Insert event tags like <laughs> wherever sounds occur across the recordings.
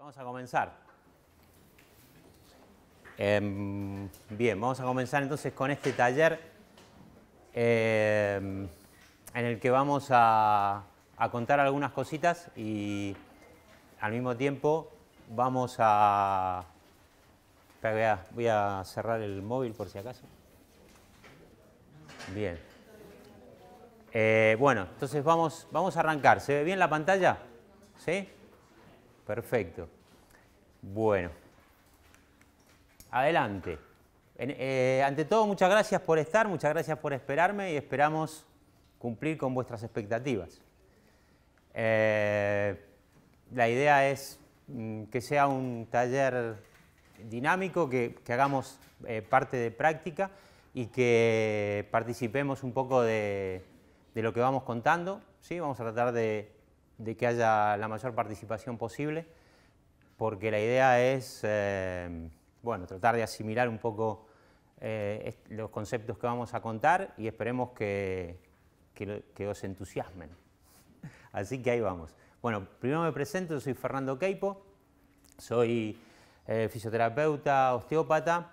Vamos a comenzar. Em, bien, vamos a comenzar entonces con este taller em, en el que vamos a, contar algunas cositas y al mismo tiempo vamos a... Espera, voy a cerrar el móvil por si acaso. Bien. Eh, bueno, entonces vamos, vamos a arrancar. ¿Se ve bien la pantalla? ¿Sí? Perfecto. Bueno. Adelante. Eh, ante todo, muchas gracias por estar, muchas gracias por esperarme y esperamos cumplir con vuestras expectativas. Eh, la idea es mm, que sea un taller dinámico, que, hagamos eh, parte de práctica y que participemos un poco de, de lo que vamos contando. ¿sí? Vamos a tratar de de que haya la mayor participación posible, porque la idea es eh, bueno, tratar de asimilar un poco eh, los conceptos que vamos a contar y esperemos que, os entusiasmen. Así que ahí vamos. Bueno, primero me presento, soy Fernando Queipo, soy eh, fisioterapeuta, osteópata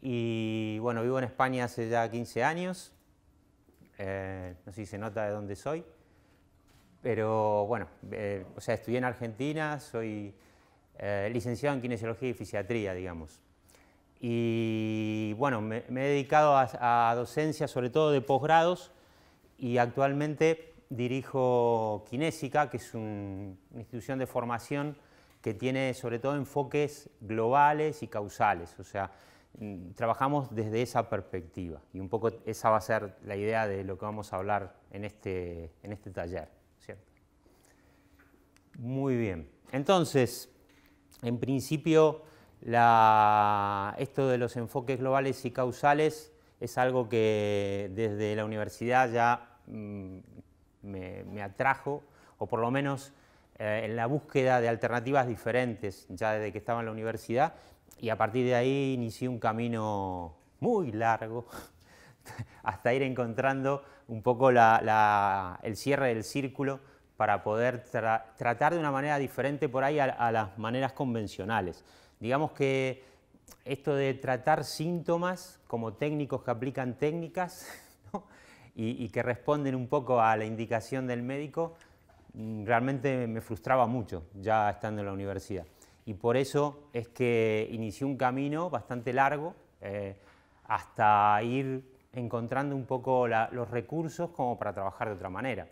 y bueno, vivo en España hace ya 15 años, no sé si se nota de dónde soy. Pero bueno, eh, o sea, estudié en Argentina, soy eh, licenciado en kinesiología y fisiatría, digamos. Y bueno, me, he dedicado a, docencia, sobre todo de posgrados, y actualmente dirijo Kinesica, que es una institución de formación que tiene sobre todo enfoques globales y causales. O sea, mm, trabajamos desde esa perspectiva y un poco esa va a ser la idea de lo que vamos a hablar en este, en este taller. Muy bien. Entonces, en principio, esto de los enfoques globales y causales es algo que desde la universidad ya mm, me, atrajo, o por lo menos eh, en la búsqueda de alternativas diferentes, ya desde que estaba en la universidad, y a partir de ahí inicié un camino muy largo <laughs> hasta ir encontrando un poco el cierre del círculo para poder tratar de una manera diferente por ahí a, las maneras convencionales. Digamos que esto de tratar síntomas como técnicos que aplican técnicas <laughs> y, que responden un poco a la indicación del médico, mm, realmente me frustraba mucho ya estando en la universidad. Y por eso es que inicié un camino bastante largo eh, hasta ir encontrando un poco los recursos como para trabajar de otra manera.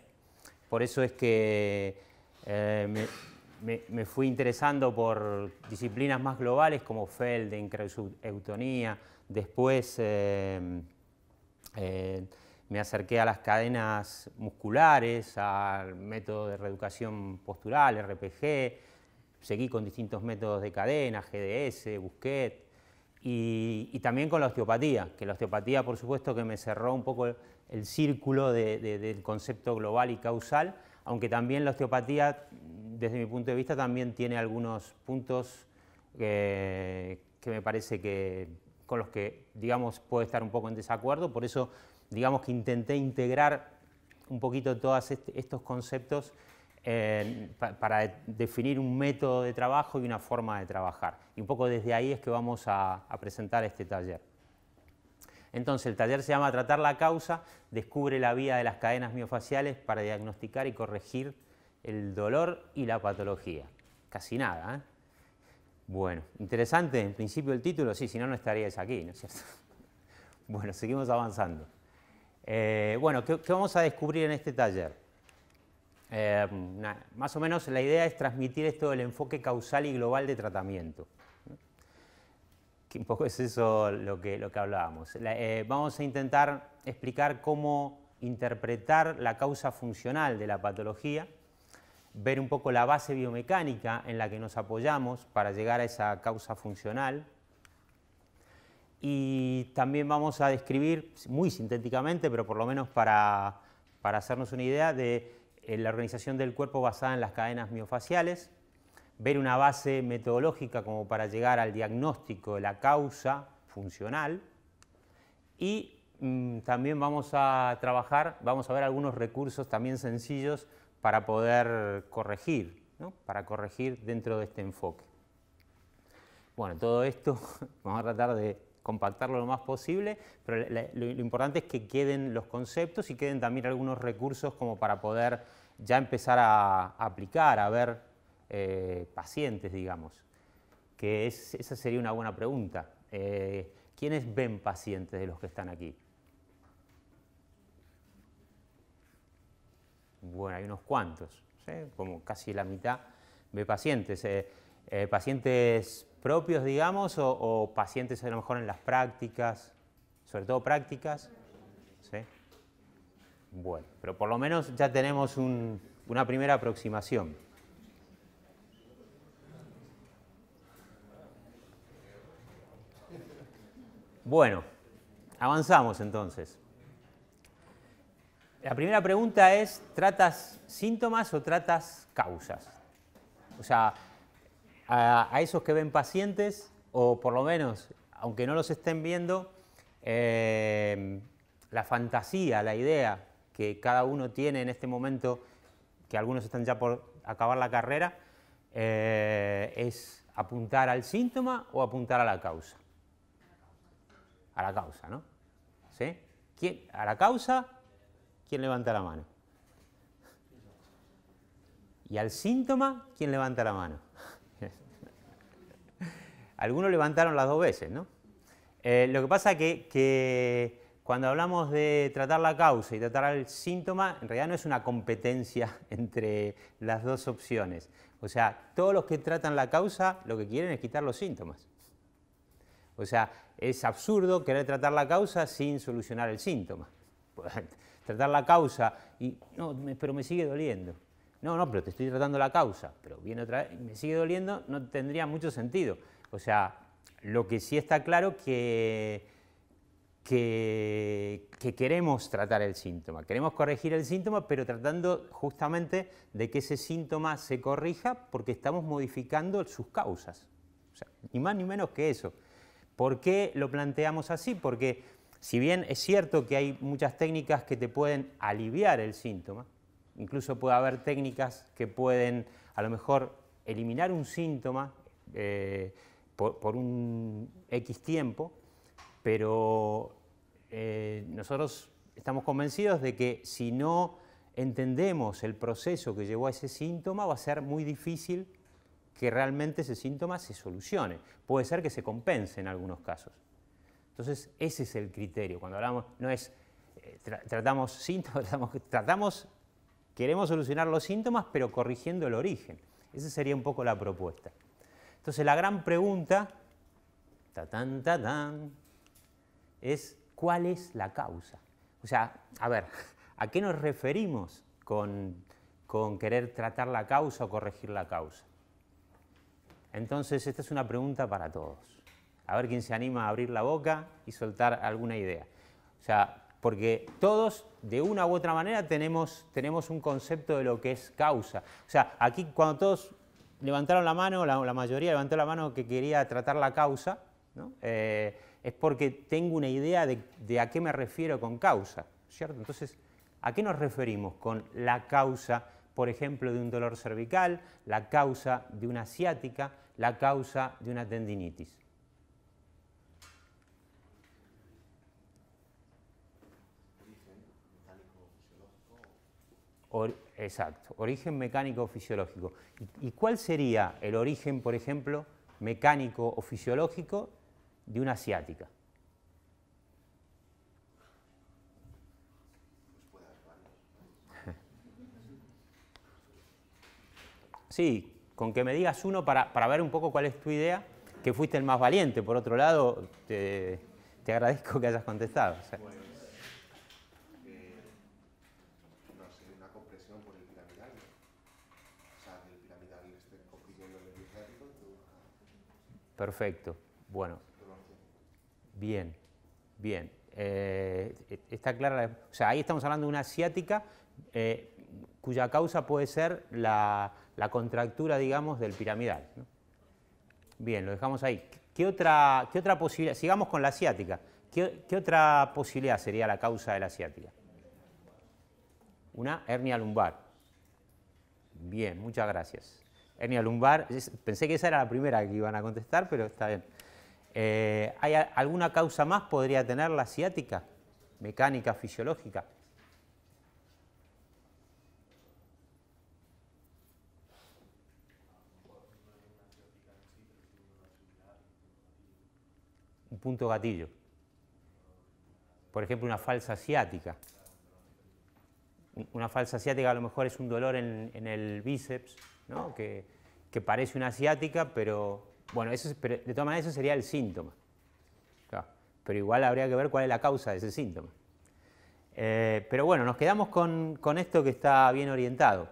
Por eso es que eh, me, fui interesando por disciplinas más globales como Felden, Eutonía. Después eh, eh, me acerqué a las cadenas musculares, al método de reeducación postural, RPG. Seguí con distintos métodos de cadena, GDS, Busquet. Y, y también con la osteopatía, que la osteopatía por supuesto que me cerró un poco el círculo del concepto global y causal, aunque también la osteopatía, desde mi punto de vista, también tiene algunos puntos eh, que, me parece que con los que, digamos, puedo estar un poco en desacuerdo, por eso, digamos que intenté integrar un poquito todos estos conceptos para definir un método de trabajo y una forma de trabajar. Y un poco desde ahí es que vamos a presentar este taller. Entonces el taller se llama Tratar la causa, descubre la vía de las cadenas miofaciales para diagnosticar y corregir el dolor y la patología. Casi nada. ¿eh? Bueno, interesante en principio el título, sí, si no, no estaríais aquí, ¿no es cierto? <laughs> Bueno, seguimos avanzando. Eh, bueno, ¿qué, vamos a descubrir en este taller? Eh, más o menos la idea es transmitir esto del enfoque causal y global de tratamiento un poco es eso lo que, hablábamos. Eh, vamos a intentar explicar cómo interpretar la causa funcional de la patología, ver un poco la base biomecánica en la que nos apoyamos para llegar a esa causa funcional. Y también vamos a describir, muy sintéticamente, pero por lo menos para, hacernos una idea, de eh, la organización del cuerpo basada en las cadenas miofaciales, ver una base metodológica como para llegar al diagnóstico de la causa funcional y mm, también vamos a trabajar, vamos a ver algunos recursos también sencillos para poder corregir, para corregir dentro de este enfoque. Bueno, todo esto <laughs> vamos a tratar de compactarlo lo más posible, pero lo, importante es que queden los conceptos y queden también algunos recursos como para poder ya empezar a aplicar, a ver eh, pacientes, digamos? Que esa sería una buena pregunta. Eh, ¿Quiénes ven pacientes de los que están aquí? Bueno, hay unos cuantos, como casi la mitad ve pacientes. Eh, ¿Pacientes propios, digamos, o, pacientes a lo mejor en las prácticas, sobre todo prácticas? Bueno, pero por lo menos ya tenemos una primera aproximación. Bueno, avanzamos entonces. La primera pregunta es, ¿tratas síntomas o tratas causas? O sea, a, esos que ven pacientes, o por lo menos, aunque no los estén viendo, eh, la fantasía, la idea que cada uno tiene en este momento, que algunos están ya por acabar la carrera, eh, es apuntar al síntoma o apuntar a la causa a la causa, ¿no? ¿Sí? ¿Quién, a la causa, ¿quién levanta la mano? Y al síntoma, ¿quién levanta la mano? <laughs> Algunos levantaron las dos veces, ¿no? Eh, lo que pasa que, que cuando hablamos de tratar la causa y tratar el síntoma, en realidad no es una competencia <laughs> entre las dos opciones. O sea, todos los que tratan la causa lo que quieren es quitar los síntomas. O sea, es absurdo querer tratar la causa sin solucionar el síntoma. <laughs> tratar la causa y, no, pero me sigue doliendo. No, no, pero te estoy tratando la causa, pero viene otra vez, me sigue doliendo, no tendría mucho sentido. O sea, lo que sí está claro que, que, que, queremos tratar el síntoma, queremos corregir el síntoma, pero tratando justamente de que ese síntoma se corrija porque estamos modificando sus causas. O sea, ni más ni menos que eso. ¿Por qué lo planteamos así? Porque si bien es cierto que hay muchas técnicas que te pueden aliviar el síntoma, incluso puede haber técnicas que pueden a lo mejor eliminar un síntoma eh, por, un X tiempo, pero eh, nosotros estamos convencidos de que si no entendemos el proceso que llevó a ese síntoma, va a ser muy difícil que realmente ese síntoma se solucione. Puede ser que se compense en algunos casos. Entonces, ese es el criterio. Cuando hablamos, no es eh, tratamos síntomas, <laughs> tratamos, queremos solucionar los síntomas, pero corrigiendo el origen. Esa sería un poco la propuesta. Entonces, la gran pregunta ta -tan, ta -tan, es cuál es la causa. O sea, a ver, ¿a qué nos referimos con querer tratar la causa o corregir la causa? Entonces, esta es una pregunta para todos. A ver quién se anima a abrir la boca y soltar alguna idea. O sea, porque todos, de una u otra manera, tenemos, un concepto de lo que es causa. O sea, aquí cuando todos levantaron la mano, la, mayoría levantó la mano que quería tratar la causa, eh, es porque tengo una idea de, de a qué me refiero con causa, ¿cierto? Entonces, ¿a qué nos referimos con la causa? por ejemplo, de un dolor cervical, la causa de una ciática, la causa de una tendinitis. ¿Origen mecánico fisiológico? exacto, origen mecánico o fisiológico. ¿Y cuál sería el origen, por ejemplo, mecánico o fisiológico de una ciática? Sí, con que me digas uno para, ver un poco cuál es tu idea, que fuiste el más valiente. Por otro lado, te, agradezco que hayas contestado. O sea. Eh, Perfecto. Bueno. Bien, bien. Eh, e, está clara. O sea, ahí estamos hablando de una asiática eh, cuya causa puede ser la, la contractura, digamos, del piramidal. Bien, lo dejamos ahí. ¿Qué otra, qué otra posibilidad? Sigamos con la asiática. ¿Qué, otra posibilidad sería la causa de la asiática? Una hernia lumbar. Bien, muchas gracias. Hernia lumbar, pensé que esa era la primera que iban a contestar, pero está bien. Eh, ¿Hay alguna causa más podría tener la asiática? Mecánica, fisiológica. punto gatillo. Por ejemplo, una falsa asiática. Una falsa asiática a lo mejor es un dolor en, el bíceps, ¿no? que, parece una asiática, pero bueno, eso de todas maneras eso sería el síntoma. Pero igual habría que ver cuál es la causa de ese síntoma. Eh, pero bueno, nos quedamos con, esto que está bien orientado.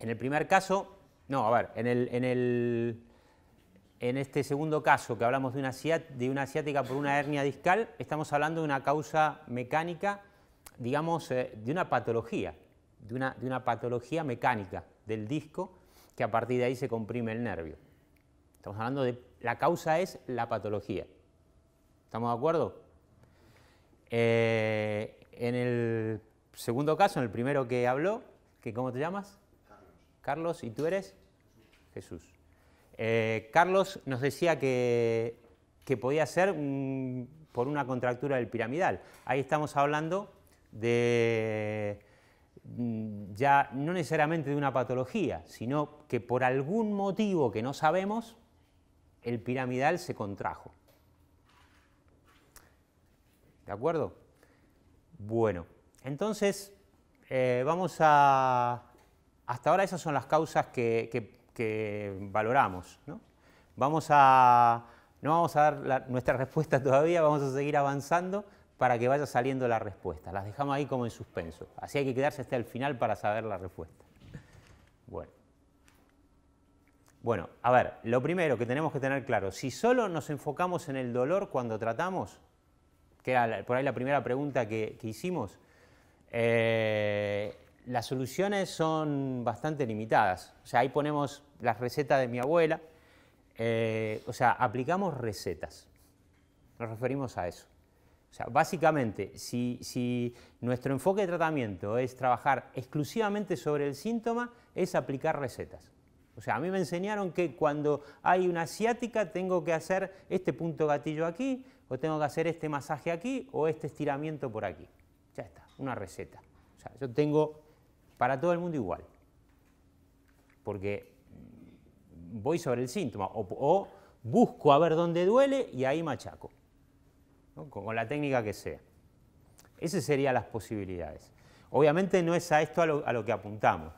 En el primer caso, no, a ver, en el, en el, en este segundo caso, que hablamos de una, de asiática por una hernia discal, estamos hablando de una causa mecánica, digamos, eh, de una patología, de una, patología mecánica del disco, que a partir de ahí se comprime el nervio. Estamos hablando de, la causa es la patología. ¿Estamos de acuerdo? Eh, en el segundo caso, en el primero que habló, que ¿cómo te llamas? Carlos. ¿y tú eres? Jesús. Eh, Carlos nos decía que, podía ser por una contractura del piramidal. Ahí estamos hablando de mm, ya no necesariamente de una patología, sino que por algún motivo que no sabemos, el piramidal se contrajo. ¿De acuerdo? Bueno, entonces eh, vamos a... Hasta ahora esas son las causas que que valoramos. ¿no? Vamos a, no vamos a dar la, nuestra <laughs> respuesta todavía, vamos a seguir avanzando para que vaya saliendo la respuesta. Las dejamos ahí como en suspenso. Así hay que quedarse hasta el final para saber la respuesta. Bueno. Bueno, a ver, lo primero que tenemos que tener claro, si solo nos enfocamos en el dolor cuando tratamos, que era por ahí la primera pregunta que, que hicimos, eh, las soluciones son bastante limitadas. O sea, ahí ponemos las recetas de mi abuela. Eh, o sea, aplicamos recetas. Nos referimos a eso. O sea, básicamente, si, nuestro enfoque de tratamiento es trabajar exclusivamente sobre el síntoma, es aplicar recetas. O sea, a mí me enseñaron que cuando hay una asiática tengo que hacer este punto gatillo aquí, o tengo que hacer este masaje aquí, o este estiramiento por aquí. Ya está, una receta. O sea, yo tengo para todo el mundo igual. Porque voy sobre el síntoma o, busco a ver dónde duele y ahí machaco, con la técnica que sea. Esas serían las posibilidades. Obviamente no es a esto a lo, que apuntamos.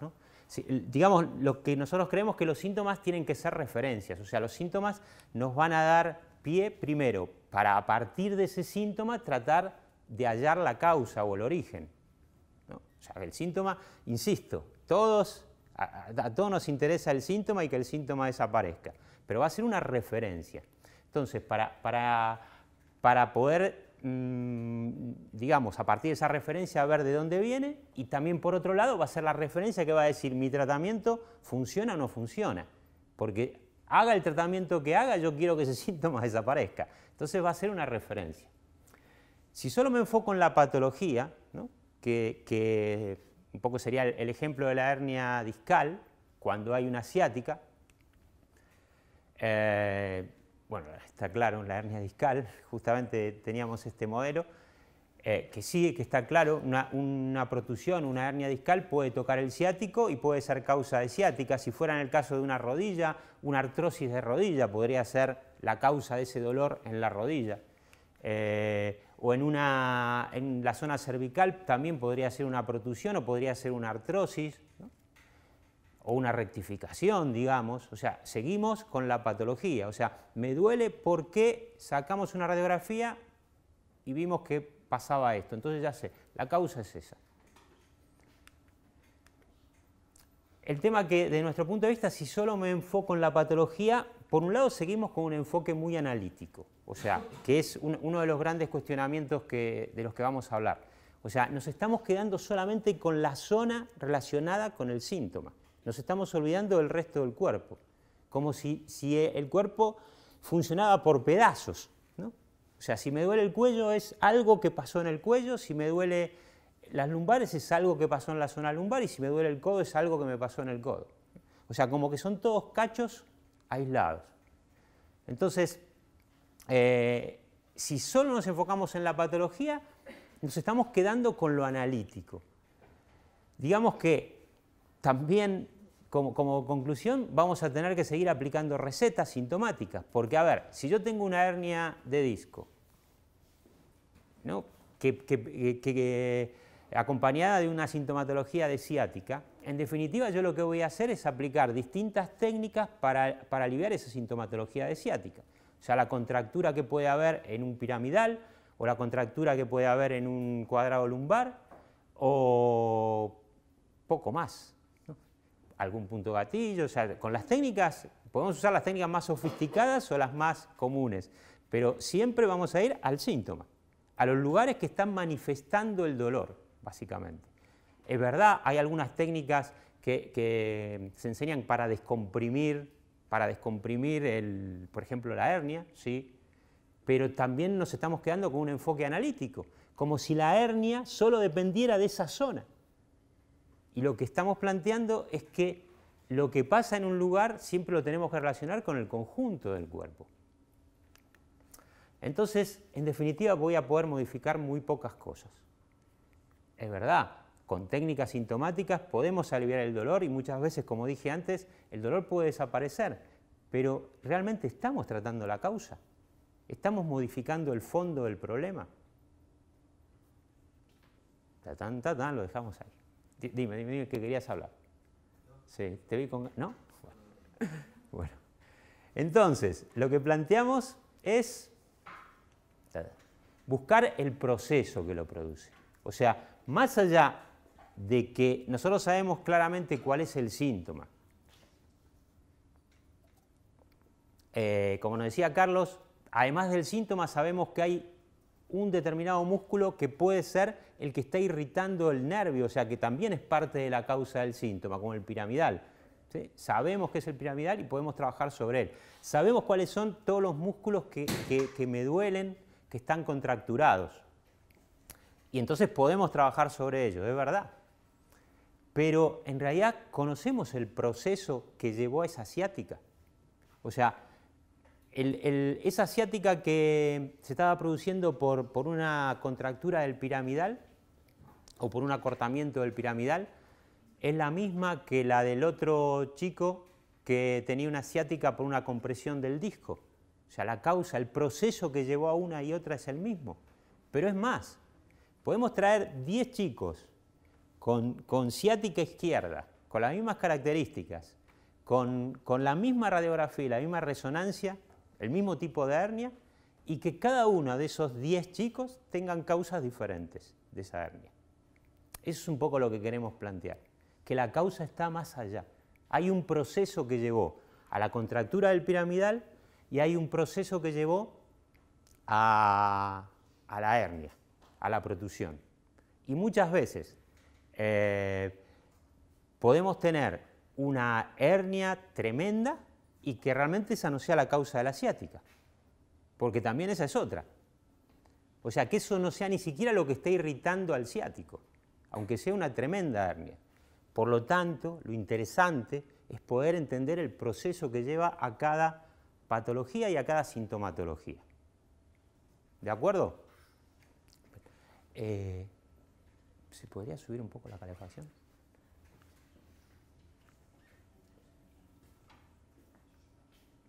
digamos, lo que nosotros creemos que los síntomas tienen que ser referencias, o sea, los síntomas nos van a dar pie primero para a partir de ese síntoma tratar de hallar la causa o el origen. O sea, el síntoma, insisto, a, todos nos interesa el síntoma y que el síntoma desaparezca, pero va a ser una referencia. Entonces, para, para poder mm, digamos, a partir de esa referencia ver de dónde viene y también por otro lado va a ser la referencia que va a decir mi tratamiento funciona o no funciona, porque haga el tratamiento que haga, yo quiero que ese <laughs> síntoma desaparezca. Entonces va a ser una referencia. Si solo me enfoco en la patología, que, un poco sería el ejemplo de la hernia discal, cuando hay una ciática, eh, bueno, está claro, la hernia discal, justamente teníamos este modelo, eh, que sí, que está claro, una, protusión, una hernia discal puede tocar el ciático y puede ser causa de ciática. Si fuera en el caso de una rodilla, una artrosis de rodilla podría ser la causa de ese dolor en la rodilla. Eh, o en, en la zona cervical también podría ser una protusión o podría ser una artrosis o una rectificación, digamos. O sea, seguimos con la patología. O sea, me duele porque sacamos una radiografía y vimos que pasaba esto. Entonces ya sé, la causa es esa. El tema que, de nuestro punto de vista, si solo me enfoco en la patología, por un lado, seguimos con un enfoque muy analítico, o sea, que es uno de los grandes cuestionamientos de los que vamos a hablar. O sea, nos estamos quedando solamente con la zona relacionada con el síntoma. Nos estamos olvidando del resto del cuerpo, como si, si el cuerpo funcionaba por pedazos. O sea, si me duele el cuello es algo que pasó en el cuello, si me duele las lumbares es algo que pasó en la zona lumbar y si me duele el codo es algo que me pasó en el codo. O sea, como que son todos cachos aislados. Entonces, eh, si solo nos enfocamos en la patología, nos estamos quedando con lo analítico. Digamos que también, como, conclusión, vamos a tener que seguir aplicando recetas sintomáticas, porque a ver, si yo tengo una hernia de disco, ¿no? que acompañada de una sintomatología de ciática. En definitiva, yo lo que voy a hacer es aplicar distintas técnicas para, aliviar esa sintomatología de ciática. O sea, la contractura que puede haber en un piramidal, o la contractura que puede haber en un cuadrado lumbar, o poco más. Algún punto gatillo, o sea, con las técnicas, podemos usar las técnicas más sofisticadas o las más comunes, pero siempre vamos a ir al síntoma, a los lugares que están manifestando el dolor básicamente. Es verdad, hay algunas técnicas que, se enseñan para descomprimir, para descomprimir el, por ejemplo, la hernia, ¿sí? pero también nos estamos quedando con un enfoque analítico, como si la hernia solo dependiera de esa zona. Y lo que estamos planteando es que lo que pasa en un lugar siempre lo tenemos que relacionar con el conjunto del cuerpo. Entonces, en definitiva, voy a poder modificar muy pocas cosas. Es verdad, con técnicas sintomáticas podemos aliviar el dolor y muchas veces, como dije antes, el dolor puede desaparecer, pero realmente estamos tratando la causa, estamos modificando el fondo del problema. ta lo dejamos ahí. Dime, dime, dime que querías hablar. Sí, te vi con... ¿No? bueno. <laughs> Entonces, lo que planteamos es buscar el proceso que lo produce. O sea, más allá de que nosotros sabemos claramente cuál es el síntoma. Eh, como nos decía Carlos, además del síntoma sabemos que hay un determinado músculo que puede ser el que está irritando el nervio, o sea que también es parte de la causa del síntoma, como el piramidal. Sabemos que es el piramidal y podemos trabajar sobre él. Sabemos cuáles son todos los músculos que me duelen, que están contracturados y entonces podemos trabajar sobre ello, es verdad. Pero en realidad conocemos el proceso que llevó a esa asiática. O sea, esa asiática que se estaba produciendo por, por una contractura del piramidal o por un acortamiento del piramidal es la misma que la del otro chico que tenía una asiática por una compresión del disco. O sea, la causa, el proceso que llevó a una y otra es el mismo. Pero es más, Podemos traer 10 chicos con, ciática izquierda, con las mismas características, con, la misma radiografía, la misma resonancia, el mismo tipo de hernia, y que cada uno de esos 10 chicos tengan causas diferentes de esa hernia. Eso es un poco lo que queremos plantear, que la causa está más allá. Hay un proceso que llevó a la contractura del piramidal y hay un proceso que llevó a la hernia a la producción. Y muchas veces eh, podemos tener una hernia tremenda y que realmente esa no sea la causa de la ciática, porque también esa es otra. O sea, que eso no sea ni siquiera lo que esté irritando al ciático, aunque sea una tremenda hernia. Por lo tanto, lo interesante es poder entender el proceso que lleva a cada patología y a cada sintomatología. ¿De acuerdo? Eh, ¿Se podría subir un poco la calefacción?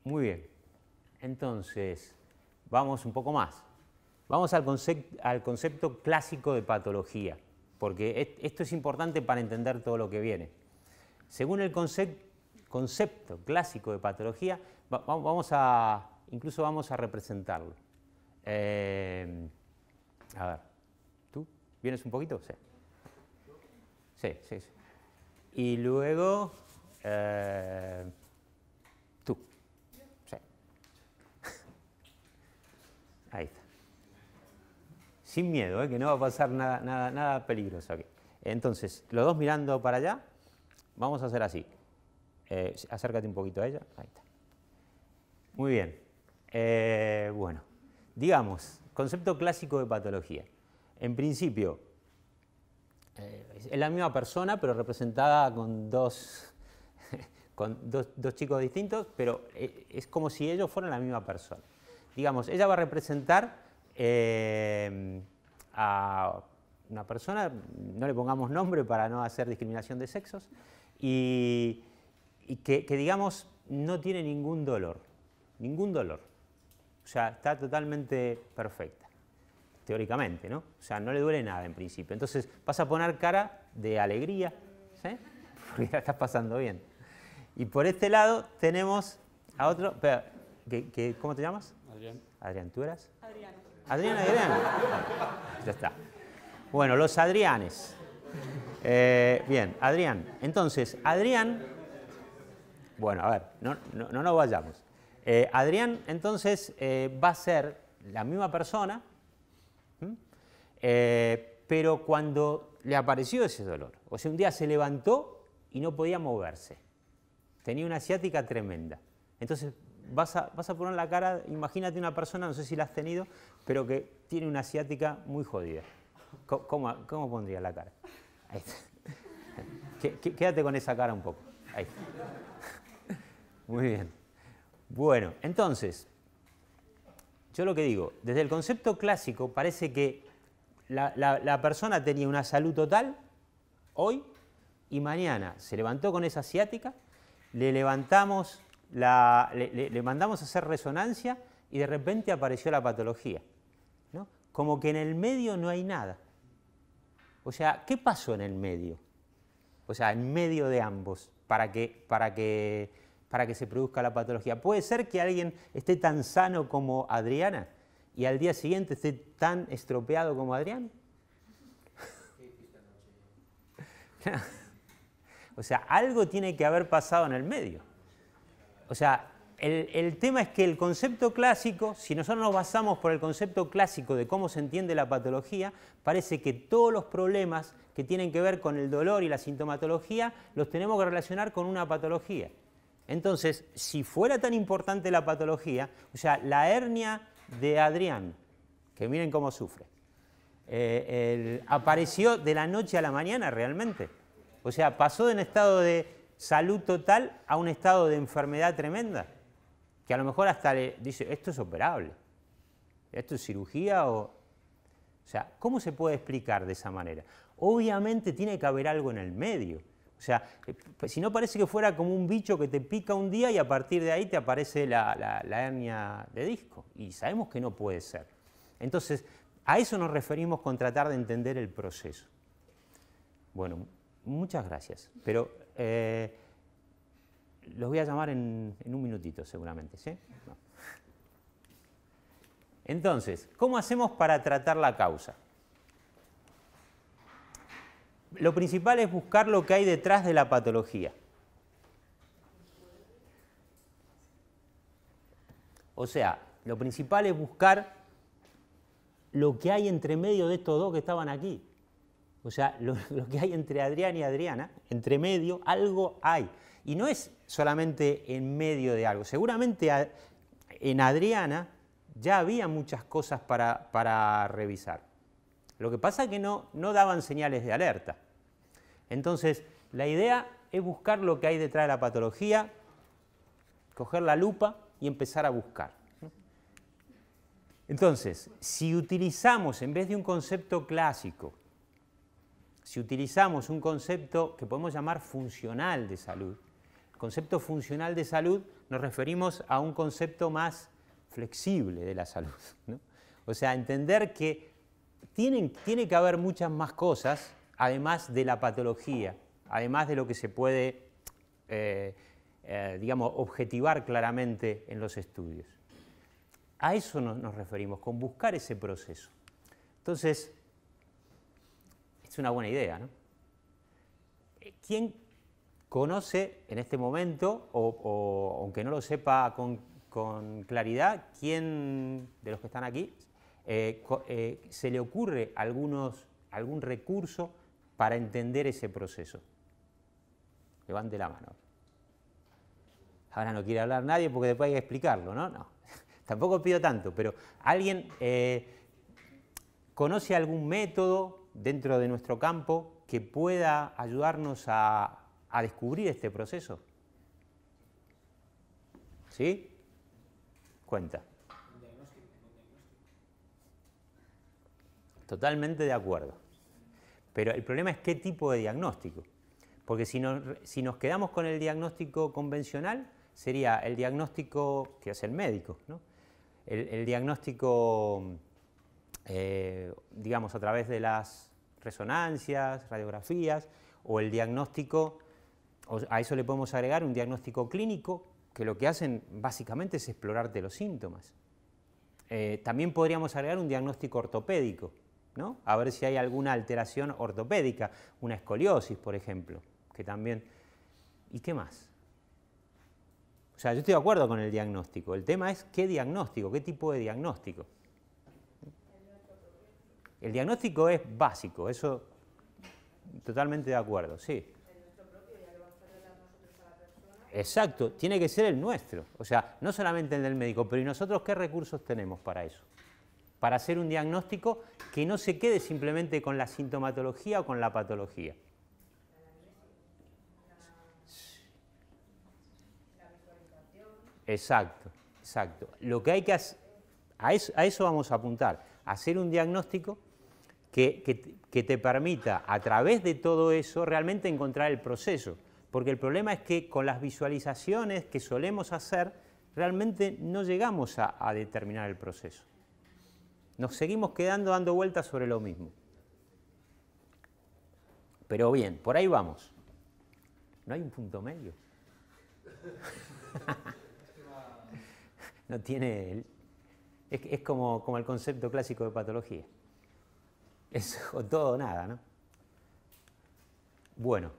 Muy bien. Entonces, vamos un poco más. Vamos al, concepto, clásico de patología, porque esto es importante para entender todo lo que viene. Según el concepto clásico de patología, vamos a, incluso vamos a representarlo. Eh, a ver. ¿Vienes un poquito? Sí. Sí, sí. sí. Y luego, eh, tú. Sí. <laughs> Ahí está. Sin miedo, ¿eh? que no va a pasar nada, nada, nada peligroso Entonces, los dos mirando para allá, vamos a hacer así. Eh, acércate un poquito a ella. Ahí está. Muy bien. bueno, digamos, concepto clásico de patología en principio, eh, es la misma persona, pero representada con dos, <laughs> con dos, chicos distintos, pero eh, es como si ellos fueran la misma persona. Digamos, ella va a representar eh, a una persona, no le pongamos nombre para no hacer discriminación de sexos, y, que, que, digamos no tiene ningún dolor, ningún dolor. O sea, está totalmente perfecta teóricamente, ¿no? O sea, no le duele nada en principio. Entonces vas a poner cara de alegría, ¿sí? <laughs> Porque la estás pasando bien. Y por este lado tenemos a otro, ¿qué, cómo te llamas? Adrián. Adrián, ¿tú eras? Adrián. Adrián, Adrián. ya está. Bueno, los Adrianes. Eh, bien, Adrián. Entonces, Adrián, bueno, a ver, no, nos vayamos. Eh, Adrián, entonces, eh, va a ser la misma persona, eh, pero cuando le apareció ese dolor, o sea, un día se levantó y no podía moverse, tenía una asiática tremenda. Entonces vas a, poner la cara, imagínate una persona, no sé si la has tenido, pero que tiene una asiática muy jodida. ¿Cómo, pondría la cara? <laughs> Quédate con esa cara un poco. <laughs> Muy bien. Bueno, entonces, yo lo que digo, desde el concepto clásico parece que la, persona tenía una salud total hoy y mañana se levantó con esa ciática, le levantamos le, mandamos a hacer resonancia y de repente apareció la patología. Como que en el medio no hay nada. O sea, ¿qué pasó en el medio? O sea, en medio de ambos, para que, para que para que se produzca la patología. Puede ser que alguien esté tan sano como Adriana y al día siguiente esté tan estropeado como Adrián. <laughs> o sea, algo tiene que haber pasado en el medio. O sea, el, el, tema es que el concepto clásico, si nosotros nos basamos por el concepto clásico de cómo se entiende la patología, parece que todos los problemas que tienen que ver con el dolor y la sintomatología los tenemos que relacionar con una patología. Entonces, si fuera tan importante la patología, o sea, la hernia de Adrián, que miren cómo sufre, eh, apareció de la noche a la mañana realmente. O sea, pasó de un estado de salud total a un estado de enfermedad tremenda, que a lo mejor hasta le dice, esto es operable, esto es cirugía o... O sea, ¿cómo se puede explicar de esa manera? Obviamente tiene que haber algo en el medio. O sea, eh, si no parece que fuera como un bicho que te pica un día y a partir de ahí te aparece la, hernia de disco. Y sabemos que no puede ser. Entonces, a eso nos referimos con tratar de entender el proceso. Bueno, muchas gracias. Pero eh, los voy a llamar en, un minutito seguramente. ¿sí? Entonces, ¿cómo hacemos para tratar la causa? lo principal es buscar lo que hay detrás de la patología. O sea, lo principal es buscar lo que hay entre medio de estos dos que estaban aquí. O sea, lo, <laughs> que hay entre Adrián y Adriana, entre medio, algo hay. Y no es solamente en medio de algo. Seguramente en Adriana ya había muchas cosas para, para revisar. Lo que pasa es que no, no daban señales de alerta. Entonces, la idea es buscar lo que hay detrás de la patología, coger la lupa y empezar a buscar. Entonces, si utilizamos, en vez de un concepto clásico, si utilizamos un concepto que podemos llamar funcional de salud, concepto funcional de salud nos referimos a un concepto más flexible de la salud. O sea, entender que tiene que haber muchas más cosas además de la patología, además de lo que se puede, eh, eh, digamos, objetivar claramente en los estudios. A eso nos, referimos, con buscar ese proceso. Entonces, es una buena idea, ¿no? ¿Quién conoce en este momento, o, aunque no lo sepa con, claridad, quién de los que están aquí eh, se le ocurre algunos, algún recurso para entender ese proceso. Levante la mano. Ahora no quiere hablar nadie porque después hay que explicarlo, ¿no? No, <laughs> tampoco pido tanto, pero ¿alguien eh, conoce algún método dentro de nuestro campo que pueda ayudarnos a, a descubrir este proceso? ¿Sí? Cuenta. Totalmente de acuerdo. Pero el problema es qué tipo de diagnóstico. Porque si nos, quedamos con el diagnóstico convencional, sería el diagnóstico que hace el médico, el, diagnóstico, eh, digamos, a través de las resonancias, radiografías, o el diagnóstico, a eso le podemos agregar un diagnóstico clínico, que lo que hacen básicamente es explorarte los síntomas. Eh, también podríamos agregar un diagnóstico ortopédico, ¿no? a ver si hay alguna alteración ortopédica, una escoliosis, por ejemplo, que también... ¿Y qué más? O sea, yo estoy de acuerdo con el diagnóstico. El tema es qué diagnóstico, qué tipo de diagnóstico. El diagnóstico es básico, eso totalmente de acuerdo, sí. Exacto, tiene que ser el nuestro, o sea, no solamente el del médico, pero ¿y nosotros qué recursos tenemos para eso? para hacer un diagnóstico que no se quede simplemente con la sintomatología o con la patología. Exacto, exacto. Lo que hay que a eso, vamos a apuntar, hacer un diagnóstico que, te permita a través de todo eso realmente encontrar el proceso. Porque el problema es que con las visualizaciones que solemos hacer, realmente no llegamos a determinar el proceso. Nos seguimos quedando dando vueltas sobre lo mismo. Pero bien, por ahí vamos. No hay un punto medio. <laughs> no tiene. es, como, como el concepto clásico de patología. Es todo o nada, ¿no? Bueno,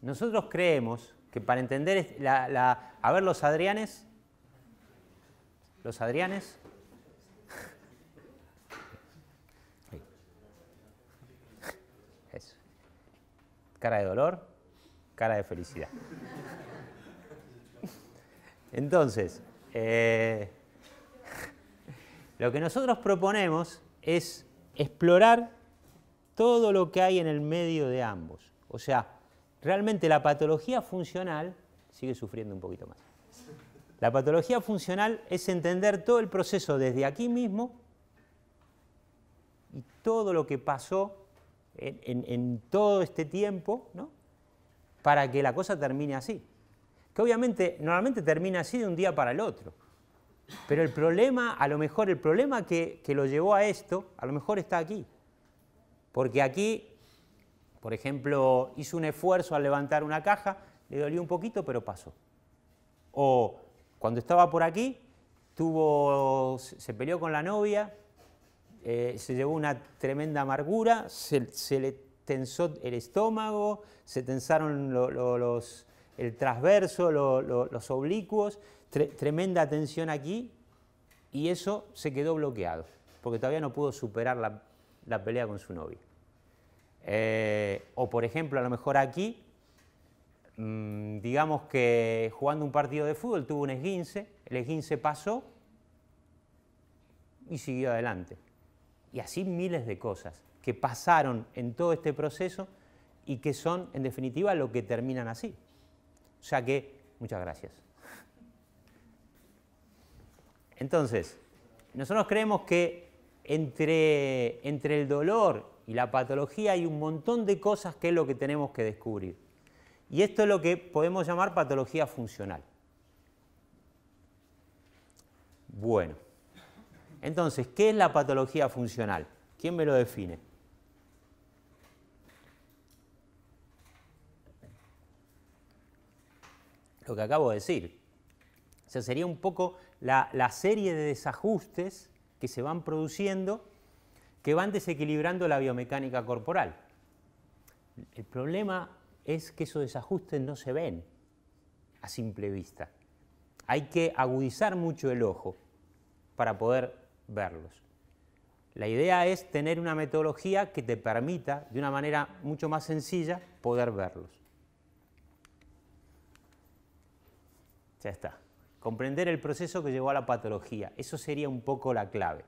nosotros creemos que para entender a ver los Adrianes, los Adrianes, cara de dolor, cara de felicidad. Entonces, eh, <laughs> lo que nosotros proponemos es explorar todo lo que hay en el medio de ambos. O sea, realmente la patología funcional sigue sufriendo un poquito más. La patología funcional es entender todo el proceso desde aquí mismo y todo lo que pasó en, todo este tiempo, ¿no? para que la cosa termine así. Que obviamente normalmente termina así de un día para el otro. Pero el problema, a lo mejor el problema que, lo llevó a esto, a lo mejor está aquí. Porque aquí, por ejemplo, hizo un esfuerzo al levantar una caja, le dolió un poquito, pero pasó. O cuando estaba por aquí, tuvo, se peleó con la novia, eh, se llevó una tremenda amargura, se, le tensó el estómago, se tensaron los, el transverso, los oblicuos, tremenda tensión aquí y eso se quedó bloqueado, porque todavía no pudo superar la, pelea con su novio. Eh, o por ejemplo, a lo mejor aquí, mm, digamos que jugando un partido de fútbol tuvo un esguince, el esguince pasó y siguió adelante y así miles de cosas que pasaron en todo este proceso y que son, en definitiva, lo que terminan así. O sea que, muchas gracias. Entonces, nosotros creemos que entre, entre el dolor y la patología hay un montón de cosas que es lo que tenemos que descubrir. Y esto es lo que podemos llamar patología funcional. Bueno. Entonces, ¿qué es la patología funcional? ¿Quién me lo define? Lo que acabo de decir. O sea, sería un poco la, la serie de desajustes que se van produciendo que van desequilibrando la biomecánica corporal. El problema es que esos desajustes no se ven a simple vista. Hay que agudizar mucho el ojo para poder verlos. La idea es tener una metodología que te permita, de una manera mucho más sencilla, poder verlos. Ya está. Comprender el proceso que llevó a la patología. Eso sería un poco la clave.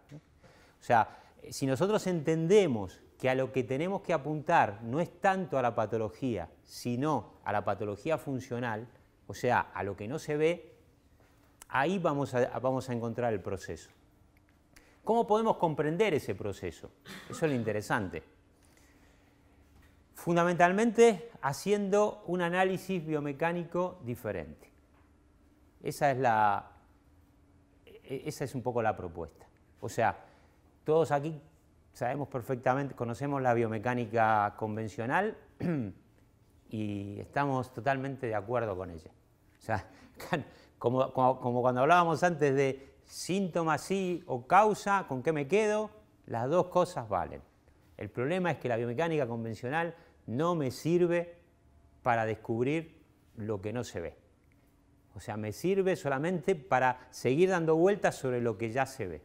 O sea, si nosotros entendemos que a lo que tenemos que apuntar no es tanto a la patología, sino a la patología funcional, o sea, a lo que no se ve, ahí vamos a, vamos a encontrar el proceso. ¿Cómo podemos comprender ese proceso? Eso es lo interesante. Fundamentalmente haciendo un análisis biomecánico diferente. Esa es, la, e, esa es un poco la propuesta. O sea, todos aquí sabemos perfectamente, conocemos la biomecánica convencional <clears throat> y estamos totalmente de acuerdo con ella. O sea, <laughs> como cuando hablábamos antes de síntoma sí o causa, ¿con qué me quedo? Las dos cosas valen. El problema es que la biomecánica convencional no me sirve para descubrir lo que no se ve. O sea, me sirve solamente para seguir dando vueltas sobre lo que ya se ve,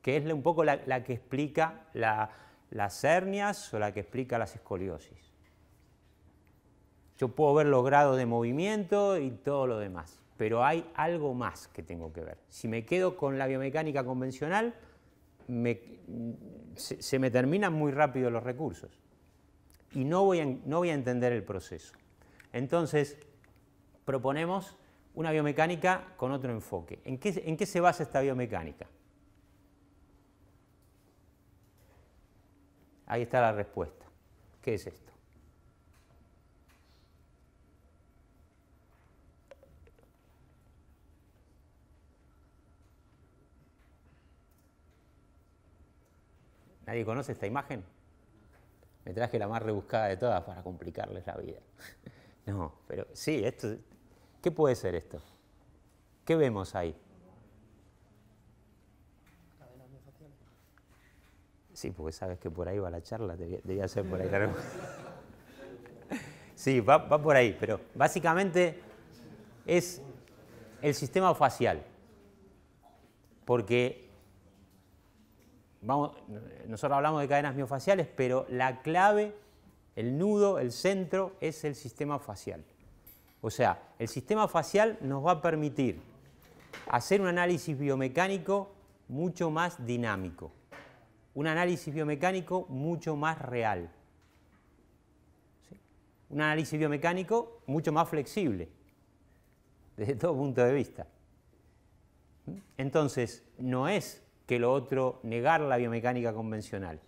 que es un poco la, que explica las hernias o la que explica las escoliosis. Yo puedo ver los grados de movimiento y todo lo demás pero hay algo más que tengo que ver. Si me quedo con la biomecánica convencional, se, me terminan muy rápido los recursos y no voy, a, entender el proceso. Entonces, proponemos una biomecánica con otro enfoque. en qué se basa esta biomecánica? Ahí está la respuesta. ¿Qué es esto? ¿Nadie conoce esta imagen? Me traje la más rebuscada de todas para complicarles la vida. <laughs> No, pero sí, esto. ¿Qué puede ser esto? ¿Qué vemos ahí? Sí, porque sabes que por ahí va la charla, debía, ser por ahí la <laughs> Sí, va, va por ahí, pero básicamente es el sistema facial. Porque nosotros hablamos de cadenas miofaciales, pero la clave, el nudo, el centro es el sistema facial. O sea, el sistema facial nos va a permitir hacer un análisis biomecánico mucho más dinámico, un análisis biomecánico mucho más real, un análisis biomecánico mucho más flexible, desde todo punto de vista. ¿Mm? Entonces, no es que lo otro negar la biomecánica convencional,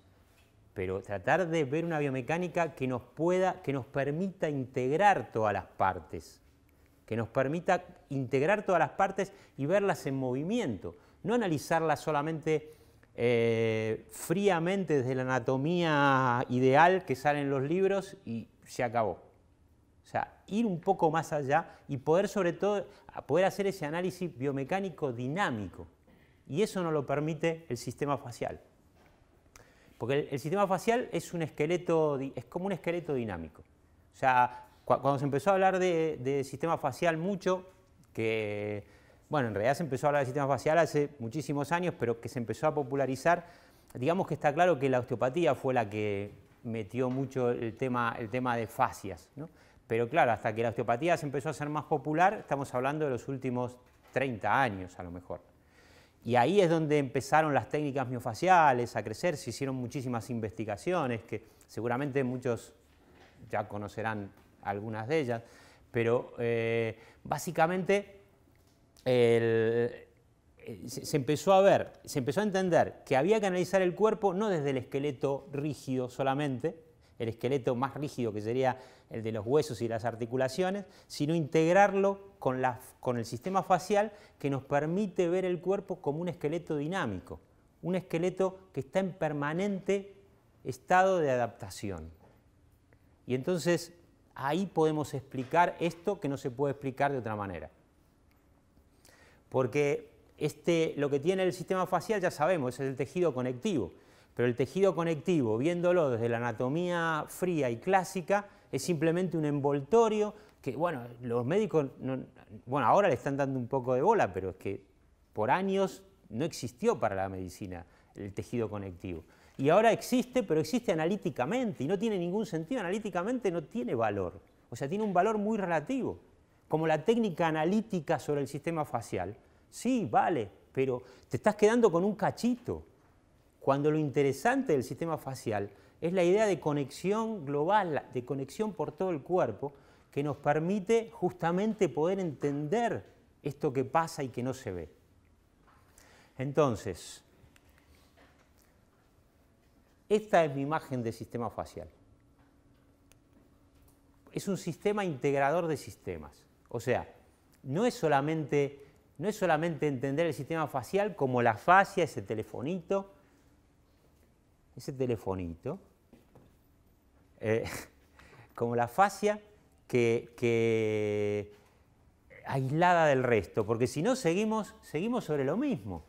pero tratar de ver una biomecánica que nos pueda, que nos permita integrar todas las partes, que nos permita integrar todas las partes y verlas en movimiento, no analizarlas solamente eh, fríamente desde la anatomía ideal que sale en los libros y se acabó. O sea, ir un poco más allá y poder sobre todo poder hacer ese análisis biomecánico dinámico y eso no lo permite el sistema facial. Porque el, sistema facial es un esqueleto, es como un esqueleto dinámico. O sea, cuando se empezó a hablar de, sistema facial mucho, que, bueno, en realidad se empezó a hablar de sistema facial hace muchísimos años, pero que se empezó a popularizar, digamos que está claro que la osteopatía fue la que metió mucho el tema, el tema de fascias, Pero claro, hasta que la osteopatía se empezó a ser más popular, estamos hablando de los últimos 30 años a lo mejor. Y ahí es donde empezaron las técnicas miofaciales a crecer, se hicieron muchísimas investigaciones, que seguramente muchos ya conocerán algunas de ellas, pero eh, básicamente eh, se empezó a ver, se empezó a entender que había que analizar el cuerpo no desde el esqueleto rígido solamente, el esqueleto más rígido que sería el de los huesos y las articulaciones, sino integrarlo con, el sistema facial que nos permite ver el cuerpo como un esqueleto dinámico, un esqueleto que está en permanente estado de adaptación. Y entonces ahí podemos explicar esto que no se puede explicar de otra manera. Porque este, lo que tiene el sistema facial ya sabemos, es el tejido conectivo. Pero el tejido conectivo, viéndolo desde la anatomía fría y clásica, es simplemente un envoltorio que, bueno, los médicos, bueno, ahora le están dando un poco de bola, pero es que por años no existió para la medicina el tejido conectivo. Y ahora existe, pero existe analíticamente y no tiene ningún sentido, analíticamente no tiene valor. O sea, tiene un valor muy relativo. Como la técnica analítica sobre el sistema facial, sí, vale, pero te estás quedando con un cachito cuando lo interesante del sistema facial es la idea de conexión global, de conexión por todo el cuerpo, que nos permite justamente poder entender esto que pasa y que no se ve. Entonces, esta es mi imagen del sistema facial. Es un sistema integrador de sistemas. O sea, no es solamente, no es solamente entender el sistema facial como la fascia, ese telefonito, ese telefonito, eh, <laughs> como la fascia que, aislada del resto, porque si no seguimos, seguimos sobre lo mismo.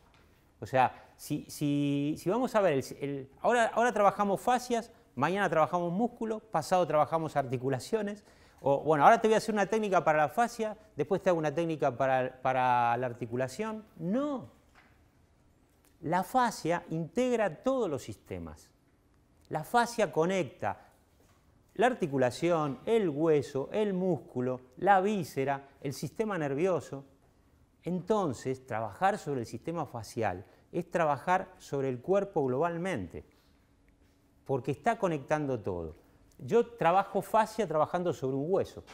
O sea, si, si, vamos a ver, ahora, ahora trabajamos fascias, mañana trabajamos músculo, pasado trabajamos articulaciones, o, bueno, ahora te voy a hacer una técnica para la fascia, después te hago una técnica para, para la articulación. No, la fascia integra todos los sistemas. La fascia conecta la articulación, el hueso, el músculo, la víscera, el sistema nervioso. Entonces, trabajar sobre el sistema facial es trabajar sobre el cuerpo globalmente, porque está conectando todo. Yo trabajo fascia trabajando sobre un hueso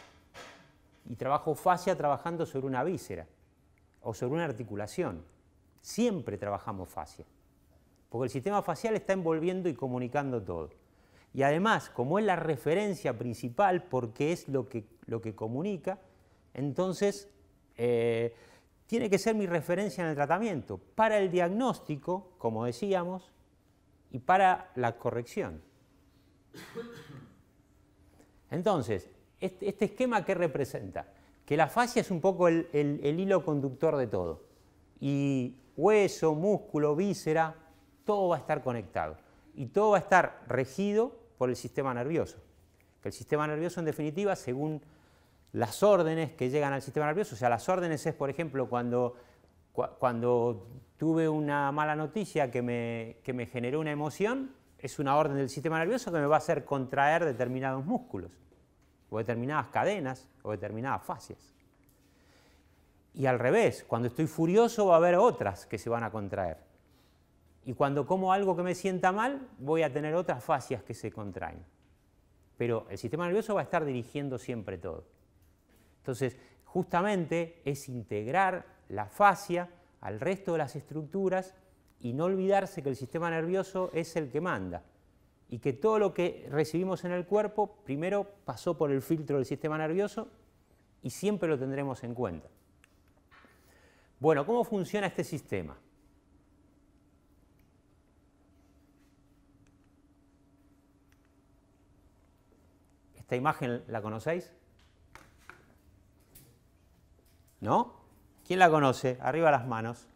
y trabajo fascia trabajando sobre una víscera o sobre una articulación. Siempre trabajamos fascia, porque el sistema facial está envolviendo y comunicando todo. Y además, como es la referencia principal, porque es lo que, lo que comunica, entonces eh, tiene que ser mi referencia en el tratamiento, para el diagnóstico, como decíamos, y para la corrección. Entonces, este, este esquema que representa, que la fascia es un poco el, el hilo conductor de todo. Y hueso, músculo, víscera, todo va a estar conectado y todo va a estar regido por el sistema nervioso. Que el sistema nervioso, en definitiva, según las órdenes que llegan al sistema nervioso, o sea, las órdenes es, por ejemplo, cuando, cuando tuve una mala noticia que me, que me generó una emoción, es una orden del sistema nervioso que me va a hacer contraer determinados músculos, o determinadas cadenas, o determinadas fascias. Y al revés, cuando estoy furioso va a haber otras que se van a contraer. Y cuando como algo que me sienta mal, voy a tener otras fascias que se contraen. Pero el sistema nervioso va a estar dirigiendo siempre todo. Entonces, justamente es integrar la fascia al resto de las estructuras y no olvidarse que el sistema nervioso es el que manda y que todo lo que recibimos en el cuerpo primero pasó por el filtro del sistema nervioso y siempre lo tendremos en cuenta. Bueno, ¿cómo funciona este sistema? ¿Esta imagen la conocéis? ¿No? ¿Quién la conoce? Arriba las manos.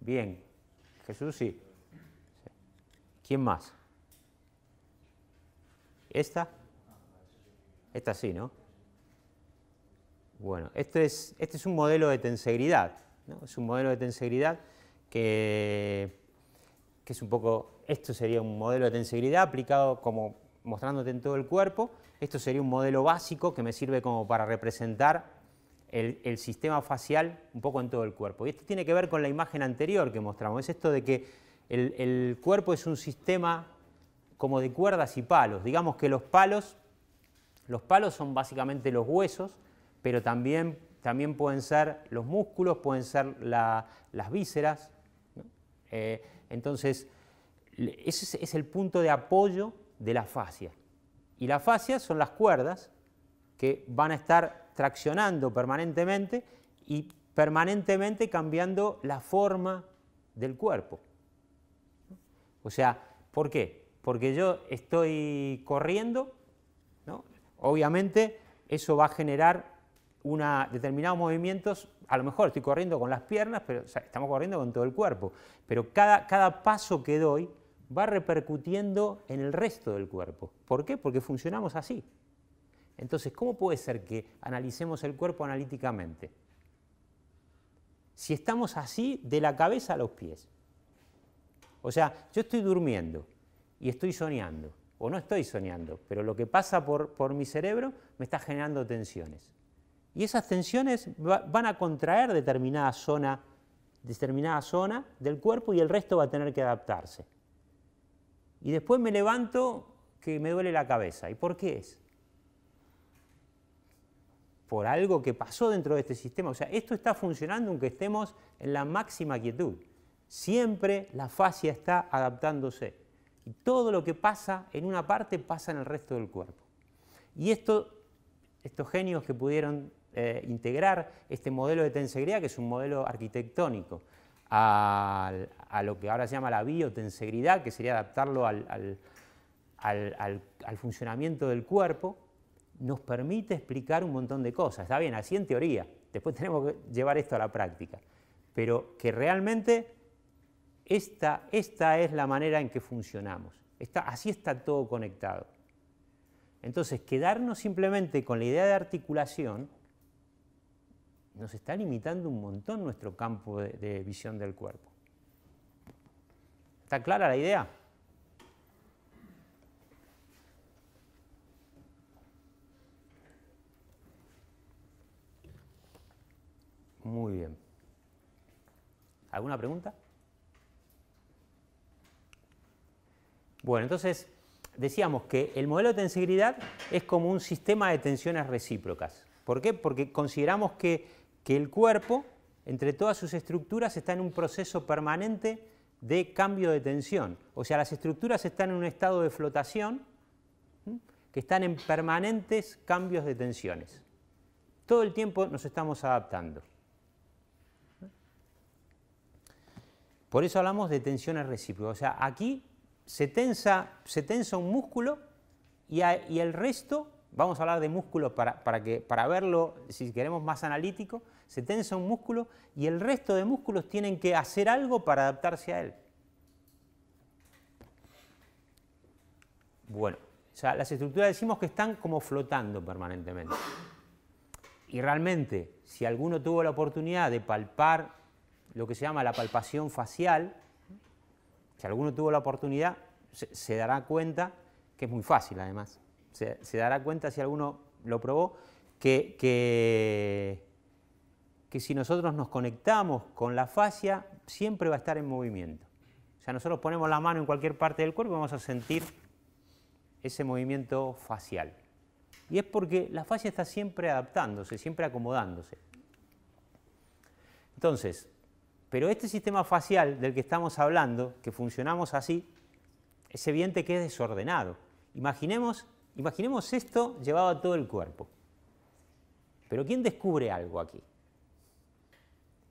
Bien. Jesús sí. ¿Quién más? ¿Esta? Esta sí, ¿no? Bueno, este es, un modelo de tensegridad, es un modelo de tensegridad que, es un poco, esto sería un modelo de tensegridad aplicado como mostrándote en todo el cuerpo, esto sería un modelo básico que me sirve como para representar el, sistema facial un poco en todo el cuerpo. Y esto tiene que ver con la imagen anterior que mostramos, es esto de que el, el cuerpo es un sistema como de cuerdas y palos, digamos que los palos, los palos son básicamente los huesos, pero también, también pueden ser los músculos, pueden ser las vísceras. Eh, entonces, ese es el punto de apoyo de la fascia. Y la fascia son las cuerdas que van a estar traccionando permanentemente y permanentemente cambiando la forma del cuerpo. O sea, ¿por qué? Porque yo estoy corriendo, obviamente eso va a generar determinados movimientos, a lo mejor estoy corriendo con las piernas, pero estamos corriendo con todo el cuerpo, pero cada, paso que doy va repercutiendo en el resto del cuerpo. ¿Por qué? Porque funcionamos así. Entonces, ¿cómo puede ser que analicemos el cuerpo analíticamente? Si estamos así de la cabeza a los pies. O sea, yo estoy durmiendo y estoy soñando, o no estoy soñando, pero lo que pasa por mi cerebro me está generando tensiones. Y esas tensiones van a contraer determinada zona, determinada zona del cuerpo y el resto va a tener que adaptarse. Y después me levanto que me duele la cabeza. ¿Y por qué es? Por algo que pasó dentro de este sistema. O sea, esto está funcionando aunque estemos en la máxima quietud. Siempre la fascia está adaptándose. Y todo lo que pasa en una parte pasa en el resto del cuerpo. Y estos genios que pudieron eh, integrar este modelo de tensegridad, que es un modelo arquitectónico, a, lo que ahora se llama la biotensegridad, que sería adaptarlo al, funcionamiento del cuerpo, nos permite explicar un montón de cosas. Está bien, así en teoría. Después tenemos que llevar esto a la práctica. Pero que realmente esta, es la manera en que funcionamos. así está todo conectado. Entonces, quedarnos simplemente con la idea de articulación nos está limitando un montón nuestro campo de, visión del cuerpo. ¿Está clara la idea? Muy bien. ¿Alguna pregunta? Bueno, entonces decíamos que el modelo de tensibilidad es como un sistema de tensiones recíprocas. ¿Por qué? Porque consideramos que que el cuerpo, entre todas sus estructuras, está en un proceso permanente de cambio de tensión. O sea, las estructuras están en un estado de flotación que están en permanentes cambios de tensiones. Todo el tiempo nos estamos adaptando. Por eso hablamos de tensiones recíprocas. O sea, aquí se tensa, se tensa un músculo y el resto Vamos a hablar de músculos para, que, para verlo, si queremos, más analítico. Se tensa un músculo y el resto de músculos tienen que hacer algo para adaptarse a él. Bueno, o sea, las estructuras decimos que están como flotando permanentemente. Y realmente, si alguno tuvo la oportunidad de palpar lo que se llama la palpación facial, si alguno tuvo la oportunidad, se dará cuenta que es muy fácil además se, dará cuenta si alguno lo probó, que, que, que si nosotros nos conectamos con la fascia, siempre va a estar en movimiento. O sea, nosotros ponemos la mano en cualquier parte del cuerpo y vamos a sentir ese movimiento facial. Y es porque la fascia está siempre adaptándose, siempre acomodándose. Entonces, pero este sistema facial del que estamos hablando, que funcionamos así, es evidente que es desordenado. Imaginemos Imaginemos esto llevado a todo el cuerpo. Pero ¿quién descubre algo aquí?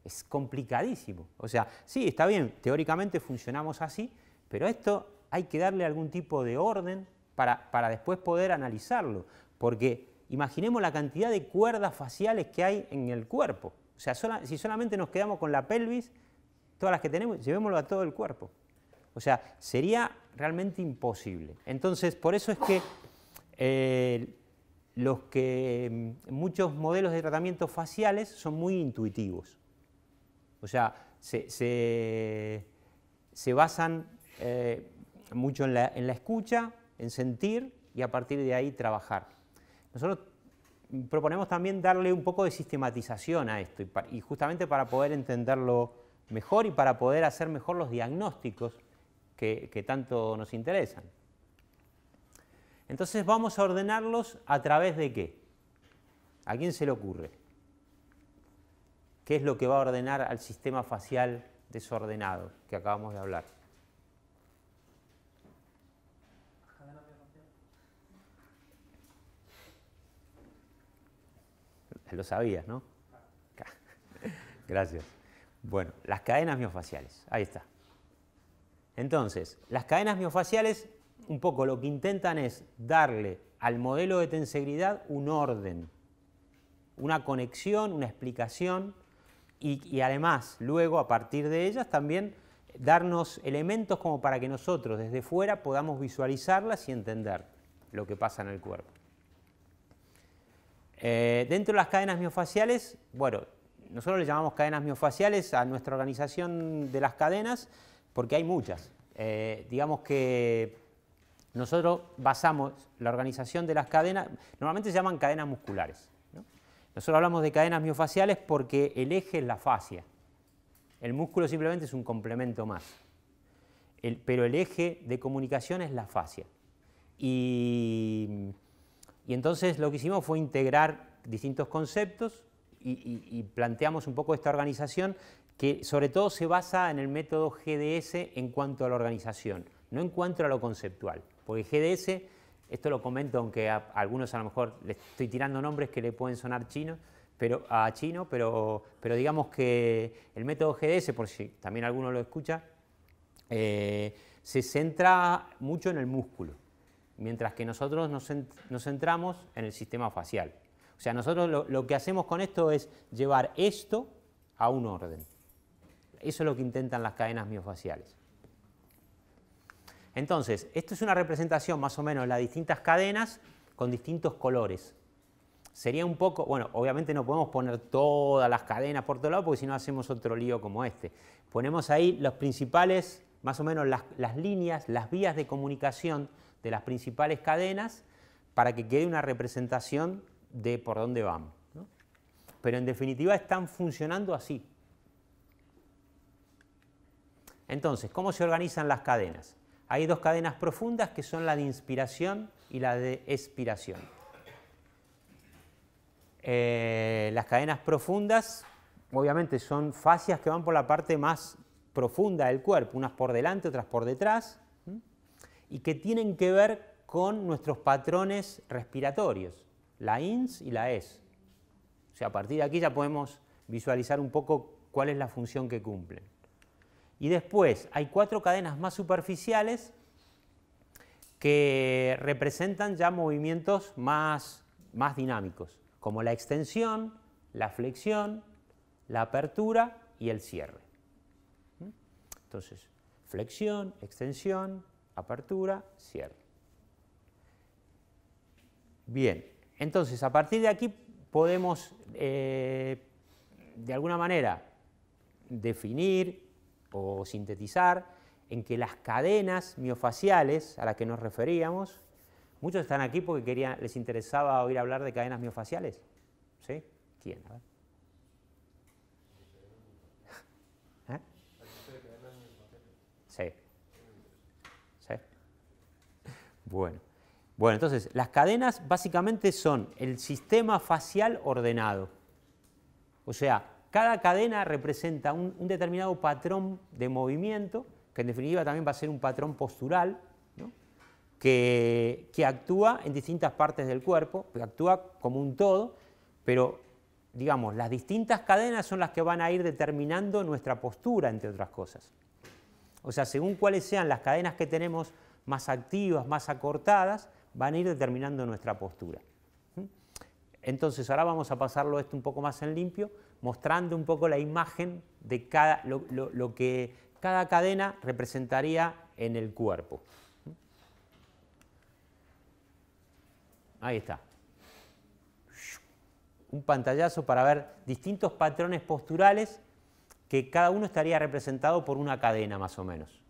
Es complicadísimo. O sea, sí, está bien, teóricamente funcionamos así, pero esto hay que darle algún tipo de orden para, para después poder analizarlo. Porque imaginemos la cantidad de cuerdas faciales que hay en el cuerpo. O sea, si solamente nos quedamos con la pelvis, todas las que tenemos, llevémoslo a todo el cuerpo. O sea, sería realmente imposible. Entonces, por eso es que eh, los que mm, muchos modelos de tratamientos faciales son muy intuitivos. O sea, se, basan eh, mucho en la, escucha, en sentir y a partir de ahí trabajar. Nosotros proponemos también darle un poco de sistematización a esto y, justamente para poder entenderlo mejor y para poder hacer mejor los diagnósticos que tanto nos interesan. Entonces vamos a ordenarlos a través de qué. ¿A quién se le ocurre? ¿Qué es lo que va a ordenar al sistema facial desordenado que acabamos de hablar? Lo sabías, ¿no? <laughs> Gracias. Bueno, las cadenas miofaciales. Ahí está. Entonces, las cadenas miofaciales un poco lo que intentan es darle al modelo de tensegridad un orden, una conexión, una explicación y, además luego a partir de ellas también darnos elementos como para que nosotros desde fuera podamos visualizarlas y entender lo que pasa en el cuerpo. Eh, dentro de las cadenas miofaciales, bueno, nosotros le llamamos cadenas miofaciales a nuestra organización de las cadenas porque hay muchas. Eh, digamos que nosotros basamos la organización de las cadenas, normalmente se llaman cadenas musculares. ¿no? Nosotros hablamos de cadenas miofaciales porque el eje es la fascia. El músculo simplemente es un complemento más. pero el eje de comunicación es la fascia. Y, entonces lo que hicimos fue integrar distintos conceptos y, y planteamos un poco esta organización que sobre todo se basa en el método GDS en cuanto a la organización, no en cuanto a lo conceptual. Porque GDS, esto lo comento, aunque a algunos a lo mejor le estoy tirando nombres que le pueden sonar chinos, pero, a chino, pero, pero digamos que el método GDS, por si también alguno lo escucha, eh, se centra mucho en el músculo, mientras que nosotros nos, centramos en el sistema facial. O sea, nosotros lo, lo que hacemos con esto es llevar esto a un orden. Eso es lo que intentan las cadenas miofaciales. Entonces, esto es una representación más o menos de las distintas cadenas con distintos colores. Sería un poco, bueno, obviamente no podemos poner todas las cadenas por todo lado porque si no hacemos otro lío como este. Ponemos ahí los principales, más o menos las, líneas, las vías de comunicación de las principales cadenas para que quede una representación de por dónde van. Pero en definitiva están funcionando así. Entonces, ¿cómo se organizan las cadenas? hay dos cadenas profundas que son la de inspiración y la de expiración. Eh, las cadenas profundas, obviamente, son fascias que van por la parte más profunda del cuerpo, unas por delante, otras por detrás, y que tienen que ver con nuestros patrones respiratorios, la INS y la ES. O sea, a partir de aquí ya podemos visualizar un poco cuál es la función que cumplen. Y después hay cuatro cadenas más superficiales que representan ya movimientos más, más dinámicos, como la extensión, la flexión, la apertura y el cierre. ¿Mm? Entonces, flexión, extensión, apertura, cierre. Bien, entonces a partir de aquí podemos eh, de alguna manera definir, o sintetizar en que las cadenas miofaciales a las que nos referíamos, muchos están aquí porque les interesaba oír hablar de cadenas miofaciales. ¿Sí? ¿Quién? ¿Eh? Sí. sí. Bueno. Bueno, entonces, las cadenas básicamente son el sistema facial ordenado. O sea, cada cadena representa un, determinado patrón de movimiento, que en definitiva también va a ser un patrón postural, que actúa en distintas partes del cuerpo, que actúa como un todo, pero digamos, las distintas cadenas son las que van a ir determinando nuestra postura, entre otras cosas. O sea, según cuáles sean las cadenas que tenemos más activas, más acortadas, van a ir determinando nuestra postura. ¿Mm? Entonces, ahora vamos a pasarlo esto un poco más en limpio mostrando un poco la imagen de cada, lo, lo que cada cadena representaría en el cuerpo. Ahí está. Un pantallazo para ver distintos patrones posturales que cada uno estaría representado por una cadena más o menos.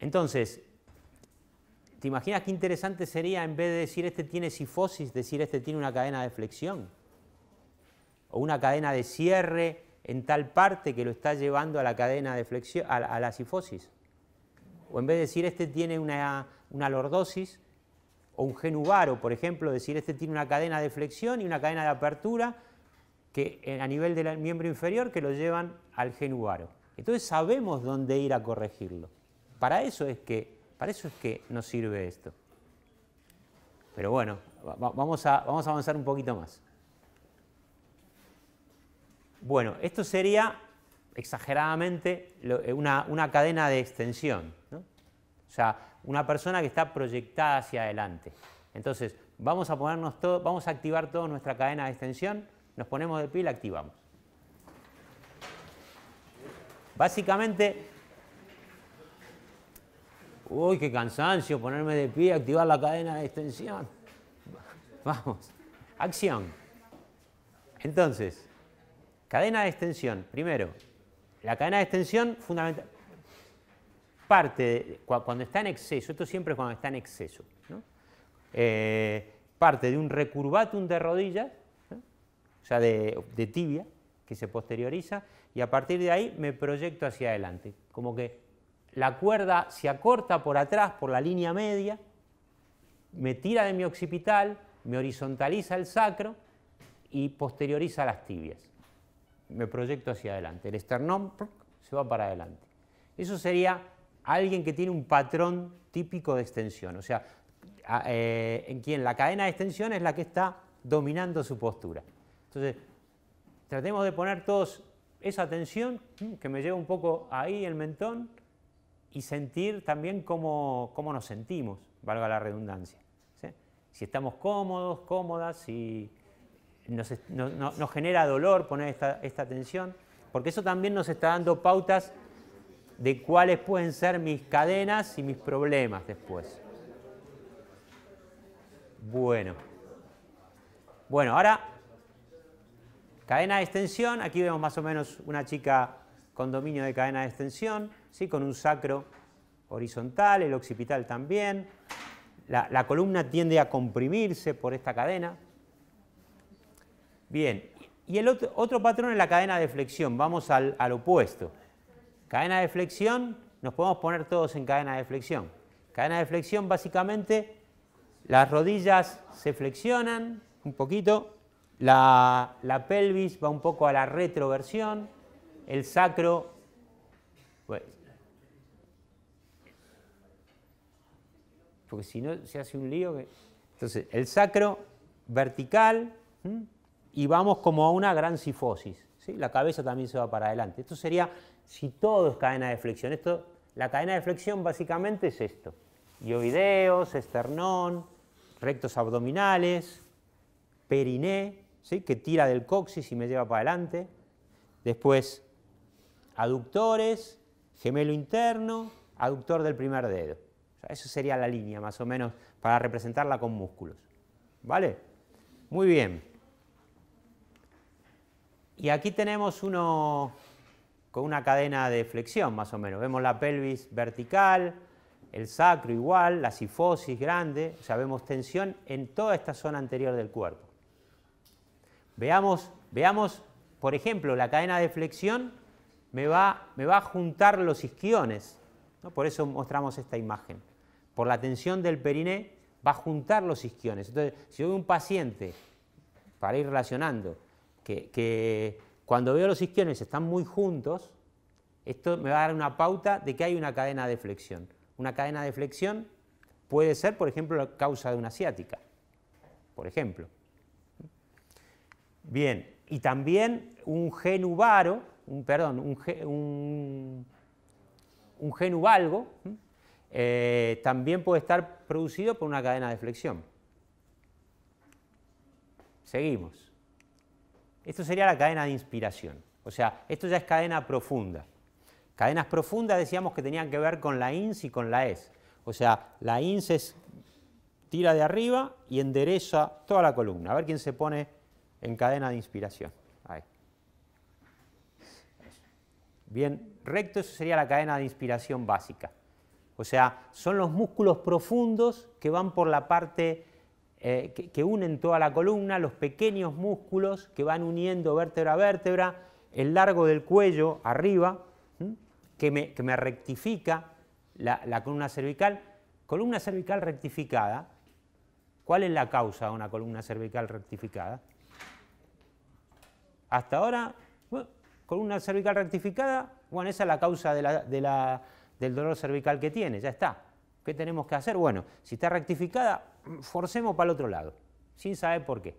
Entonces, ¿te imaginas qué interesante sería en vez de decir este tiene sifosis, decir este tiene una cadena de flexión? o una cadena de cierre en tal parte que lo está llevando a la cadena de flexión, a, la cifosis. O en vez de decir este tiene una, lordosis o un genuvaro, por ejemplo, decir este tiene una cadena de flexión y una cadena de apertura que a nivel del miembro inferior que lo llevan al genuvaro. Entonces sabemos dónde ir a corregirlo. Para eso es que, para eso es que nos sirve esto. Pero bueno, vamos vamos a avanzar un poquito más. Bueno, esto sería exageradamente eh, una, cadena de extensión. O sea, una persona que está proyectada hacia adelante. Entonces, vamos a ponernos todo, vamos a activar toda nuestra cadena de extensión, nos ponemos de pie y la activamos. Básicamente, uy, qué cansancio ponerme de pie, activar la cadena de extensión. <laughs> Vamos, acción. Entonces, Cadena de extensión, primero. La cadena de extensión fundamental. Parte, cuando está en exceso, esto siempre es cuando está en exceso, eh, parte de un recurvatum de rodillas, o sea, de tibia, que se posterioriza, y a partir de ahí me proyecto hacia adelante. Como que la cuerda se acorta por atrás, por la línea media, me tira de mi occipital, me horizontaliza el sacro y posterioriza las tibias me proyecto hacia adelante. El esternón se va para adelante. Eso sería alguien que tiene un patrón típico de extensión. O sea, eh, en quien la cadena de extensión es la que está dominando su postura. Entonces, tratemos de poner todos esa tensión mm, que me lleva un poco ahí el mentón y sentir también cómo, nos sentimos, valga la redundancia. Si estamos cómodos, cómodas, si nos, genera dolor poner esta, tensión, porque eso también nos está dando pautas de cuáles pueden ser mis cadenas y mis problemas después. Bueno. Bueno, ahora, cadena de extensión. Aquí vemos más o menos una chica con dominio de cadena de extensión, ¿sí? con un sacro horizontal, el occipital también. la columna tiende a comprimirse por esta cadena. Bien, y el otro, patrón es la cadena de flexión, vamos al, opuesto. Cadena de flexión, nos podemos poner todos en cadena de flexión. Cadena de flexión básicamente las rodillas se flexionan un poquito, la, pelvis va un poco a la retroversión, el sacro... porque si no se hace un lío. entonces, el sacro vertical, y vamos como a una gran sifosis. La cabeza también se va para adelante. Esto sería si todo es cadena de flexión. Esto, la cadena de flexión básicamente es esto. Ioideos, esternón, rectos abdominales, periné, que tira del coxis y me lleva para adelante. Después, aductores, gemelo interno, aductor del primer dedo. esa eso sería la línea más o menos para representarla con músculos. ¿Vale? Muy bien. Y aquí tenemos uno con una cadena de flexión más o menos. Vemos la pelvis vertical, el sacro igual, la sifosis grande, o sea, vemos tensión en toda esta zona anterior del cuerpo. Veamos, veamos por ejemplo, la cadena de flexión me va, a juntar los isquiones, por eso mostramos esta imagen. Por la tensión del periné va a juntar los isquiones. Entonces, si yo veo un paciente, para ir relacionando, que, cuando veo los isquiones están muy juntos, esto me va a dar una pauta de que hay una cadena de flexión. Una cadena de flexión puede ser, por ejemplo, la causa de una asiática. por ejemplo. Bien, y también un genu un, perdón, un, un, genu valgo, eh, también puede estar producido por una cadena de flexión. Seguimos. Esto sería la cadena de inspiración. O sea, esto ya es cadena profunda. Cadenas profundas decíamos que tenían que ver con la ins y con la es. O sea, la ins tira de arriba y endereza toda la columna. A ver quién se pone en cadena de inspiración. Bien recto, eso sería la cadena de inspiración básica. O sea, son los músculos profundos que van por la parte eh, que, unen toda la columna, los pequeños músculos que van uniendo vértebra a vértebra, el largo del cuello arriba, que me, rectifica la, columna cervical. Columna cervical rectificada. ¿Cuál es la causa de una columna cervical rectificada? Hasta ahora, columna cervical rectificada, bueno, esa es la causa del dolor cervical que tiene, ya está. ¿Qué tenemos que hacer? Bueno, si está rectificada, forcemos para el otro lado, sin saber por qué.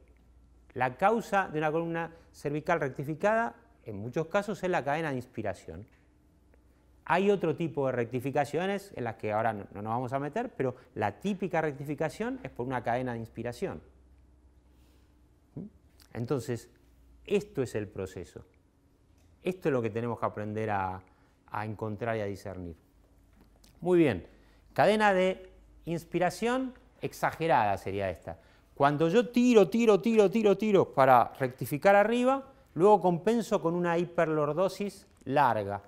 La causa de una columna cervical rectificada, en muchos casos, es la cadena de inspiración. Hay otro tipo de rectificaciones en las que ahora no, nos vamos a meter, pero la típica rectificación es por una cadena de inspiración. Entonces, esto es el proceso. Esto es lo que tenemos que aprender a encontrar y a discernir. Muy bien, cadena de inspiración exagerada sería esta. Cuando yo tiro, tiro, tiro, tiro, tiro para rectificar arriba, luego compenso con una hiperlordosis larga.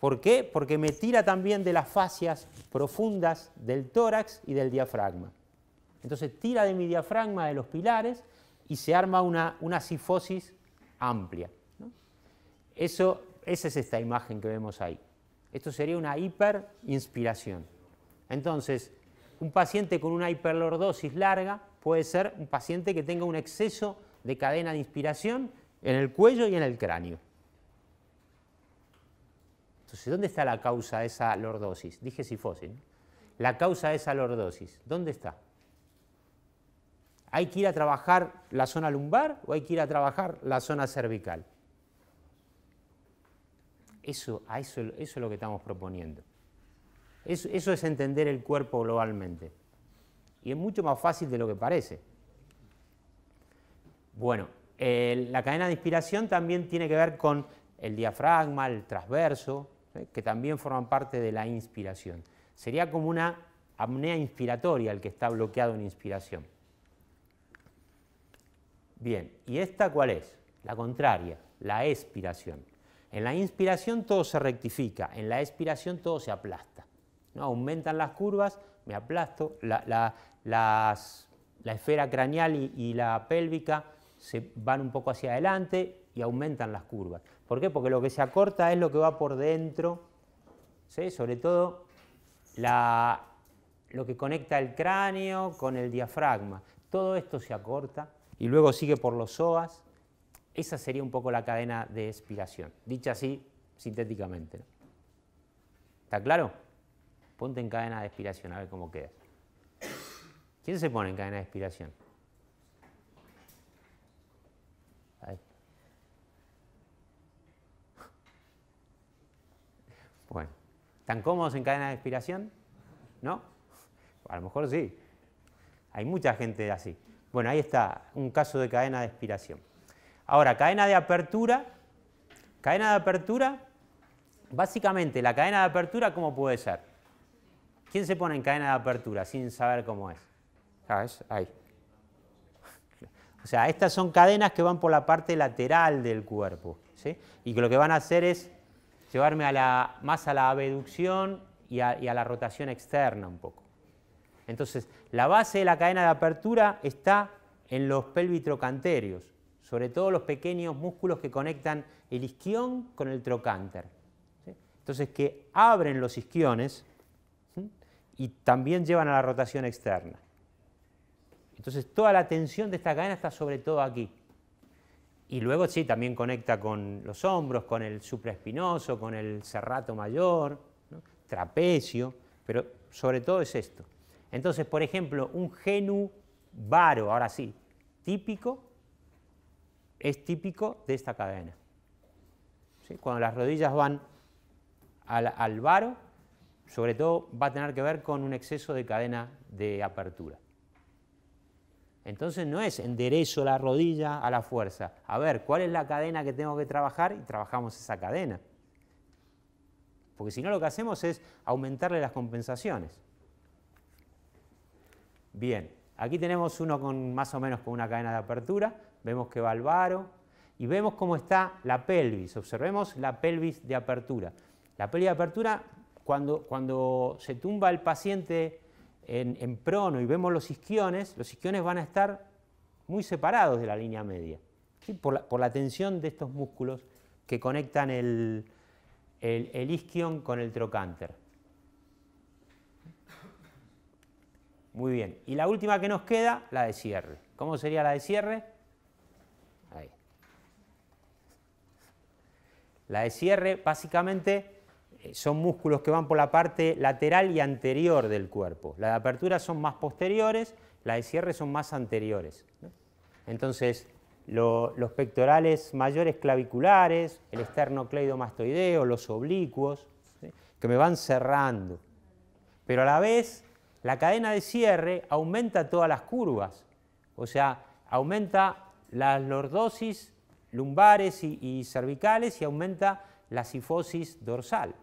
¿Por qué? Porque me tira también de las fascias profundas del tórax y del diafragma. Entonces tira de mi diafragma, de los pilares, y se arma una, sifosis amplia. Eso, esa es esta imagen que vemos ahí. Esto sería una hiperinspiración. Entonces, un paciente con una hiperlordosis larga puede ser un paciente que tenga un exceso de cadena de inspiración en el cuello y en el cráneo. Entonces, ¿dónde está la causa de esa lordosis? Dije sifosis. ¿no? La causa de esa lordosis, ¿dónde está? ¿Hay que ir a trabajar la zona lumbar o hay que ir a trabajar la zona cervical? eso, eso es lo que estamos proponiendo. Eso, es entender el cuerpo globalmente. Y es mucho más fácil de lo que parece. Bueno, la cadena de inspiración también tiene que ver con el diafragma, el transverso, ¿eh? que también forman parte de la inspiración. Sería como una apnea inspiratoria el que está bloqueado en inspiración. Bien, ¿y esta cuál es? La contraria, la expiración. En la inspiración todo se rectifica, en la expiración todo se aplasta. Aumentan las curvas, me aplasto, la, esfera craneal y, la pélvica se van un poco hacia adelante y aumentan las curvas. ¿Por qué? Porque lo que se acorta es lo que va por dentro, sobre todo lo que conecta el cráneo con el diafragma. Todo esto se acorta y luego sigue por los psoas. Esa sería un poco la cadena de expiración, dicha así sintéticamente. ¿Está claro? Ponte en cadena de expiración, a ver cómo queda. ¿Quién se pone en cadena de expiración? Bueno, ¿tan cómodos en cadena de expiración? ¿No? A lo mejor sí. Hay mucha gente así. Bueno, ahí está un caso de cadena de expiración. Ahora, cadena de apertura. Cadena de apertura, básicamente la cadena de apertura, ¿cómo puede ser? ¿Quién se pone en cadena de apertura sin saber cómo es? Ah, ahí. O sea, estas son cadenas que van por la parte lateral del cuerpo. Y que lo que van a hacer es llevarme más a la abducción y a, la rotación externa un poco. Entonces, la base de la cadena de apertura está en los trocanterios, sobre todo los pequeños músculos que conectan el isquión con el trocánter. Entonces, que abren los isquiones y también llevan a la rotación externa. Entonces toda la tensión de esta cadena está sobre todo aquí. Y luego sí, también conecta con los hombros, con el supraespinoso, con el serrato mayor, trapecio, pero sobre todo es esto. Entonces, por ejemplo, un genu varo, ahora sí, típico, es típico de esta cadena. Cuando las rodillas van al, al varo, sobre todo va a tener que ver con un exceso de cadena de apertura. Entonces no es enderezo la rodilla a la fuerza. A ver, ¿cuál es la cadena que tengo que trabajar? Y trabajamos esa cadena. Porque si no lo que hacemos es aumentarle las compensaciones. Bien, aquí tenemos uno con más o menos con una cadena de apertura. Vemos que va al varo y vemos cómo está la pelvis. Observemos la pelvis de apertura. La pelvis de apertura cuando, se tumba el paciente en, prono y vemos los isquiones, los isquiones van a estar muy separados de la línea media, por, la, tensión de estos músculos que conectan el, el, el isquion con el trocánter. Muy bien, y la última que nos queda, la de cierre. ¿Cómo sería la de cierre? Ahí. La de cierre básicamente eh, son músculos que van por la parte lateral y anterior del cuerpo. Las de apertura son más posteriores, las de cierre son más anteriores. Entonces, los pectorales mayores claviculares, el esternocleidomastoideo, los oblicuos, que me van cerrando. Pero a la vez, la cadena de cierre aumenta todas las curvas, o sea, aumenta las lordosis lumbares y, y cervicales y aumenta la sifosis dorsal.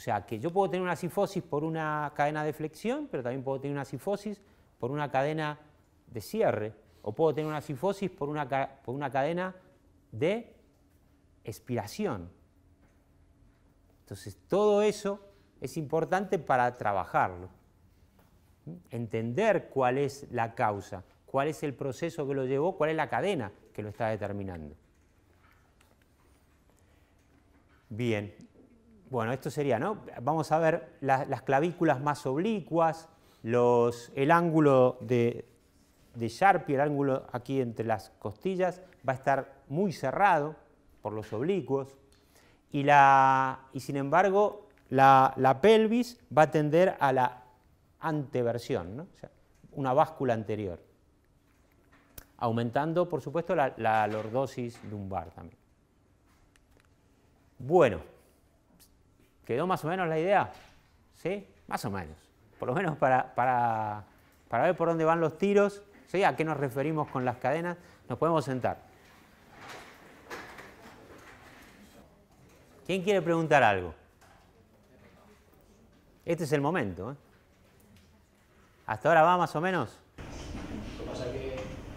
O sea, que yo puedo tener una sifosis por una cadena de flexión, pero también puedo tener una sifosis por una cadena de cierre, o puedo tener una sifosis por una, por una cadena de expiración. Entonces, todo eso es importante para trabajarlo. Entender cuál es la causa, cuál es el proceso que lo llevó, cuál es la cadena que lo está determinando. Bien, bueno, esto sería, ¿no? Vamos a ver las clavículas más oblicuas, el ángulo de, Sharpie, el ángulo aquí entre las costillas, va a estar muy cerrado por los oblicuos y, sin embargo la, pelvis va a tender a la anteversión, ¿no? o sea, una báscula anterior, aumentando por supuesto la, la lordosis lumbar también. Bueno, ¿Quedó más o menos la idea? ¿Sí? Más o menos. Por lo menos para, ver por dónde van los tiros, ¿sí? a qué nos referimos con las cadenas, nos podemos sentar. ¿Quién quiere preguntar algo? Este es el momento. ¿eh? ¿Hasta ahora va más o menos? Lo que pasa es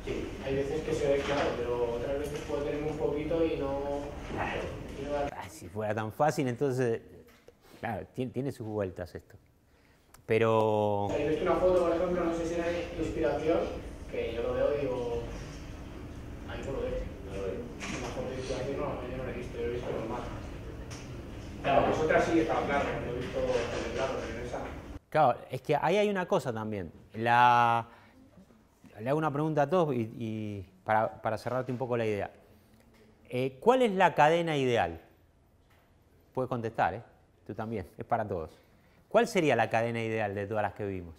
que sí, hay veces que se ve claro, pero otras veces puede tener un poquito y no... si fuera tan fácil, entonces Claro, tiene, sus vueltas esto. Pero... Hay visto una foto, por ejemplo, no sé si era inspiración, que yo lo veo y digo... Ahí por lo de. No lo veo. Una foto de inspiración no, yo no la he visto, yo he visto normal. Claro, vosotras sí está claro, no he visto el claro, pero en esa... Claro, es que ahí hay una cosa también. La... Le hago una pregunta a todos y, y para, para, cerrarte un poco la idea. Eh, ¿Cuál es la cadena ideal? Puedes contestar, ¿eh? Tú también, es para todos. ¿Cuál sería la cadena ideal de todas las que vivimos?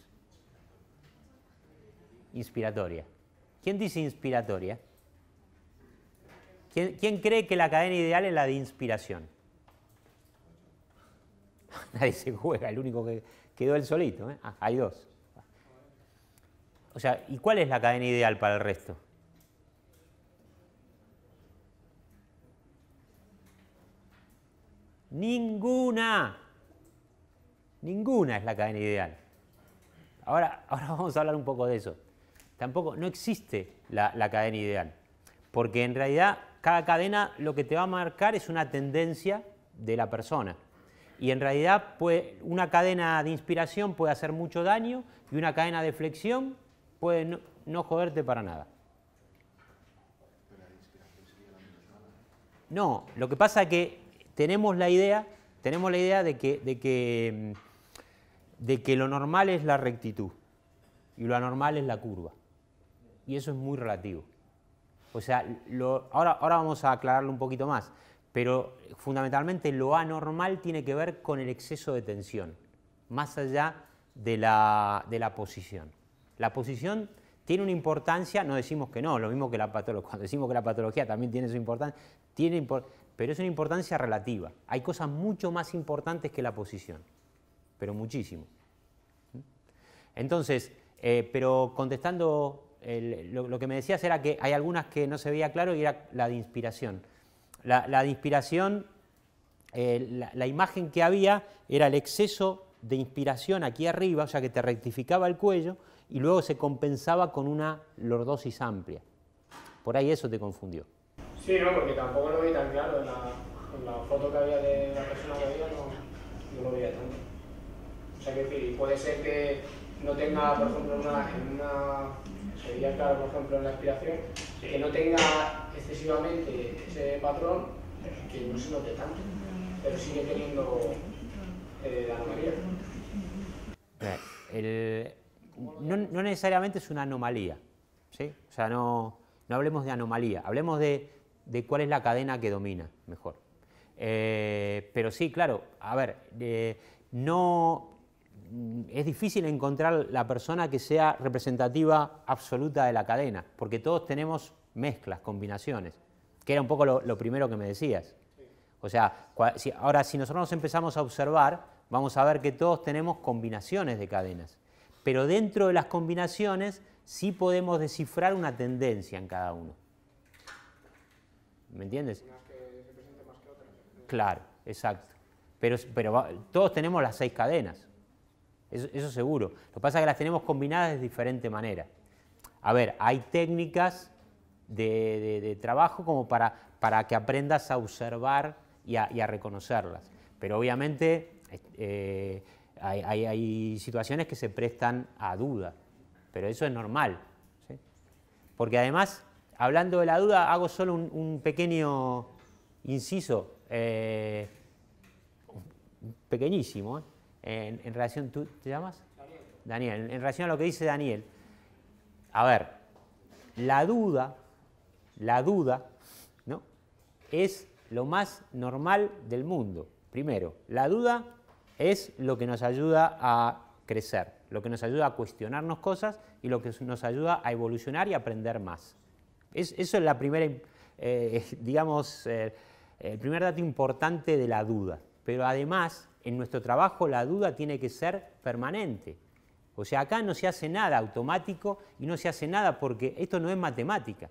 Inspiratoria. ¿Quién dice inspiratoria? ¿Quién, cree que la cadena ideal es la de inspiración? <laughs> Nadie se juega, el único que quedó el solito. ¿eh? Ah, hay dos. O sea, ¿y cuál es la cadena ideal para el resto? Ninguna. Ninguna es la cadena ideal. Ahora, ahora <laughs> vamos a hablar un poco de eso. Tampoco, no existe la, cadena ideal. Porque en realidad cada cadena lo que te va a marcar es una tendencia de la persona. Y en realidad una cadena de inspiración puede hacer mucho daño y una cadena de flexión puede no, no joderte para nada. No, lo que pasa es que tenemos la idea, tenemos la idea de, que, de, que, mm, de que lo normal es la rectitud y lo anormal es la curva. Y eso es muy relativo. O sea, ahora, ahora vamos a aclararlo un poquito más, pero fundamentalmente lo anormal tiene que ver con el exceso de tensión, más allá de la, posición. La posición tiene una importancia, no decimos que no, lo mismo que la patología, <laughs> cuando decimos que la patología también tiene su importancia, tiene, pero es una importancia relativa. Hay cosas mucho más importantes que la posición, pero muchísimo. Entonces, eh, pero contestando lo, que me decías era que hay algunas que no se veía claro y era la de inspiración. La, de inspiración, eh, la imagen que había era el exceso de inspiración aquí arriba, o sea que te rectificaba el cuello y luego se compensaba con una lordosis amplia. Por ahí eso te confundió. Sí, no, porque tampoco lo vi tan claro. En la, la foto que había de la persona que había no, no lo veía tanto. O sea, que puede ser que no tenga, por ejemplo, una, en una, sería claro, por ejemplo, en la aspiración, que no tenga excesivamente ese patrón, que no se note tanto, pero sigue teniendo eh, la anomalía. El, no, no, necesariamente es una anomalía, ¿sí? O sea, no, no hablemos de anomalía, hablemos de de cuál es la cadena que domina mejor. Eh, pero sí, claro, a ver, eh, no mm, es difícil encontrar la persona que sea representativa absoluta de la cadena, porque todos tenemos mezclas, combinaciones, que era un poco lo, primero que me decías. O sea, ahora si nosotros empezamos a observar, vamos a ver que todos tenemos combinaciones de cadenas, pero dentro de las combinaciones sí podemos descifrar una tendencia en cada uno. ¿Me entiendes? Claro, exacto. Pero, pero todos tenemos las seis cadenas, eso, seguro. Lo que pasa es que las tenemos combinadas de diferente manera. A ver, hay técnicas de, trabajo como para, para que aprendas a observar y a, reconocerlas. Pero obviamente eh, hay, situaciones que se prestan a duda, pero eso es normal. Porque además hablando de la duda, hago solo un, pequeño inciso, eh, pequeñísimo, eh, en, relación, ¿tú te llamas? Daniel. en relación a lo que dice Daniel. A ver, la duda, la duda, ¿no? Es lo más normal del mundo. Primero, la duda es lo que nos ayuda a crecer, lo que nos ayuda a cuestionarnos cosas y lo que nos ayuda a evolucionar y aprender más eso es la primera, eh, <laughs> digamos, eh, el primer dato importante de la duda. Pero además, en nuestro trabajo la duda tiene que ser permanente. O sea, acá no se hace nada automático y no se hace nada porque esto no es matemática.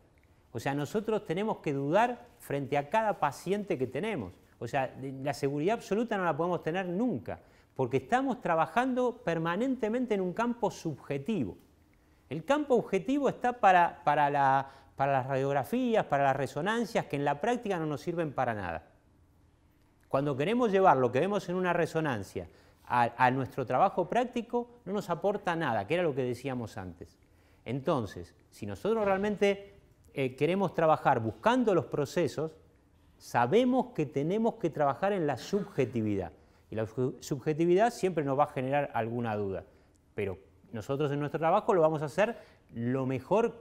O sea, nosotros tenemos que dudar frente a cada paciente que tenemos. O sea, la seguridad absoluta no la podemos tener nunca, porque estamos trabajando permanentemente en un campo subjetivo. El campo objetivo está para, para la para las radiografías, para las resonancias, que en la práctica no nos sirven para nada. Cuando queremos llevar lo que vemos en una resonancia a, nuestro trabajo práctico, no nos aporta nada, que era lo que decíamos antes. Entonces, si nosotros realmente eh, queremos trabajar buscando los procesos, sabemos que tenemos que trabajar en la subjetividad. Y la subjetividad siempre nos va a generar alguna duda, pero nosotros en nuestro trabajo lo vamos a hacer lo mejor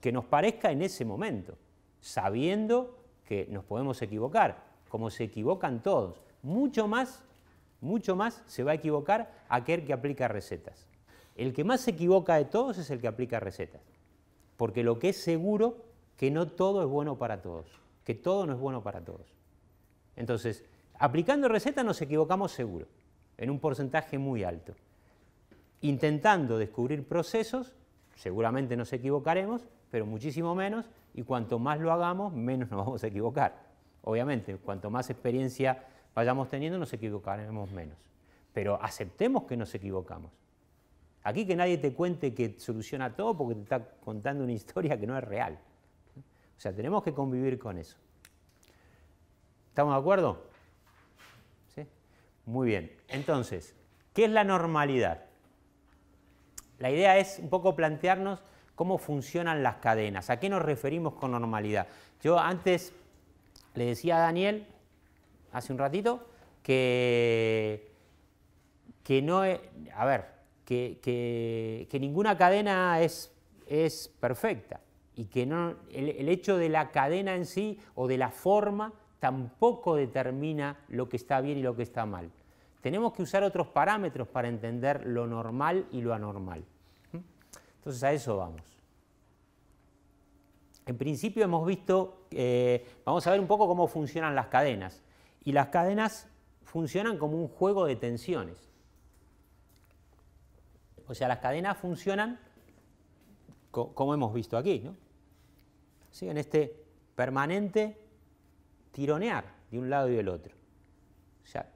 que nos parezca en ese momento, sabiendo que nos podemos equivocar, como se equivocan todos. Mucho más, mucho más se va a equivocar aquel que aplica recetas. El que más se equivoca de todos es el que aplica recetas, porque lo que es seguro que no todo es bueno para todos, que todo no es bueno para todos. Entonces, aplicando recetas nos equivocamos seguro, en un porcentaje muy alto. Intentando descubrir procesos, seguramente nos equivocaremos, pero muchísimo menos, y cuanto más lo hagamos, menos nos <laughs> vamos a equivocar. Obviamente, cuanto más experiencia vayamos teniendo, nos equivocaremos menos. Pero aceptemos que nos equivocamos. Aquí que nadie te cuente que soluciona todo porque te está contando una historia que no es real. O sea, tenemos que convivir con eso. ¿Estamos de acuerdo? ¿Sí? Muy bien. Entonces, ¿qué es la normalidad? La idea es un poco plantearnos cómo funcionan las cadenas, a qué nos referimos con normalidad. Yo antes le decía a Daniel, hace un ratito, que, que no e, a ver, que, ninguna cadena es, perfecta y que el hecho de la cadena en sí o de la forma tampoco determina lo que está bien y lo que está mal. Tenemos que usar otros parámetros para entender lo normal y lo anormal. Entonces a eso vamos. En principio hemos visto, eh, vamos a ver un poco cómo funcionan las cadenas. Y las cadenas funcionan como un juego de tensiones. O sea, las cadenas funcionan como hemos visto aquí, ¿no? En este permanente tironear de un lado y del otro. O sea,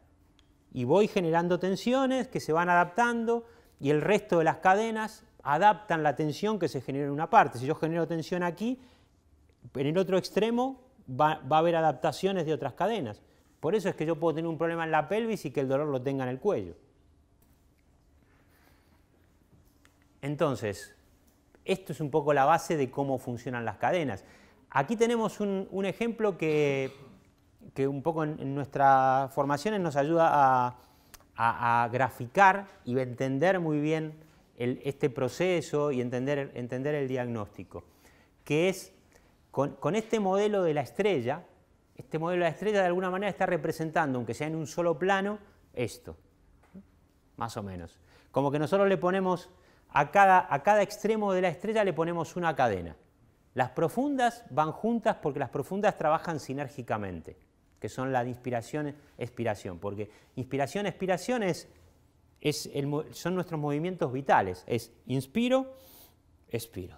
y voy generando tensiones que se van adaptando y el resto de las cadenas adaptan la tensión que se genera en una parte. Si yo genero tensión aquí, en el otro extremo va, a haber adaptaciones de otras cadenas. Por eso es que yo puedo tener un problema en la pelvis y que el dolor lo tenga en el cuello. Entonces, esto es un poco la base de cómo funcionan las cadenas. Aquí tenemos un, ejemplo que, un poco en, nuestras formaciones nos ayuda a, a graficar y entender muy bien este proceso y entender, el diagnóstico, que es con, este modelo de la estrella, este modelo de la estrella de alguna manera está representando, aunque sea en un solo plano, esto, más o menos. Como que nosotros le ponemos a cada, extremo de la estrella le ponemos una cadena. Las profundas van juntas porque las profundas trabajan sinérgicamente, que son la de inspiración, expiración, porque inspiración, expiración es son nuestros movimientos vitales, es inspiro, expiro.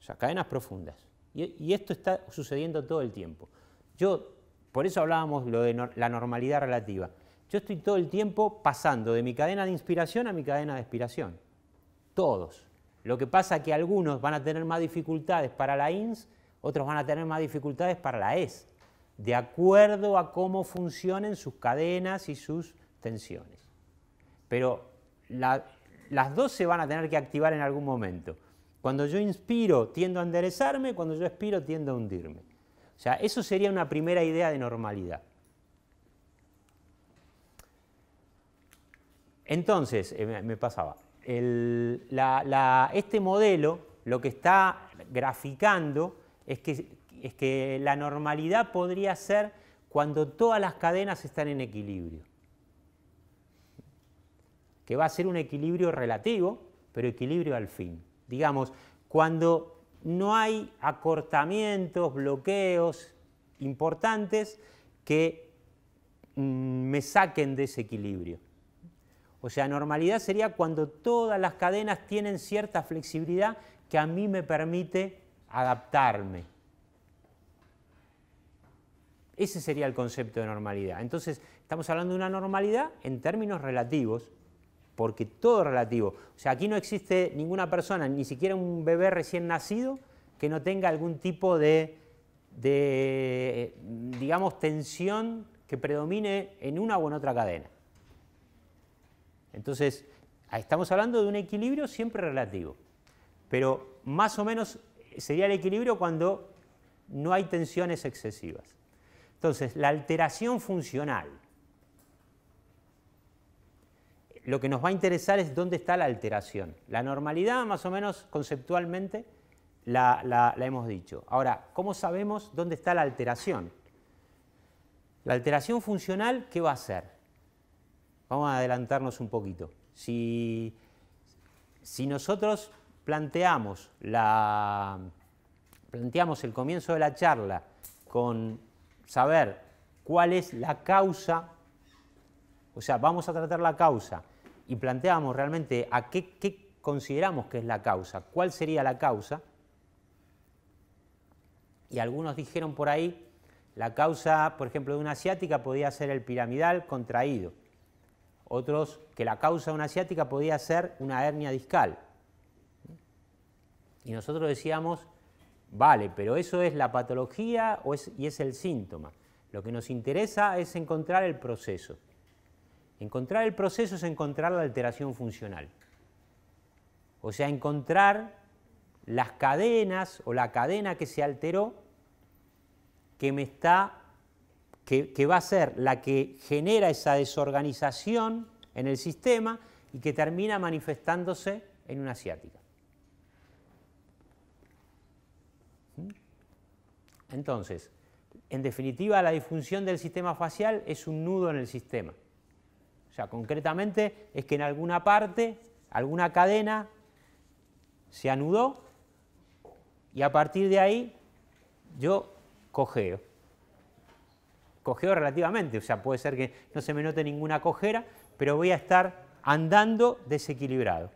O sea, cadenas profundas. Y, esto está sucediendo todo el tiempo. Yo, por eso hablábamos de la normalidad relativa. Yo estoy todo el tiempo pasando de mi cadena de inspiración a mi cadena de expiración. Todos. Lo que pasa es que algunos van a tener más dificultades para la INS, otros van a tener más dificultades para la ES, de acuerdo a cómo funcionen sus cadenas y sus tensiones pero las dos se van a tener que activar en algún momento. Cuando yo inspiro tiendo a enderezarme, cuando yo expiro tiendo a hundirme. O sea, eso sería una primera idea de normalidad. Entonces, eh, me pasaba, este modelo lo que está graficando es que la normalidad podría ser cuando todas las cadenas están en equilibrio que va a ser un equilibrio relativo, pero equilibrio al fin. Digamos, cuando no hay acortamientos, bloqueos importantes que mm, me saquen de ese equilibrio. O sea, normalidad sería cuando todas las cadenas tienen cierta flexibilidad que a mí me permite adaptarme. Ese sería el concepto de normalidad. Entonces, estamos hablando de una normalidad en términos relativos, porque todo es relativo. O sea, aquí no existe ninguna persona, ni siquiera un bebé recién nacido, que no tenga algún tipo de, digamos, tensión que predomine en una o en otra cadena. Entonces, estamos hablando de un equilibrio siempre relativo, pero más o menos sería el equilibrio cuando no hay tensiones excesivas. Entonces, la alteración funcional, lo que nos va a interesar es dónde está la alteración. La normalidad, más o menos conceptualmente, la, hemos dicho. Ahora, ¿cómo sabemos dónde está la alteración? La alteración funcional, ¿qué va a hacer? Vamos a adelantarnos un poquito. Si, nosotros planteamos, planteamos el comienzo de la charla con saber cuál es la causa, o sea, vamos a tratar la causa y planteábamos realmente a qué, consideramos que es la causa, cuál sería la causa. Y algunos dijeron por ahí, la causa, por ejemplo, de una asiática podía ser el piramidal contraído. Otros, que la causa de una asiática podía ser una hernia discal. Y nosotros decíamos, vale, pero eso es la patología y es el síntoma. Lo que nos interesa es encontrar el proceso. Encontrar el proceso es encontrar la alteración funcional. O sea, encontrar las cadenas o la cadena que se alteró que me está que, va a ser la que genera esa desorganización en el sistema y que termina manifestándose en una asiática. ¿Mm? Entonces, en definitiva, la disfunción del sistema facial es un nudo en el sistema sea, concretamente es que en alguna parte, alguna cadena se anudó y a partir de ahí yo cojeo. Cojeo relativamente, o sea, puede ser que no se me note ninguna cojera, pero voy a estar andando desequilibrado.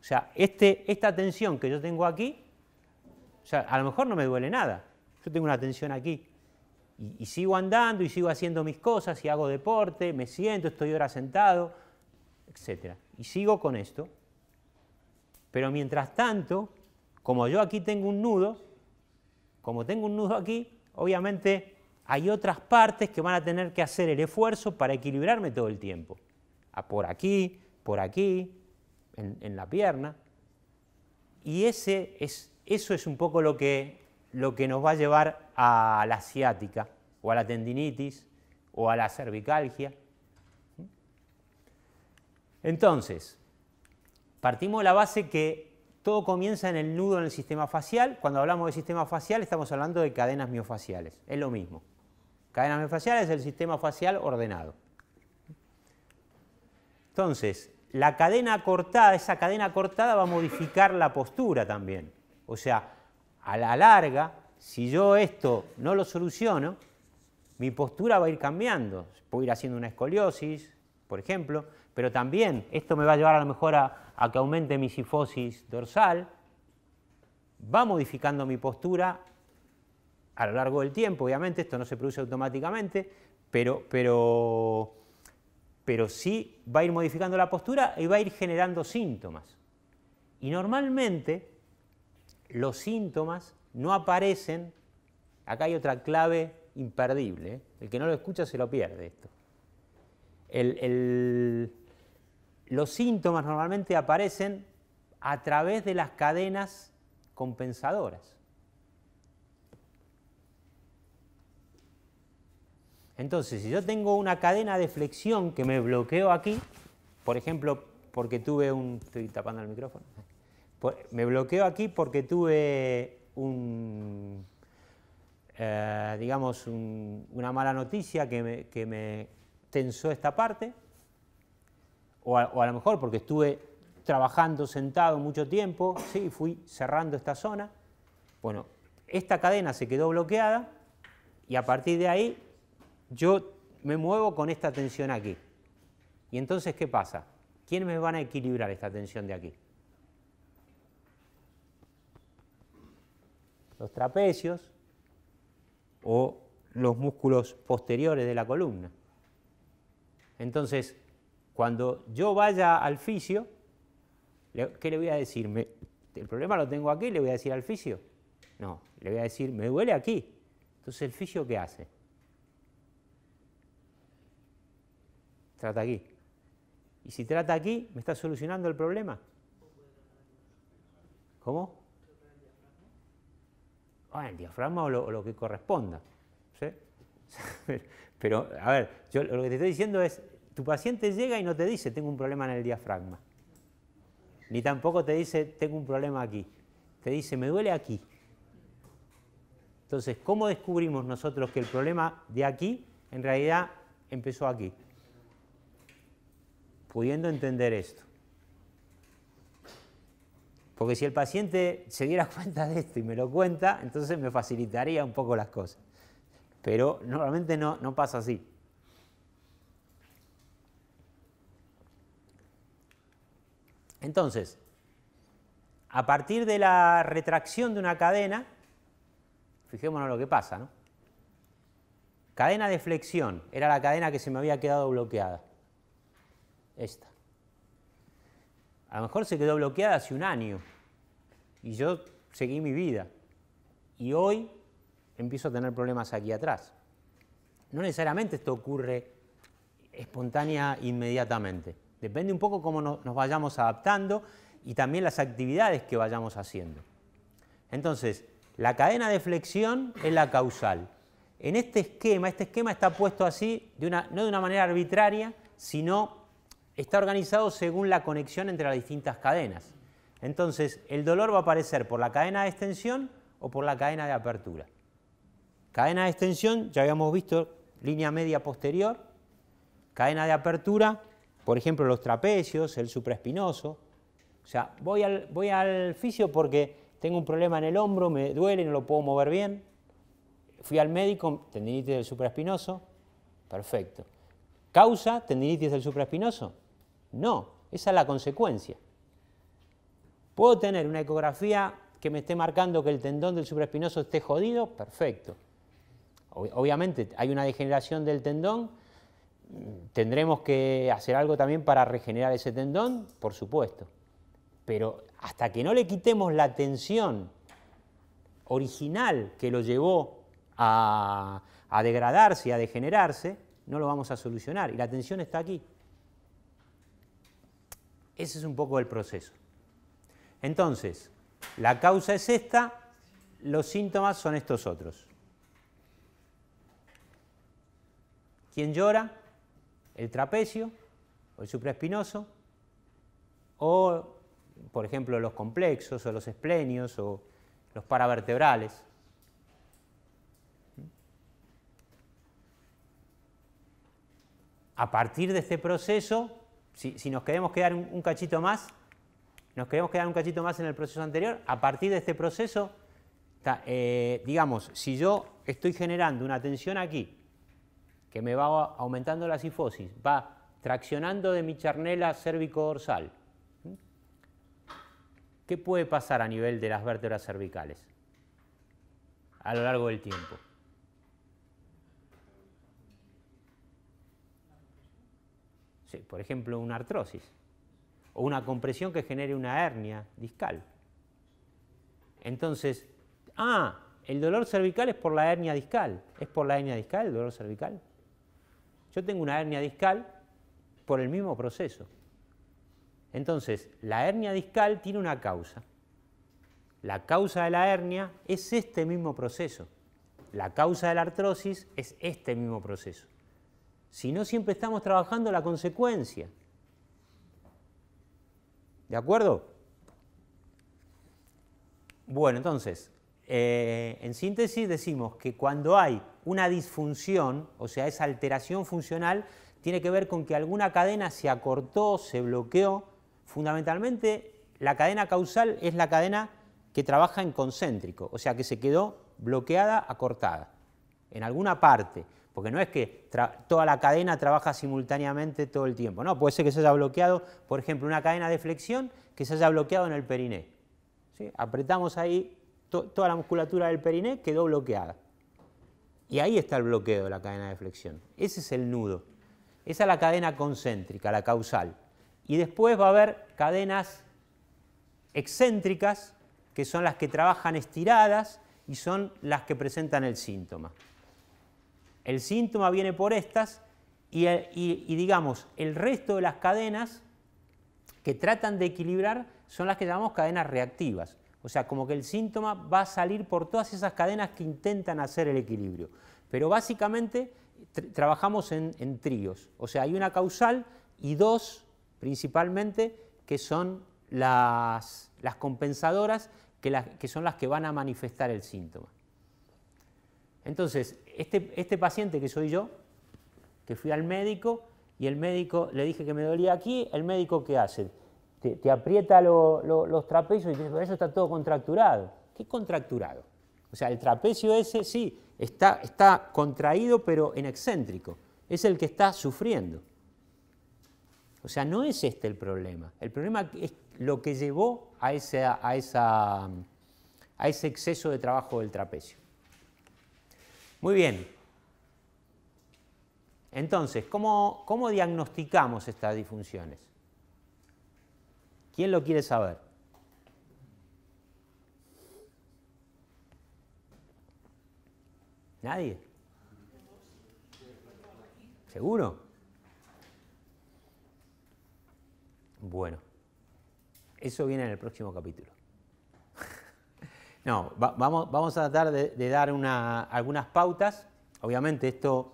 O sea, este, esta tensión que yo tengo aquí, o sea, a lo mejor no me duele nada. Yo tengo una tensión aquí, y, sigo andando y sigo haciendo mis cosas y hago deporte, me siento, estoy ahora sentado, etc. Y sigo con esto. Pero mientras tanto, como yo aquí tengo un nudo, como tengo un nudo aquí, obviamente hay otras partes que van a tener que hacer el esfuerzo para equilibrarme todo el tiempo. por aquí, por aquí, en, la pierna. Y ese es, eso es un poco lo que, lo que nos va a llevar a la ciática o a la tendinitis o a la cervicalgia. Entonces, partimos de la base que todo comienza en el nudo en el sistema facial. Cuando hablamos de sistema facial estamos hablando de cadenas miofaciales. Es lo mismo. Cadenas miofaciales es el sistema facial ordenado. Entonces, la cadena cortada, esa cadena cortada va a modificar la postura también. O sea, a la larga, si yo esto no lo soluciono, mi postura va a ir cambiando. Puedo ir haciendo una escoliosis, por ejemplo, pero también esto me va a llevar a lo mejor a, que aumente mi sifosis dorsal, va modificando mi postura a lo largo del tiempo, obviamente, esto no se produce automáticamente, pero, pero, pero sí va a ir modificando la postura y va a ir generando síntomas. Y normalmente los síntomas no aparecen, acá hay otra clave imperdible, el que no lo escucha se lo pierde esto. los síntomas normalmente aparecen a través de las cadenas compensadoras. Entonces, si yo tengo una cadena de flexión que me bloqueo aquí, por ejemplo, porque tuve un... Estoy tapando el micrófono. Me bloqueo aquí porque tuve eh, digamos, una mala noticia que me, tensó esta parte, o a, lo mejor porque estuve trabajando sentado mucho tiempo, sí, fui cerrando esta zona. Bueno, esta cadena se quedó bloqueada y a partir de ahí yo me muevo con esta tensión aquí. Y entonces, ¿qué pasa? ¿Quiénes me van a equilibrar esta tensión de aquí? los trapecios o los músculos posteriores de la columna. Entonces, cuando yo vaya al fisio, ¿qué le voy a decir? ¿El problema lo tengo aquí? ¿Le voy a decir al fisio? No, le voy a decir, me duele aquí. Entonces, ¿el fisio qué hace? Trata aquí. Y si trata aquí, ¿me está solucionando el problema? ¿Cómo? ah, el diafragma o lo, que corresponda. <laughs> Pero, a ver, yo lo que te estoy diciendo es, tu paciente llega y no te dice, tengo un problema en el diafragma. Ni tampoco te dice, tengo un problema aquí. Te dice, me duele aquí. Entonces, ¿cómo descubrimos nosotros que el problema de aquí en realidad empezó aquí? Pudiendo entender esto. Porque si el paciente se diera <laughs> cuenta de esto y me lo cuenta, entonces me facilitaría un poco las cosas. Pero normalmente no, no pasa así. Entonces, a partir de la retracción de una cadena, fijémonos lo que pasa, ¿no? Cadena de flexión, era la cadena que se me había quedado bloqueada. Esta. A lo mejor se quedó bloqueada hace un año y yo seguí mi vida. Y hoy empiezo a tener problemas aquí atrás. No necesariamente esto ocurre espontánea inmediatamente. Depende un poco cómo nos vayamos adaptando y también las actividades que vayamos haciendo. Entonces, la cadena de flexión es la causal. En este esquema, este esquema está puesto así, no de una manera arbitraria, sino está organizado según la conexión entre las distintas cadenas. Entonces, el dolor va a aparecer por la cadena de extensión o por la cadena de apertura. Cadena de extensión, ya habíamos visto, línea media posterior. Cadena de apertura, por ejemplo, los trapecios, el supraespinoso. O sea, voy al, voy fisio porque tengo un problema en el hombro, me duele, no lo puedo mover bien. Fui al médico, tendinitis del supraespinoso. Perfecto. Causa, tendinitis del supraespinoso. No, esa es la consecuencia. ¿Puedo tener una ecografía que me esté marcando que el tendón del supraespinoso esté jodido? Perfecto. Obviamente hay una degeneración del tendón, tendremos que hacer algo también para regenerar ese tendón, por supuesto. Pero hasta que no le quitemos la tensión original que lo llevó a, degradarse degradarse, a degenerarse, no lo vamos a solucionar. Y la tensión está aquí. Ese es un poco el proceso. Entonces, la causa es esta, los síntomas son estos otros. ¿Quién llora? ¿El trapecio o el supraespinoso? O, por ejemplo, los complexos o los esplenios o los paravertebrales. A partir de este proceso, si, nos queremos quedar un, cachito más, nos queremos quedar un cachito más en el proceso anterior, a partir de este proceso, eh, digamos, si yo estoy generando una tensión aquí, que me va aumentando la sifosis, va traccionando de mi charnela cérvico-dorsal, ¿qué puede pasar a nivel de las vértebras cervicales a lo largo del tiempo? por ejemplo, una artrosis o una compresión que genere una hernia discal. Entonces, ah, el dolor cervical es por la hernia discal. ¿Es por la hernia discal el dolor cervical? Yo tengo una hernia discal por el mismo proceso. Entonces, la hernia discal tiene una causa. La causa de la hernia es este mismo proceso. La causa de la artrosis es este mismo proceso. Si no, siempre estamos trabajando la consecuencia. ¿De acuerdo? Bueno, entonces, eh, en síntesis decimos que cuando hay una disfunción, o sea, esa alteración funcional, tiene que ver con que alguna cadena se acortó, se bloqueó. Fundamentalmente, la cadena causal es la cadena que trabaja en concéntrico, o sea, que se quedó bloqueada, acortada, en alguna parte. Porque no es que toda la cadena trabaja simultáneamente todo el tiempo. No, puede ser que se haya bloqueado, por ejemplo, una cadena de flexión que se haya bloqueado en el periné. Apretamos ahí, toda la musculatura del periné quedó bloqueada. Y ahí está el bloqueo de la cadena de flexión. Ese es el nudo. Esa es la cadena concéntrica, la causal. Y después va a haber cadenas excéntricas, que son las que trabajan estiradas y son las que presentan el síntoma el síntoma viene por estas y, digamos, el resto de las cadenas que tratan de equilibrar son las que llamamos cadenas reactivas. O sea, como que el síntoma va a salir por todas esas cadenas que intentan hacer el equilibrio. Pero básicamente trabajamos en, tríos. O sea, hay una causal y dos principalmente que son las, compensadoras que, que son las que van a manifestar el síntoma. Entonces, este, este, paciente que soy yo, que fui al médico y el médico le dije que me dolía aquí, el médico ¿qué hace? Te, aprieta los trapecios y te dice, pero eso está todo contracturado. ¿Qué contracturado? O sea, el trapecio ese sí, está, contraído pero en excéntrico. Es el que está sufriendo. O sea, no es este el problema. El problema es lo que llevó a, a ese exceso de trabajo del trapecio. Muy bien. Entonces, ¿cómo, diagnosticamos estas disfunciones? ¿Quién lo quiere saber? ¿Nadie? ¿Seguro? Bueno, eso viene en el próximo capítulo. No, vamos, vamos, a tratar de, dar una, algunas pautas. Obviamente esto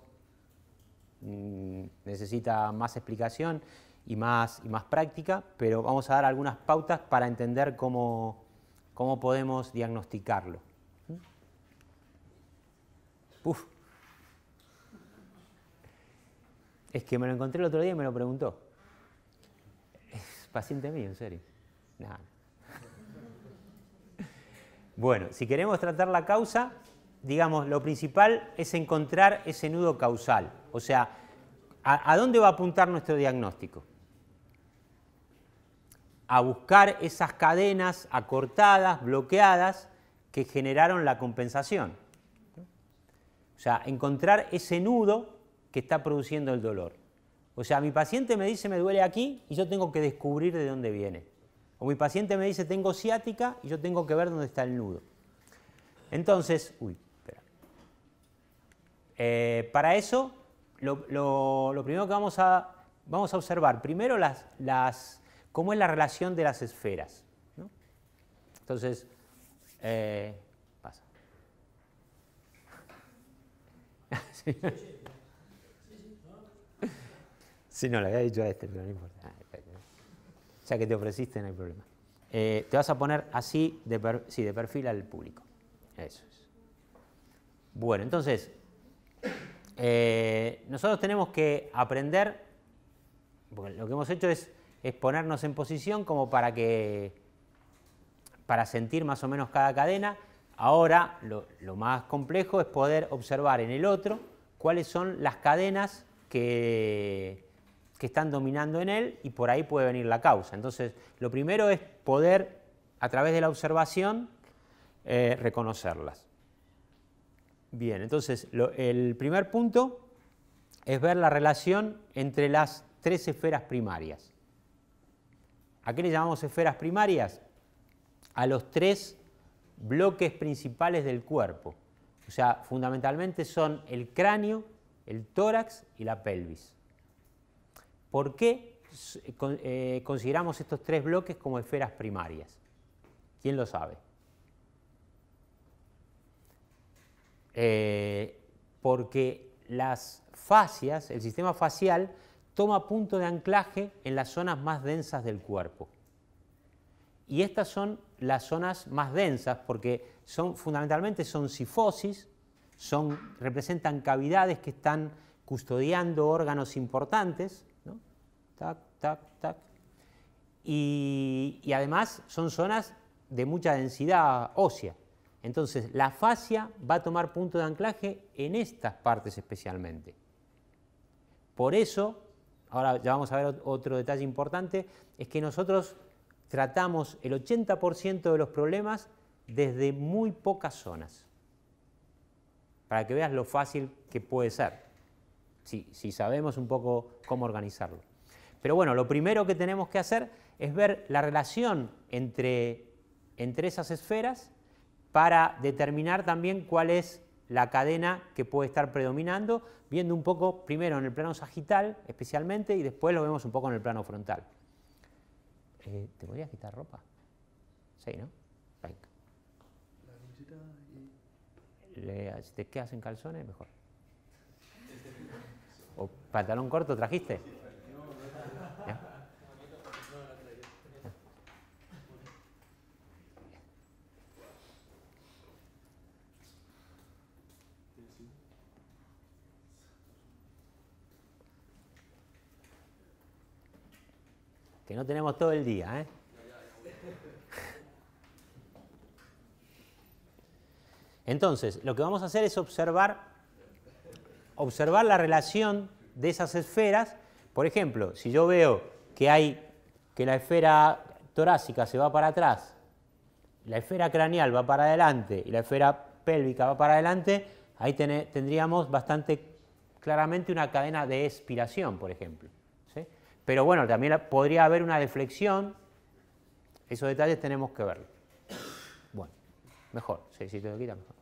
mm, necesita más explicación y más, y más práctica, pero vamos a dar algunas pautas para entender cómo, podemos diagnosticarlo. Es que me lo encontré el otro día y me lo preguntó. Es paciente mío, en serio. Nada. Bueno, si queremos tratar la causa, digamos, lo principal es encontrar ese nudo causal, o sea, a, dónde va a apuntar nuestro diagnóstico. A buscar esas cadenas acortadas, bloqueadas, que generaron la compensación. O sea, encontrar ese nudo que está produciendo el dolor. O sea, mi paciente me dice me duele aquí y yo tengo que descubrir de dónde viene. O mi paciente me dice, tengo ciática y yo tengo que ver dónde está el nudo. Entonces, uy, espera. Eh, para eso, lo, primero que vamos a, vamos a observar, primero las, las, cómo es la relación de las esferas. Entonces, pasa. sí, no, le había dicho a este, pero no importa. Ah, que te ofreciste en el problema. Eh, te vas a poner así de, de perfil al público. Eso es. Bueno, entonces, eh, nosotros tenemos que aprender, lo que hemos hecho es, ponernos en posición como para que, para sentir más o menos cada cadena. Ahora lo más complejo es poder observar en el otro cuáles son las cadenas que, que están dominando en él y por ahí puede venir la causa. Entonces, lo primero es poder, a través de la observación, eh, reconocerlas. Bien, entonces, el primer punto es ver la relación entre las tres esferas primarias. ¿A qué le llamamos esferas primarias? A los tres bloques principales del cuerpo. O sea, fundamentalmente son el cráneo, el tórax y la pelvis. ¿Por qué eh, consideramos estos tres bloques como esferas primarias? ¿Quién lo sabe? Eh, porque las fascias, el sistema facial, toma punto de anclaje en las zonas más densas del cuerpo. Y estas son las zonas más densas porque son, fundamentalmente son sifosis, representan cavidades que están custodiando órganos importantes tac, tac, tac. Y, además son zonas de mucha densidad ósea. Entonces, la fascia va a tomar punto de anclaje en estas partes especialmente. Por eso, ahora ya vamos a ver otro detalle importante, es que nosotros tratamos el 80% de los problemas desde muy pocas zonas. Para que veas lo fácil que puede ser, si sabemos un poco cómo organizarlo. Pero bueno, lo primero que tenemos que hacer es ver la relación entre, entre esas esferas para determinar también cuál es la cadena que puede estar predominando, viendo un poco primero en el plano sagital especialmente y después lo vemos un poco en el plano frontal. Eh, ¿Te voy a quitar ropa? Sí, ¿no? Like. Le, si te quedas calzones, mejor. <laughs> ¿O pantalón corto trajiste? que no tenemos todo el día. ¿eh? Entonces, lo que vamos a hacer es observar, observar la relación de esas esferas. Por ejemplo, si yo veo que hay que la esfera torácica se va para atrás, la esfera craneal va para adelante y la esfera pélvica va para adelante, ahí tendríamos bastante claramente una cadena de expiración, por ejemplo. Pero bueno, también podría haber una deflexión. Esos detalles tenemos que verlo. Bueno, mejor. Sí, si te lo quita, mejor.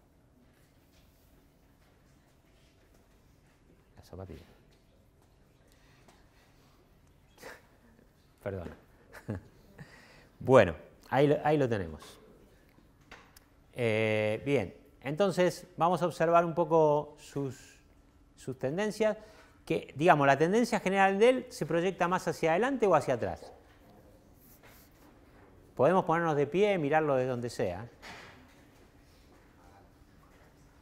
La zapatilla. Perdón. <laughs> bueno, ahí, lo tenemos. Eh, bien, entonces vamos a observar un poco sus, sus tendencias que, digamos, la tendencia general de él se proyecta más hacia adelante o hacia atrás. Podemos ponernos de pie y mirarlo de donde sea.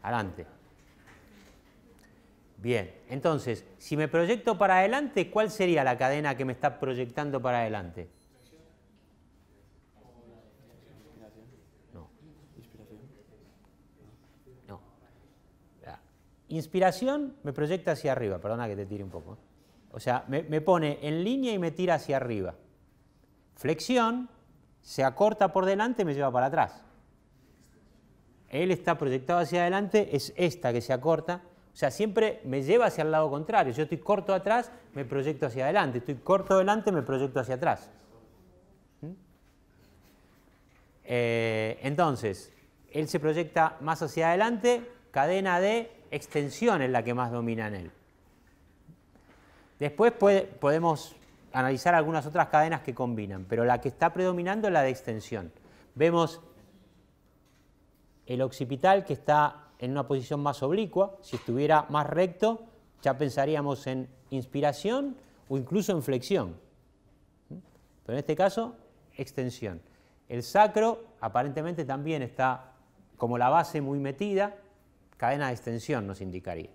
Adelante. Bien, entonces, si me proyecto para adelante, ¿cuál sería la cadena que me está proyectando para adelante? Inspiración me proyecta hacia arriba, perdona que te tire un poco. ¿eh? O sea, me, pone en línea y me tira hacia arriba. Flexión se acorta por delante y me lleva para atrás. Él está proyectado hacia adelante, es esta que se acorta. O sea, siempre me lleva hacia el lado contrario. Yo estoy corto atrás, me proyecto hacia adelante. Estoy corto adelante, me proyecto hacia atrás. ¿Mm? Eh, entonces, él se proyecta más hacia adelante, cadena de extensión es la que más domina en él. Después podemos analizar algunas otras cadenas que combinan, pero la que está predominando es la de extensión. Vemos el occipital que está en una posición más oblicua, si estuviera más recto, ya pensaríamos en inspiración o incluso en flexión. Pero en este caso, extensión. El sacro aparentemente también está como la base muy metida, cadena de extensión nos indicaría.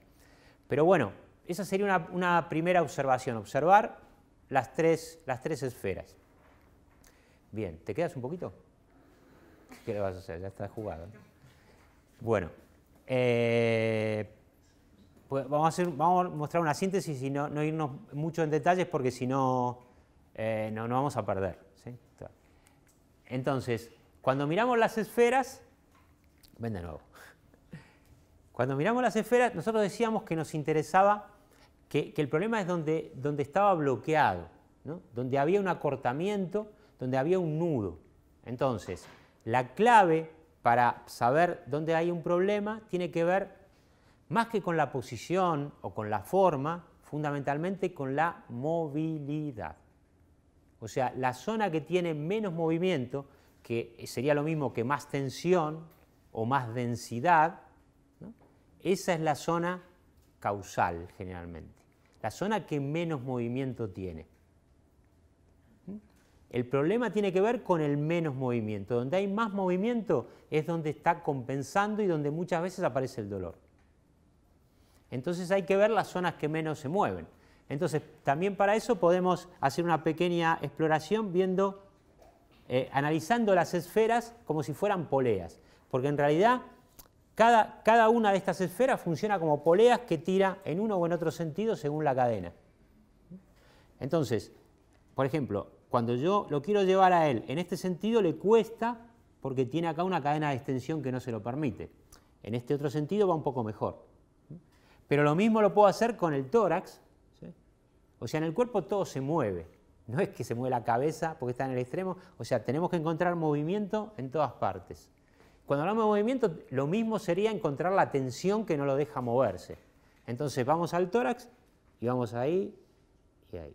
Pero bueno, esa sería una, primera observación, observar las tres, las tres esferas. Bien, ¿te quedas un poquito? ¿Qué le vas a hacer? Ya está jugado. Bueno, eh, pues vamos, a vamos a mostrar una síntesis y no, irnos mucho en detalles porque si no, eh, no nos vamos a perder. Entonces, cuando miramos las esferas, ven de nuevo. Cuando miramos las esferas, nosotros decíamos que nos interesaba que, el problema es donde, estaba bloqueado, donde había un acortamiento, donde había un nudo. Entonces, la clave para saber dónde hay un problema tiene que ver más que con la posición o con la forma, fundamentalmente con la movilidad. O sea, la zona que tiene menos movimiento, que sería lo mismo que más tensión o más densidad, esa es la zona causal generalmente, la zona que menos movimiento tiene. ¿Mm? El problema tiene que ver con el menos movimiento. Donde hay más movimiento es donde está compensando y donde muchas veces aparece el dolor. Entonces hay que ver las zonas que menos se mueven. Entonces también para eso podemos hacer una pequeña exploración viendo, eh, analizando las esferas como si fueran poleas. Porque en realidad cada, una de estas esferas funciona como poleas que tira en uno o en otro sentido según la cadena. Entonces, por ejemplo, cuando yo lo quiero llevar a él en este sentido, le cuesta porque tiene acá una cadena de extensión que no se lo permite. En este otro sentido va un poco mejor. Pero lo mismo lo puedo hacer con el tórax. O sea, en el cuerpo todo se mueve. No es que se mueve la cabeza porque está en el extremo. O sea, tenemos que encontrar movimiento en todas partes. Cuando hablamos de movimiento, lo mismo sería encontrar la tensión que no lo deja moverse. Entonces vamos al tórax y vamos ahí y ahí.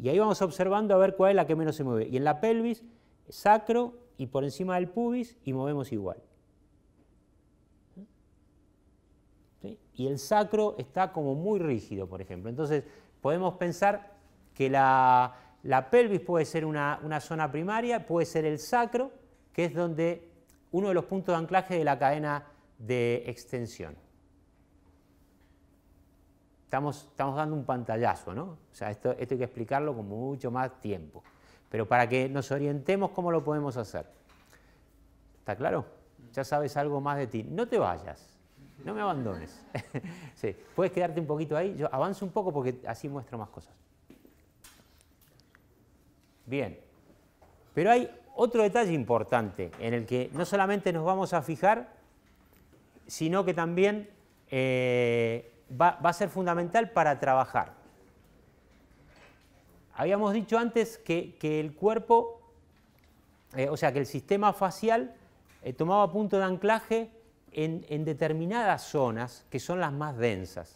Y ahí vamos observando a ver cuál es la que menos se mueve. Y en la pelvis, sacro y por encima del pubis y movemos igual. Y el sacro está como muy rígido, por ejemplo. Entonces podemos pensar que la, pelvis puede ser una zona primaria, puede ser el sacro que es donde uno de los puntos de anclaje de la cadena de extensión. Estamos, estamos dando un pantallazo, ¿no? O sea, esto, esto hay que explicarlo con mucho más tiempo. Pero para que nos orientemos cómo lo podemos hacer. ¿Está claro? Ya sabes algo más de ti. No te vayas, no me abandones. <laughs> sí, puedes quedarte un poquito ahí. Yo avanzo un poco porque así muestro más cosas. Bien. Pero hay otro detalle importante en el que no solamente nos vamos a fijar, sino que también eh, va, a ser fundamental para trabajar. Habíamos dicho antes que, el cuerpo, eh, o sea, que el sistema facial eh, tomaba punto de anclaje en, determinadas zonas que son las más densas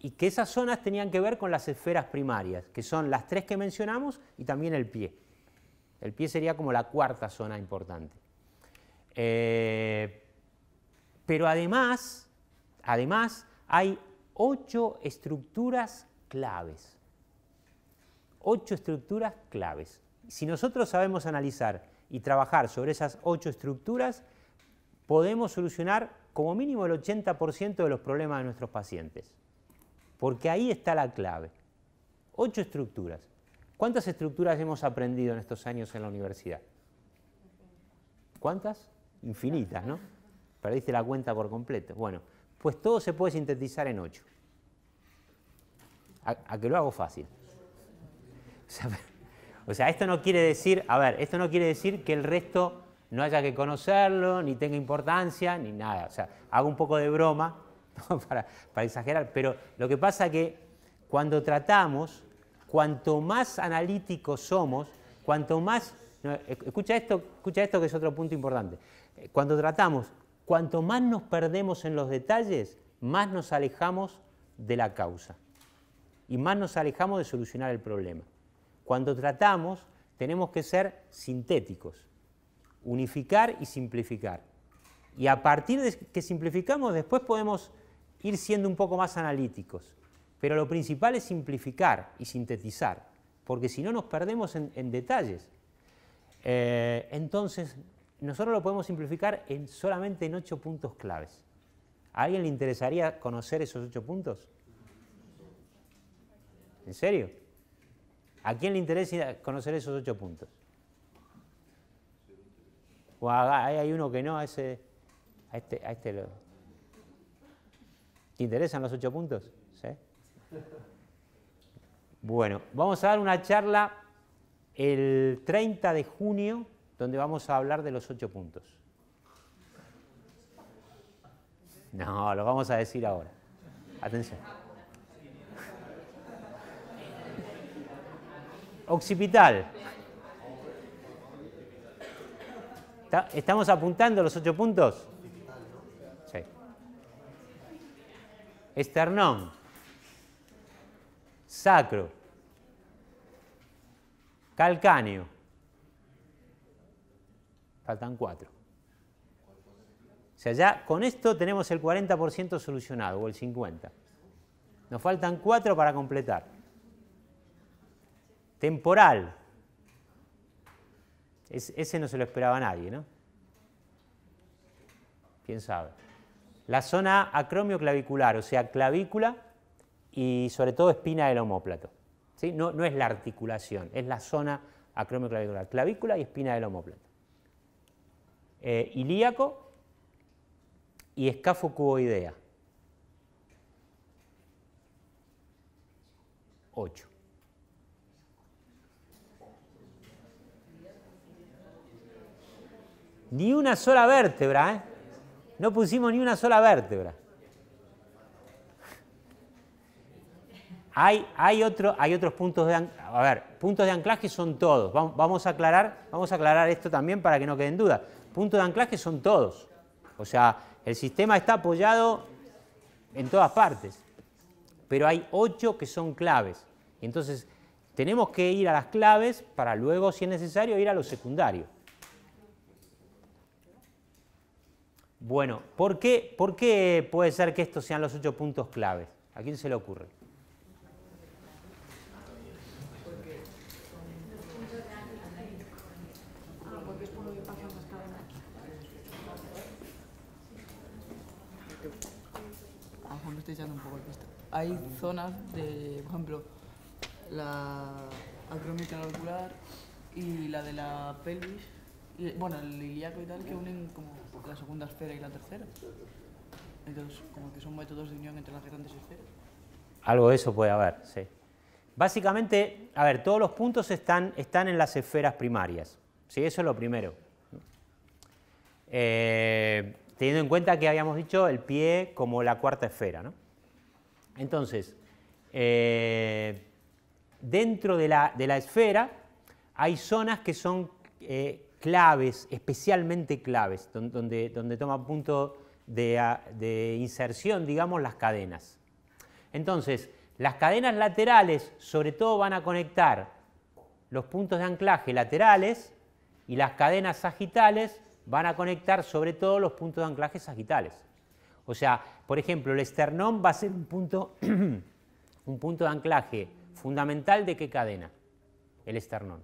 y que esas zonas tenían que ver con las esferas primarias, que son las tres que mencionamos y también el pie. El pie sería como la cuarta zona importante. Eh, pero además, además hay ocho estructuras claves. Ocho estructuras claves. Si nosotros sabemos analizar y trabajar sobre esas ocho estructuras, podemos solucionar como mínimo el 80% de los problemas de nuestros pacientes. Porque ahí está la clave. Ocho estructuras. ¿Cuántas estructuras hemos aprendido en estos años en la universidad? ¿Cuántas? Infinitas, ¿no? Perdiste la cuenta por completo. Bueno, pues todo se puede sintetizar en ocho. A, que lo hago fácil. <laughs> O sea, esto no quiere decir, a ver, esto no quiere decir que el resto no haya que conocerlo, ni tenga importancia, ni nada. O sea, hago un poco de broma <laughs> para, para, exagerar, pero lo que pasa que cuando tratamos Cuanto más analíticos somos, cuanto más... Eh, escucha esto, escucha esto que es otro punto importante. Eh, cuando tratamos, cuanto más nos perdemos en los detalles, más nos alejamos de la causa y más nos alejamos de solucionar el problema. Cuando tratamos, tenemos que ser sintéticos, unificar y simplificar. Y a partir de que simplificamos, después podemos ir siendo un poco más analíticos. Pero lo principal es simplificar y sintetizar, porque si no nos perdemos en, detalles. Eh, entonces, nosotros lo podemos simplificar en, solamente en ocho puntos claves. ¿A alguien le interesaría conocer esos ocho puntos? ¿En serio? ¿A quién le interesa conocer esos ocho puntos? O hay uno que no, a ese, a este, a este ¿Te interesan los ocho puntos? Bueno, vamos a dar una charla el 30 de junio donde vamos a hablar de los ocho puntos. No, lo vamos a decir ahora. Atención. Occipital. ¿Estamos apuntando los ocho puntos? Sí. Esternón sacro, calcáneo. Faltan cuatro. O sea, ya con esto tenemos el 40% solucionado o el 50%. Nos faltan cuatro para completar. Temporal. ese no se lo esperaba nadie, ¿no? ¿Quién sabe? La zona acromioclavicular, o sea, clavícula y sobre todo espina del homóplato. ¿sí? No, no, es la articulación, es la zona acromioclavicular, clavícula y espina del homóplato. Eh, ilíaco y escafo cuboidea. 8. Ni una sola vértebra, ¿eh? No pusimos ni una sola vértebra. Hay, otros puntos de, a ver, puntos de anclaje son todos. Vamos, a aclarar, esto también para que no queden dudas. Puntos de anclaje son todos. O sea, el sistema está apoyado en todas partes, pero hay ocho que son claves. entonces tenemos que ir a las claves para luego, si es necesario, ir a los secundarios. Bueno, ¿por qué puede ser que estos sean los ocho puntos claves? ¿A quién se le ocurre? Hay zonas de, por ejemplo, la acromica ocular y la de la pelvis, bueno, el ilíaco y tal, que unen como la segunda esfera y la tercera. Entonces, como que son métodos de unión entre las grandes esferas. Algo de eso puede haber, sí. Básicamente, a ver, todos los puntos están, están en las esferas primarias, ¿sí? Eso es lo primero. Eh, teniendo en cuenta que habíamos dicho el pie como la cuarta esfera, ¿no? Entonces, eh, dentro de la, esfera hay zonas que son eh, claves, especialmente claves, donde, toma punto de, ah, de inserción, digamos, las cadenas. Entonces, las cadenas laterales sobre todo van a conectar los puntos de anclaje laterales y las cadenas sagitales van a conectar sobre todo los puntos de anclaje sagitales. O sea, por ejemplo, el esternón va a ser un punto, <clears throat> un punto de anclaje fundamental de qué cadena? El esternón.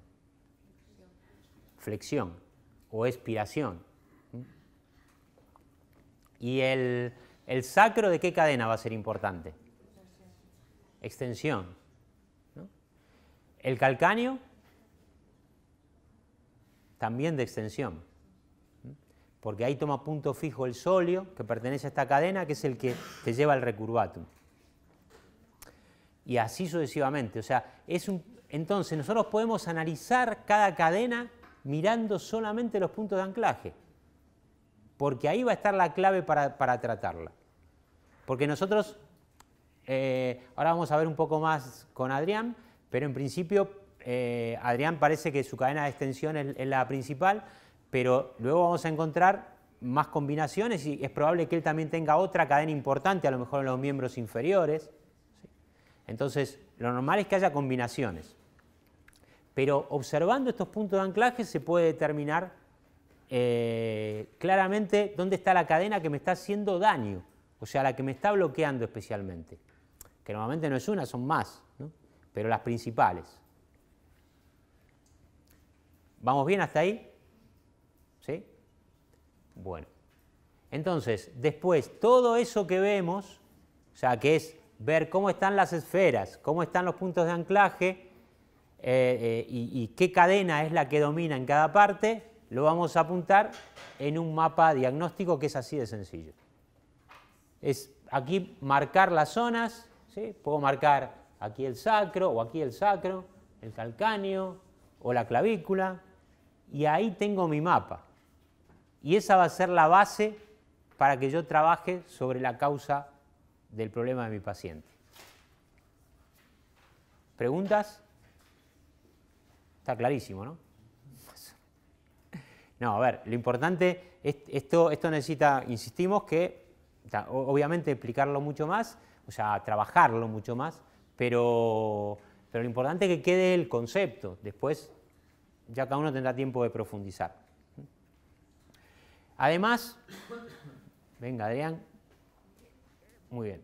Flexión o expiración. ¿Y el, sacro de qué cadena va a ser importante? Extensión. El calcáneo también de extensión porque ahí toma punto fijo el solio, que pertenece a esta cadena, que es el que te lleva al recurvatum. Y así sucesivamente. O sea, es un, entonces nosotros podemos analizar cada cadena mirando solamente los puntos de anclaje, porque ahí va a estar la clave para, tratarla. Porque nosotros, eh, ahora vamos a ver un poco más con Adrián, pero en principio eh, Adrián parece que su cadena de extensión es, es la principal, pero luego vamos a encontrar más combinaciones y es probable que él también tenga otra cadena importante, a lo mejor en los miembros inferiores. Entonces, lo normal es que haya combinaciones. Pero observando estos puntos de anclaje se puede determinar eh, claramente dónde está la cadena que me está haciendo daño, o sea, la que me está bloqueando especialmente. Que normalmente no es una, son más, pero las principales. ¿Vamos bien hasta ahí? Bueno, entonces, después, todo eso que vemos, o sea, que es ver cómo están las esferas, cómo están los puntos de anclaje eh, eh, y, qué cadena es la que domina en cada parte, lo vamos a apuntar en un mapa diagnóstico que es así de sencillo. Es aquí marcar las zonas, puedo marcar aquí el sacro o aquí el sacro, el calcáneo o la clavícula, y ahí tengo mi mapa. Y esa va a ser la base para que yo trabaje sobre la causa del problema de mi paciente. ¿Preguntas? Está clarísimo, ¿no? No, a ver, lo importante, esto, esto necesita, insistimos, que obviamente explicarlo mucho más, o sea, trabajarlo mucho más, pero, pero lo importante es que quede el concepto, después ya cada uno tendrá tiempo de profundizar. Además, venga Adrián, muy bien,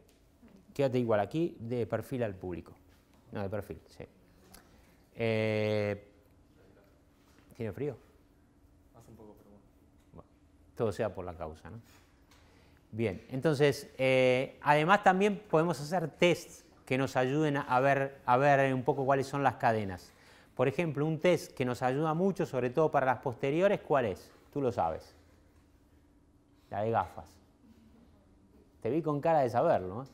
quédate igual aquí, de perfil al público. No, de perfil, sí. Eh, ¿Tiene frío? Hace un poco, pero bueno. Todo sea por la causa, ¿no? Bien, entonces, eh, además también podemos hacer tests que nos ayuden a ver, a ver un poco cuáles son las cadenas. Por ejemplo, un test que nos ayuda mucho, sobre todo para las posteriores, ¿cuál es? Tú lo sabes la de gafas. Te vi con cara de saberlo. ¿eh?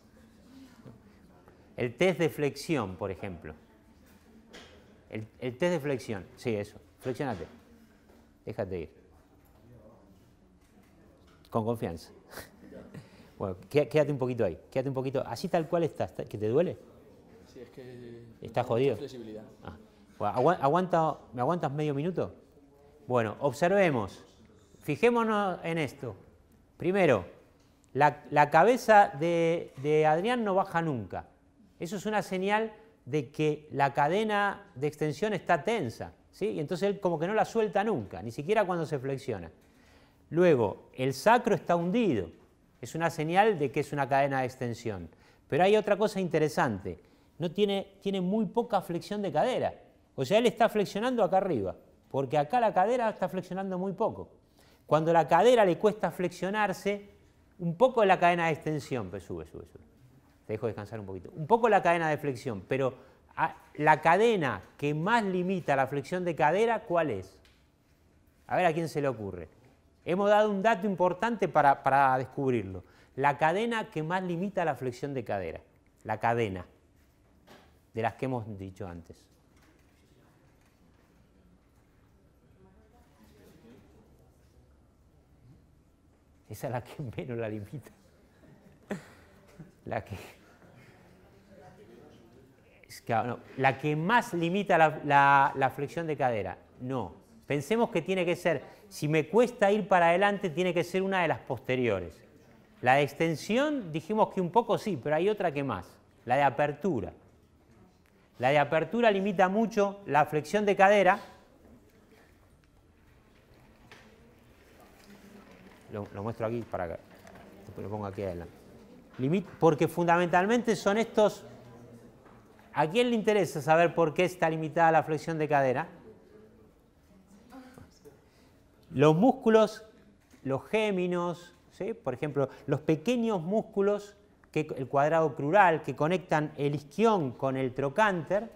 El test de flexión, por ejemplo. El, test de flexión, sí, eso. Flexionate. Déjate ir. Con confianza. <laughs> Bueno, quédate un poquito ahí. Quédate un poquito. Así tal cual estás. ¿Que te duele? Sí, es que. Está jodido. Ah. ¿Me aguantas medio minuto? Bueno, observemos. Fijémonos en esto. Primero, la, cabeza de, Adrián no baja nunca. Eso es una señal de que la cadena de extensión está tensa, ¿sí? Y entonces él como que no la suelta nunca, ni siquiera cuando se flexiona. Luego, el sacro está hundido, es una señal de que es una cadena de extensión. Pero hay otra cosa interesante, no tiene, tiene muy poca flexión de cadera, o sea, él está flexionando acá arriba, porque acá la cadera está flexionando muy poco. Cuando la cadera le cuesta flexionarse, un poco la cadena de extensión, pues sube, sube, sube. Te dejo descansar un poquito. Un poco la cadena de flexión, pero ah, la cadena que más limita la flexión de cadera, ¿cuál es? A ver a quién se le ocurre. Hemos dado un dato importante para descubrirlo. La cadena que más limita la flexión de cadera. La cadena de las que hemos dicho antes. es la que menos la limita. La que, más limita la flexión de cadera. No. Pensemos que tiene que ser, si me cuesta ir para adelante, tiene que ser una de las posteriores. La de extensión dijimos que un poco sí, pero hay otra que más, la de apertura. La de apertura limita mucho la flexión de cadera lo, muestro aquí para que lo ponga aquí adelante. porque fundamentalmente son estos... ¿A quién le interesa saber por qué está limitada la flexión de cadera? Los músculos, los géminos, por ejemplo, los pequeños músculos, que, el cuadrado crural, que conectan el isquión con el trocánter,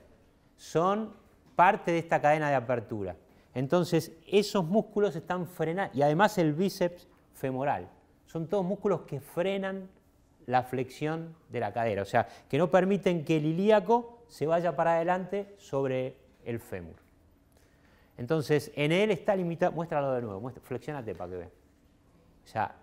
son parte de esta cadena de apertura. Entonces, esos músculos están frenados, y además el bíceps femoral. Son todos músculos que frenan la flexión de la cadera, o sea, que no permiten que el ilíaco se vaya para adelante sobre el fémur. Entonces, en él está limitado, muéstralo de nuevo, flexiónate flexionate para que vea. O sea,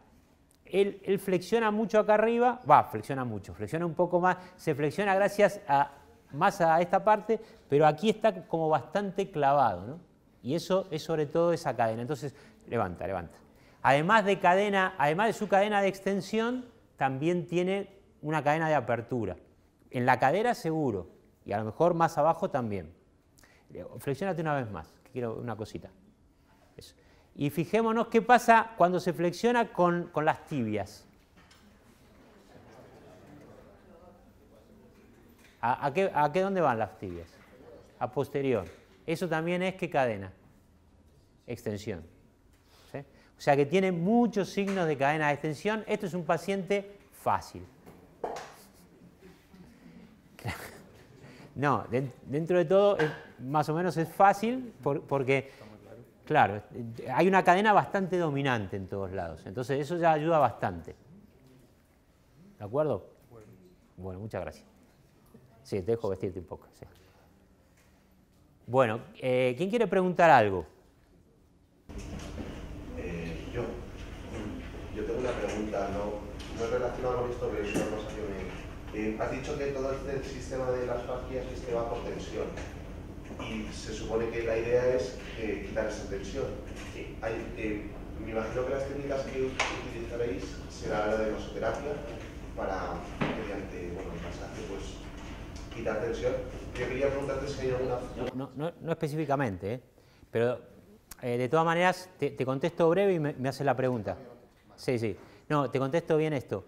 él, flexiona mucho acá arriba, va, flexiona mucho, flexiona un poco más, se flexiona gracias a más a esta parte, pero aquí está como bastante clavado, ¿no? Y eso es sobre todo esa cadena. Entonces, levanta, levanta además de, cadena, además de su cadena de extensión, también tiene una cadena de apertura. En la cadera seguro, y a lo mejor más abajo también. Eh, Flexionate una vez más, quiero una cosita. Y fijémonos qué pasa cuando se flexiona con, las tibias. qué, ¿A, qué, dónde van las tibias? A posterior. Eso también es qué cadena. Extensión. O sea que tiene muchos signos de cadena de extensión. Esto es un paciente fácil. <laughs> No, dentro de todo más o menos es fácil porque, claro, hay una cadena bastante dominante en todos lados. Entonces eso ya ayuda bastante. ¿De acuerdo? Bueno, muchas gracias. Sí, te dejo vestirte un poco. Sí. Bueno, eh, ¿quién quiere preguntar algo? has dicho que todo el este sistema de las fascias es que va por tensión y se supone que la idea es eh, quitar esa tensión. Eh, me imagino que las técnicas que utilizaréis será la de masoterapia para, mediante bueno, el pues quitar tensión. Yo quería preguntarte si hay alguna... No, no, específicamente, ¿eh? pero de todas maneras te, contesto breve y me, me haces la pregunta. Sí, sí. No, te contesto bien esto.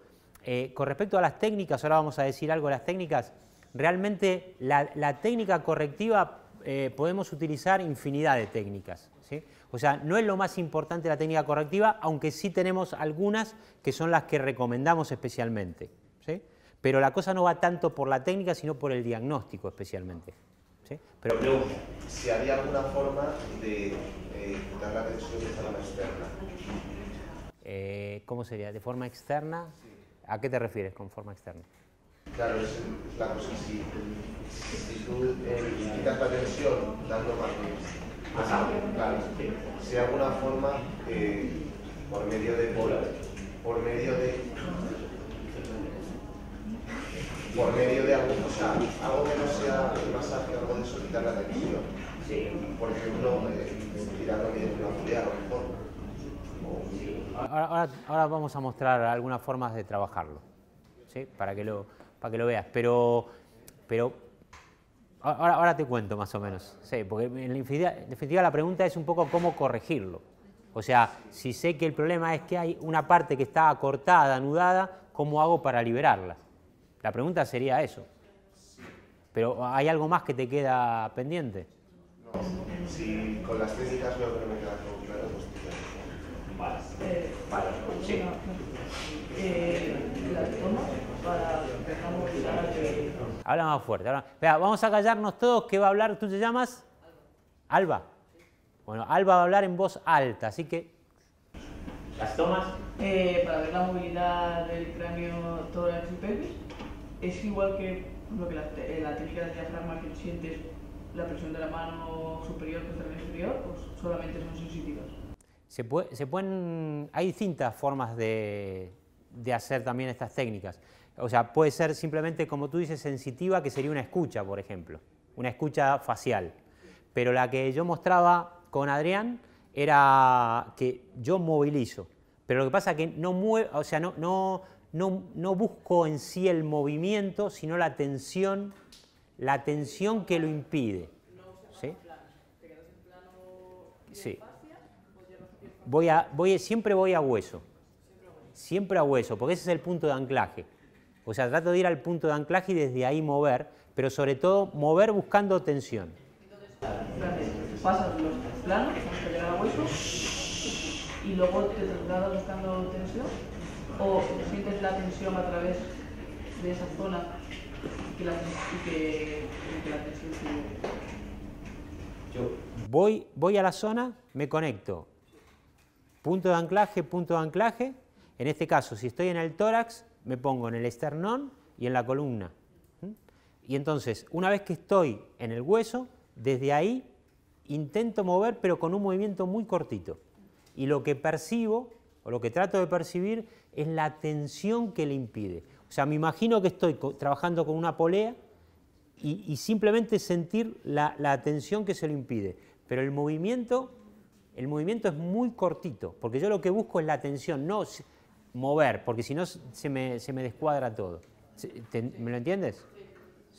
Eh, con respecto a las técnicas, ahora vamos a decir algo de las técnicas, realmente la, técnica correctiva eh, podemos utilizar infinidad de técnicas. O sea, no es lo más importante la técnica correctiva, aunque sí tenemos algunas que son las que recomendamos especialmente. Pero la cosa no va tanto por la técnica, sino por el diagnóstico especialmente. Pero si había alguna forma de eh, la atención de forma externa. Eh, ¿Cómo sería? ¿De forma externa? ¿A qué te refieres con forma externa? Claro, es, la cosa así. Si tú eh, quitas la tensión, dando más bien. Claro, si de alguna forma, eh, por medio de por, por medio de por medio de algo, o sea, algo que no sea el masaje, algo de eso, la tensión. Por ejemplo, eh, tirar lo que Ahora, vamos a mostrar algunas formas de trabajarlo, ¿sí? para, que lo, para que lo veas. Pero, pero ahora, ahora te cuento más o menos, sí, porque en, definitiva la pregunta es un poco cómo corregirlo. O sea, si sé que el problema es que hay una parte que está acortada, anudada, ¿cómo hago para liberarla? La pregunta sería eso. Pero ¿hay algo más que te queda pendiente? si con las técnicas veo que me queda claro, pues eh, eh, para Habla más fuerte. Espera, vamos a callarnos todos. ¿Qué va a hablar? ¿Tú te llamas? Alba. Bueno, Alba va a hablar en voz alta, así que... ¿Las tomas? Eh, para ver la movilidad del cráneo todo el pelvis es igual que lo que la, la técnica de diafragma que sientes la presión de la mano superior contra la inferior, pues solamente son sensitivas. Se, pueden, hay distintas formas de, de hacer también estas técnicas. O sea, puede ser simplemente, como tú dices, sensitiva, que sería una escucha, por ejemplo, una escucha facial. Pero la que yo mostraba con Adrián era que yo movilizo. Pero lo que pasa es que no, o sea, no, no, no, busco en sí el movimiento, sino la tensión, la tensión que lo impide. ¿Sí? plano... Sí voy a, voy, siempre voy a hueso. Siempre a hueso, porque ese es el punto de anclaje. O sea, trato de ir al punto de anclaje y desde ahí mover, pero sobre todo mover buscando tensión. Entonces, pasas los planos para llegar a hueso y luego te vas buscando tensión o sientes la tensión a través de esa zona que la, tensión Yo. Voy, voy a la zona, me conecto, punto de anclaje, punto de anclaje. En este caso, si estoy en el tórax, me pongo en el esternón y en la columna. ¿Mm? Y entonces, una vez que estoy en el hueso, desde ahí intento mover, pero con un movimiento muy cortito. Y lo que percibo, o lo que trato de percibir, es la tensión que le impide. O sea, me imagino que estoy trabajando con una polea y, simplemente sentir la tensión que se le impide. Pero el movimiento el movimiento es muy cortito, porque yo lo que busco es la atención, no mover, porque si no se me, descuadra todo. ¿Me lo entiendes?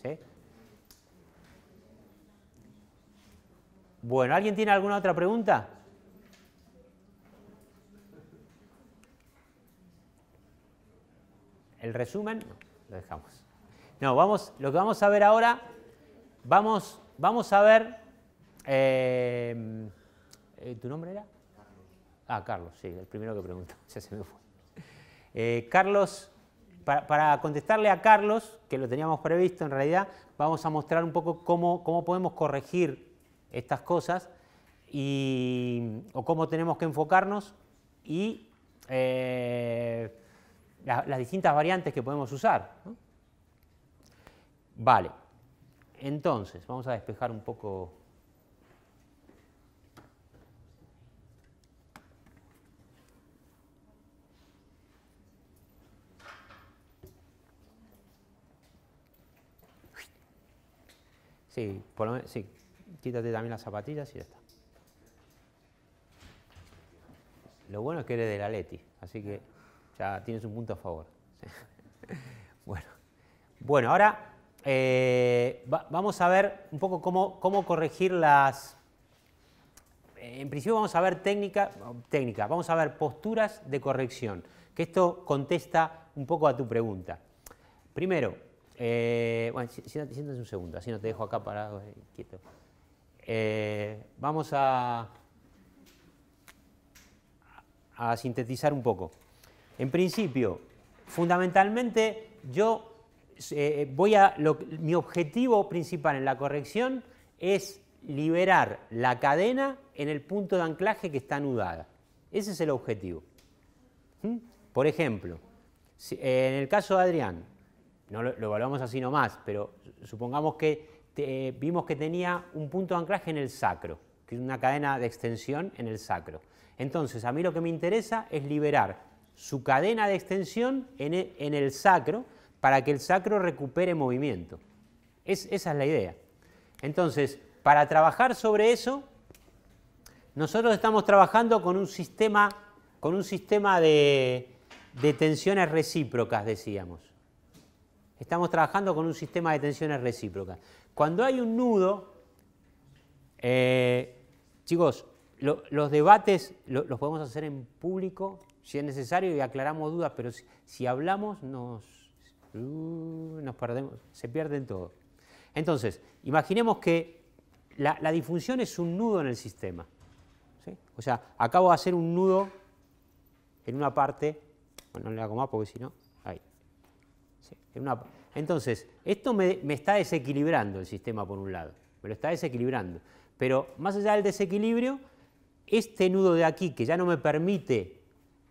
¿Sí? Bueno, ¿alguien tiene alguna otra pregunta? El resumen, lo dejamos. No, vamos, lo que vamos a ver ahora, vamos, vamos a ver... Eh, eh, ¿Tu nombre era? Carlos. Ah, Carlos, sí, el primero que preguntó, <laughs> ya se me fue. Eh, Carlos, para, contestarle a Carlos, que lo teníamos previsto en realidad, vamos a mostrar un poco cómo, podemos corregir estas cosas y, o cómo tenemos que enfocarnos y eh, las distintas variantes que podemos usar. Vale, entonces vamos a despejar un poco Sí, por lo Quítate también las zapatillas y ya está. Lo bueno es que eres de la Leti, así que ya tienes un punto a favor. <laughs> bueno. bueno, ahora eh, vamos a ver un poco cómo, corregir las... Eh, en principio vamos a ver técnica, técnica, vamos a ver posturas de corrección, que esto contesta un poco a tu pregunta. Primero, eh, bueno, siéntate, un segundo, así no te dejo acá parado, eh, eh, vamos a, a sintetizar un poco. En principio, fundamentalmente, yo voy a. mi objetivo principal en la corrección es liberar la cadena en el punto de anclaje que está anudada. Ese es el objetivo. ¿Mm? Por ejemplo, en el caso de Adrián, no lo, evaluamos así nomás, pero supongamos que vimos que tenía un punto de anclaje en el sacro, que es una cadena de extensión en el sacro. Entonces, a mí lo que me interesa es liberar su cadena de extensión en e, el, sacro para que el sacro recupere movimiento. Es, esa es la idea. Entonces, para trabajar sobre eso, nosotros estamos trabajando con un sistema, con un sistema de tensiones recíprocas, decíamos. Estamos trabajando con un sistema de tensiones recíprocas. Cuando hay un nudo, eh, chicos, los debates los podemos hacer en público si es necesario y aclaramos dudas, pero si, hablamos nos, uh, nos perdemos, se pierden todo. Entonces, imaginemos que la, difusión es un nudo en el sistema. O sea, acabo de hacer un nudo en una parte, bueno, pues no le hago más porque si no, entonces, esto me está desequilibrando el sistema por un lado, me lo está desequilibrando. Pero más allá del desequilibrio, este nudo de aquí que ya no me permite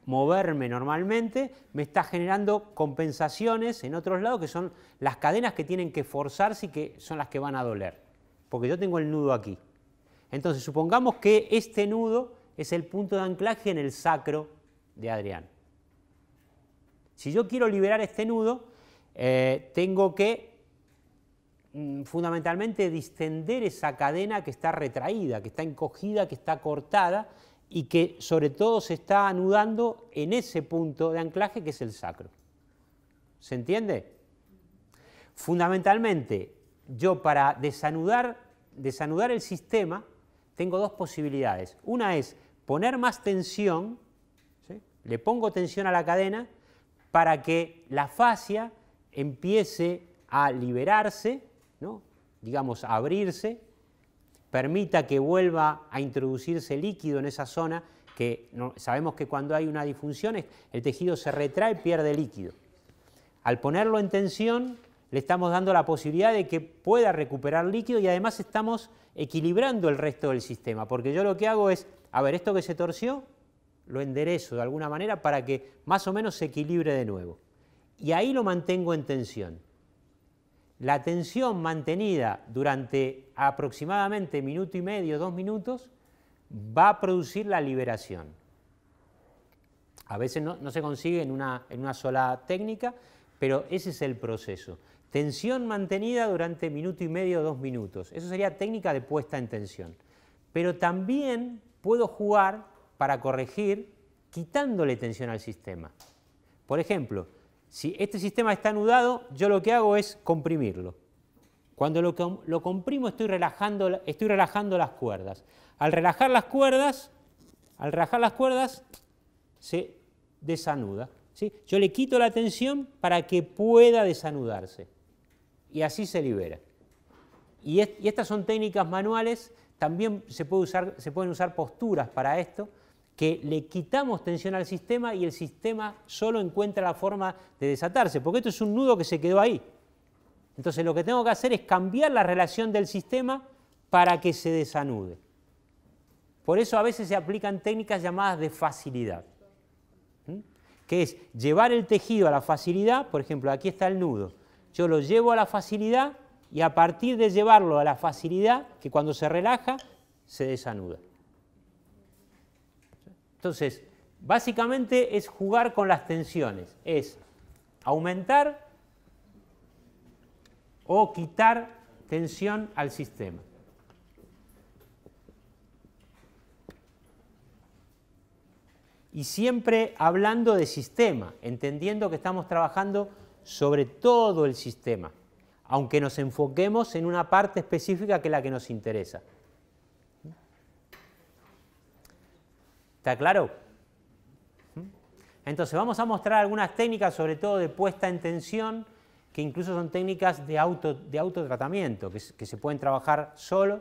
moverme normalmente, me está generando compensaciones en otros lados que son las cadenas que tienen que forzarse y que son las que van a doler, porque yo tengo el nudo aquí. Entonces, supongamos que este nudo es el punto de anclaje en el sacro de Adrián. Si yo quiero liberar este nudo, eh, tengo que mm, fundamentalmente distender esa cadena que está retraída, que está encogida, que está cortada y que sobre todo se está anudando en ese punto de anclaje que es el sacro. ¿Se entiende? Fundamentalmente, yo para desanudar, el sistema tengo dos posibilidades. Una es poner más tensión, le pongo tensión a la cadena para que la fascia empiece a liberarse, ¿no? digamos, a abrirse, permita que vuelva a introducirse líquido en esa zona, que no, sabemos que cuando hay una disfunción el tejido se retrae, y pierde líquido. Al ponerlo en tensión, le estamos dando la posibilidad de que pueda recuperar líquido y además estamos equilibrando el resto del sistema, porque yo lo que hago es, a ver, esto que se torció, lo enderezo de alguna manera para que más o menos se equilibre de nuevo y ahí lo mantengo en tensión. La tensión mantenida durante aproximadamente minuto y medio, dos minutos, va a producir la liberación. A veces no, se consigue en una, en una sola técnica, pero ese es el proceso. Tensión mantenida durante minuto y medio, dos minutos. Eso sería técnica de puesta en tensión. Pero también puedo jugar para corregir quitándole tensión al sistema. Por ejemplo, si este sistema está anudado, yo lo que hago es comprimirlo. Cuando lo, comprimo estoy relajando, las cuerdas. Al relajar las cuerdas, al relajar las cuerdas, se desanuda. Yo le quito la tensión para que pueda desanudarse. Y así se libera. Y, estas son técnicas manuales. También se pueden usar posturas para esto que le quitamos tensión al sistema y el sistema solo encuentra la forma de desatarse, porque esto es un nudo que se quedó ahí. Entonces lo que tengo que hacer es cambiar la relación del sistema para que se desanude. Por eso a veces se aplican técnicas llamadas de facilidad, que es llevar el tejido a la facilidad, por ejemplo, aquí está el nudo, yo lo llevo a la facilidad y a partir de llevarlo a la facilidad, que cuando se relaja, se desanuda. Entonces, básicamente es jugar con las tensiones, es aumentar o quitar tensión al sistema. Y siempre hablando de sistema, entendiendo que estamos trabajando sobre todo el sistema, aunque nos enfoquemos en una parte específica que es la que nos interesa. ¿Está claro? ¿Mm? Entonces vamos a mostrar algunas técnicas, sobre todo de puesta en tensión, que incluso son técnicas de, auto, de autotratamiento, que, se pueden trabajar solo,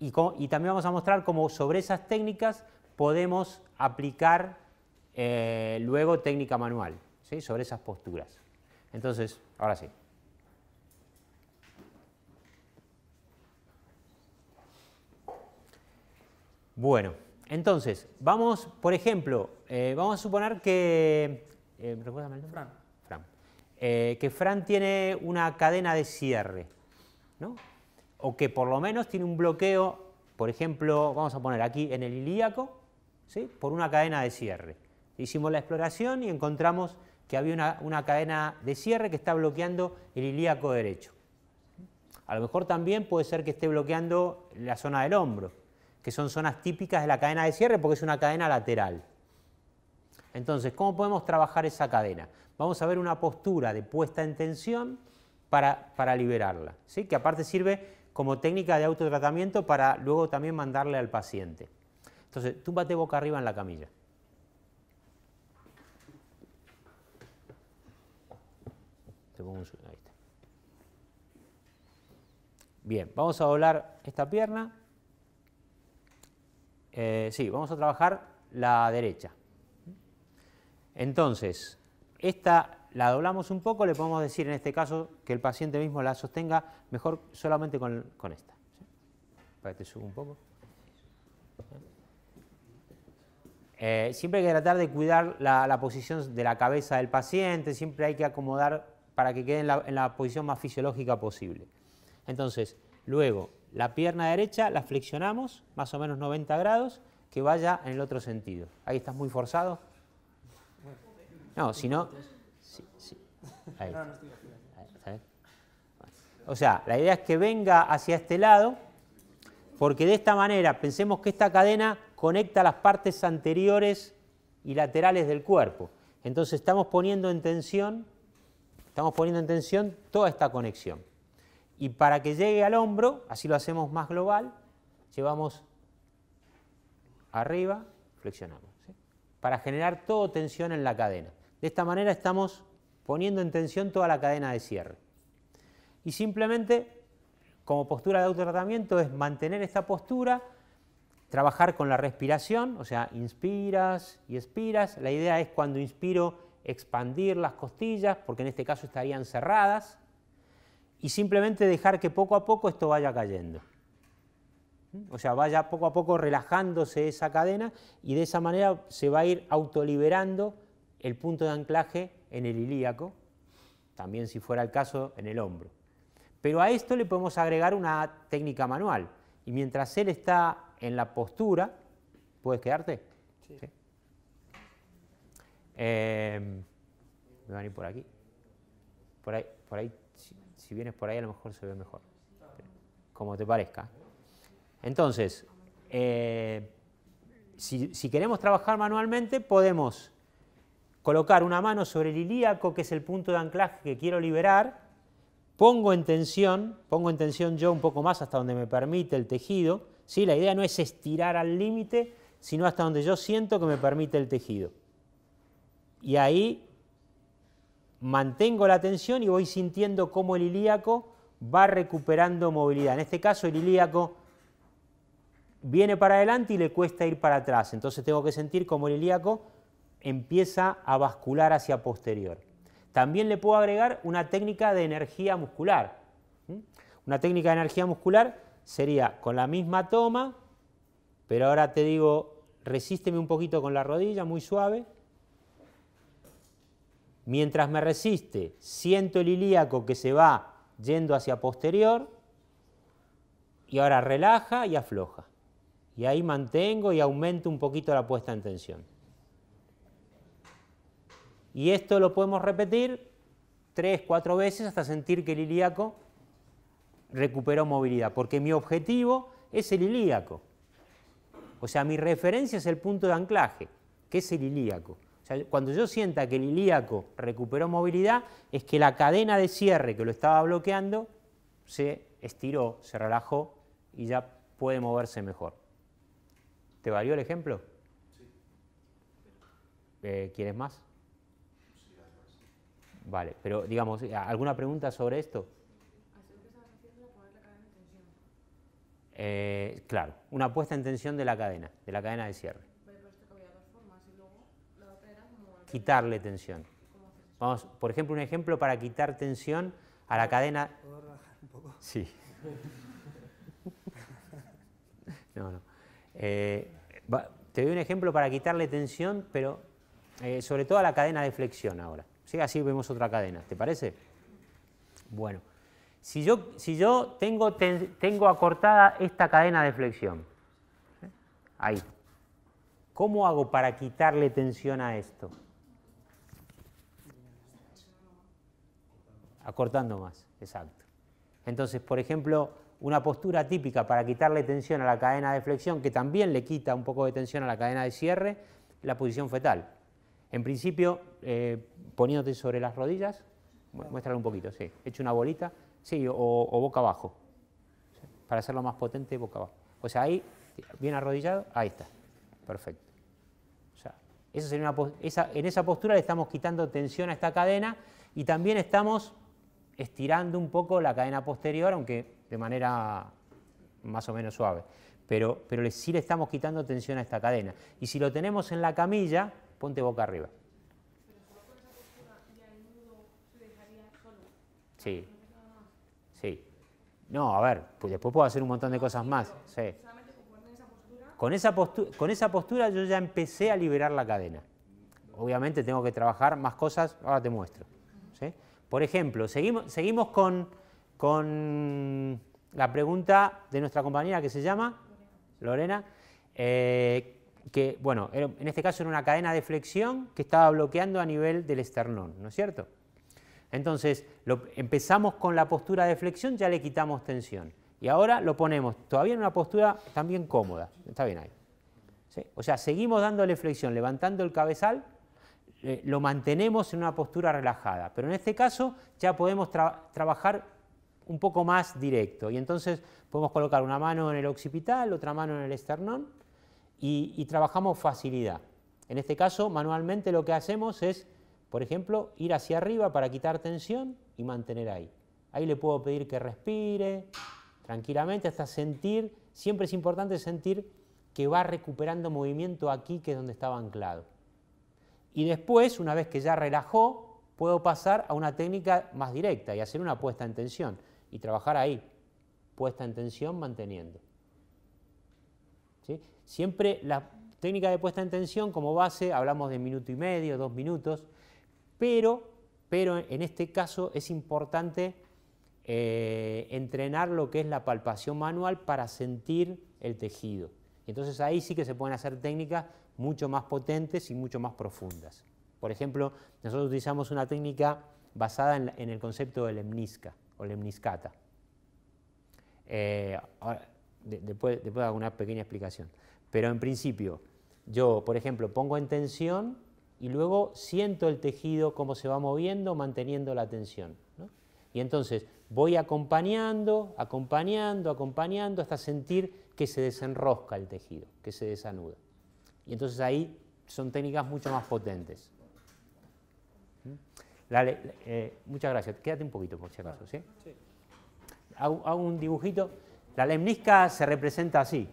y, también vamos a mostrar cómo sobre esas técnicas podemos aplicar eh, luego técnica manual, sobre esas posturas. Entonces, ahora sí. Bueno. Entonces, vamos, por ejemplo, eh, vamos a suponer que. Eh, Fran. Eh, que Fran tiene una cadena de cierre, ¿no? O que por lo menos tiene un bloqueo, por ejemplo, vamos a poner aquí en el ilíaco, ¿sí? Por una cadena de cierre. Hicimos la exploración y encontramos que había una cadena de cierre que está bloqueando el ilíaco derecho. A lo mejor también puede ser que esté bloqueando la zona del hombro que son zonas típicas de la cadena de cierre porque es una cadena lateral. Entonces, ¿cómo podemos trabajar esa cadena? Vamos a ver una postura de puesta en tensión para, liberarla, ¿sí? que aparte sirve como técnica de autotratamiento para luego también mandarle al paciente. Entonces, túmbate boca arriba en la camilla. Bien, vamos a doblar esta pierna eh, sí, vamos a trabajar la derecha. Entonces, esta la doblamos un poco, le podemos decir en este caso que el paciente mismo la sostenga mejor solamente con, esta. Para que te suba un poco. Eh, siempre hay que tratar de cuidar la, posición de la cabeza del paciente, siempre hay que acomodar para que quede en la posición más fisiológica posible. Entonces, luego, la pierna derecha la flexionamos más o menos 90 grados, que vaya en el otro sentido. Ahí estás muy forzado. No, si no... Sí, sí. ¿eh? o sea, la idea es que venga hacia este lado, porque de esta manera pensemos que esta cadena conecta las partes anteriores y laterales del cuerpo. Entonces estamos poniendo en tensión, estamos poniendo en tensión toda esta conexión. Y para que llegue al hombro, así lo hacemos más global, llevamos arriba, flexionamos, para generar toda tensión en la cadena. De esta manera estamos poniendo en tensión toda la cadena de cierre. Y simplemente, como postura de autotratamiento, es mantener esta postura, trabajar con la respiración, o sea, inspiras y expiras. La idea es cuando inspiro expandir las costillas, porque en este caso estarían cerradas y simplemente dejar que poco a poco esto vaya cayendo. O sea, vaya poco a poco relajándose esa cadena y de esa manera se va a ir autoliberando el punto de anclaje en el ilíaco, también si fuera el caso en el hombro. Pero a esto le podemos agregar una técnica manual. Y mientras él está en la postura, ¿puedes quedarte? Eh, me van a ir por aquí. Por ahí, por ahí si vienes por ahí a lo mejor se ve mejor, como te parezca. Entonces, eh, si, queremos trabajar manualmente, podemos colocar una mano sobre el ilíaco, que es el punto de anclaje que quiero liberar, pongo en tensión, pongo en tensión yo un poco más hasta donde me permite el tejido, ¿sí? la idea no es estirar al límite, sino hasta donde yo siento que me permite el tejido. Y ahí mantengo la tensión y voy sintiendo cómo el ilíaco va recuperando movilidad. En este caso el ilíaco viene para adelante y le cuesta ir para atrás, entonces tengo que sentir cómo el ilíaco empieza a bascular hacia posterior. También le puedo agregar una técnica de energía muscular. Una técnica de energía muscular sería con la misma toma, pero ahora te digo, resísteme un poquito con la rodilla, muy suave, Mientras me resiste, siento el ilíaco que se va yendo hacia posterior y ahora relaja y afloja. Y ahí mantengo y aumento un poquito la puesta en tensión. Y esto lo podemos repetir tres, cuatro veces hasta sentir que el ilíaco recuperó movilidad, porque mi objetivo es el ilíaco. O sea, mi referencia es el punto de anclaje, que es el ilíaco cuando yo sienta que el ilíaco recuperó movilidad, es que la cadena de cierre que lo estaba bloqueando se estiró, se relajó y ya puede moverse mejor. ¿Te valió el ejemplo? Sí. Eh, ¿Quieres más? Vale, pero digamos, ¿alguna pregunta sobre esto? Eh, claro, una puesta en tensión de la cadena, de la cadena de cierre quitarle tensión. Vamos, por ejemplo, un ejemplo para quitar tensión a la cadena. ¿Puedo un poco? Sí. <laughs> No, no. Eh, te doy un ejemplo para quitarle tensión, pero eh, sobre todo a la cadena de flexión ahora. ¿Sí? Así vemos otra cadena, ¿te parece? Bueno, si yo, si yo tengo, tengo acortada esta cadena de flexión, ¿eh? ahí, ¿cómo hago para quitarle tensión a esto? acortando más, exacto. Entonces, por ejemplo, una postura típica para quitarle tensión a la cadena de flexión, que también le quita un poco de tensión a la cadena de cierre, la posición fetal. En principio, eh, poniéndote sobre las rodillas, muéstralo un poquito, sí. Echa una bolita, sí, o, boca abajo. Para hacerlo más potente, boca abajo. O sea, ahí, bien arrodillado, ahí está. Perfecto. O sea, en esa postura le estamos quitando tensión a esta cadena y también estamos estirando un poco la cadena posterior, aunque de manera más o menos suave. Pero, pero sí le estamos quitando tensión a esta cadena. Y si lo tenemos en la camilla, ponte boca arriba. Sí. Sí. No, a ver, pues después puedo hacer un montón de cosas más. Sí. Con esa, postura, con esa postura yo ya empecé a liberar la cadena. Obviamente tengo que trabajar más cosas, ahora te muestro. Por ejemplo, seguimos, con, la pregunta de nuestra compañera que se llama Lorena, eh, que, bueno, en este caso era una cadena de flexión que estaba bloqueando a nivel del esternón, ¿no es cierto? Entonces, empezamos con la postura de flexión, ya le quitamos tensión. Y ahora lo ponemos todavía en una postura también cómoda. Está bien ahí. O sea, seguimos dándole flexión, levantando el cabezal eh, lo mantenemos en una postura relajada. Pero en este caso ya podemos trabajar un poco más directo y entonces podemos colocar una mano en el occipital, otra mano en el esternón y, y trabajamos facilidad. En este caso, manualmente lo que hacemos es, por ejemplo, ir hacia arriba para quitar tensión y mantener ahí. Ahí le puedo pedir que respire tranquilamente hasta sentir, siempre es importante sentir que va recuperando movimiento aquí que es donde estaba anclado. Y después, una vez que ya relajó, puedo pasar a una técnica más directa y hacer una puesta en tensión y trabajar ahí, puesta en tensión manteniendo. Siempre la técnica de puesta en tensión como base hablamos de minuto y medio, dos minutos, pero, en este caso es importante eh, entrenar lo que es la palpación manual para sentir el tejido. Entonces ahí sí que se pueden hacer técnicas mucho más potentes y mucho más profundas. Por ejemplo, nosotros utilizamos una técnica basada en, el concepto de lemnisca o lemniscata. Eh, ahora, después, después hago una pequeña explicación. Pero en principio, yo, por ejemplo, pongo en tensión y luego siento el tejido cómo se va moviendo manteniendo la tensión. Y entonces voy acompañando, acompañando, acompañando hasta sentir que se desenrosca el tejido, que se desanuda. Y entonces ahí son técnicas mucho más potentes. ¿Mm? Eh, muchas gracias. Quédate un poquito por si acaso. ¿sí? Hago, un dibujito. La lemnisca se representa así.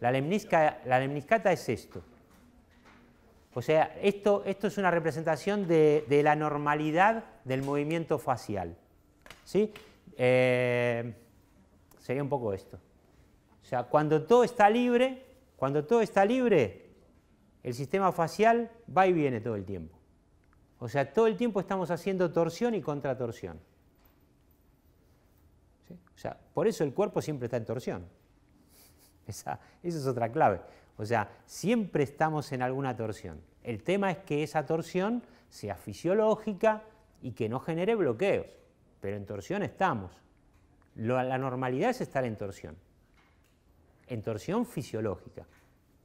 La, lemnisca, la lemniscata es esto. O sea, esto, esto es una representación de, la normalidad del movimiento facial. ¿sí? Eh, sería un poco esto. O sea, cuando todo está libre, cuando todo está libre, el sistema facial va y viene todo el tiempo. O sea, todo el tiempo estamos haciendo torsión y contratorsión. O sea, por eso el cuerpo siempre está en torsión. <laughs> esa es otra clave. O sea, siempre estamos en alguna torsión. El tema es que esa torsión sea fisiológica y que no genere bloqueos. Pero en torsión estamos. la normalidad es estar en torsión en torsión fisiológica,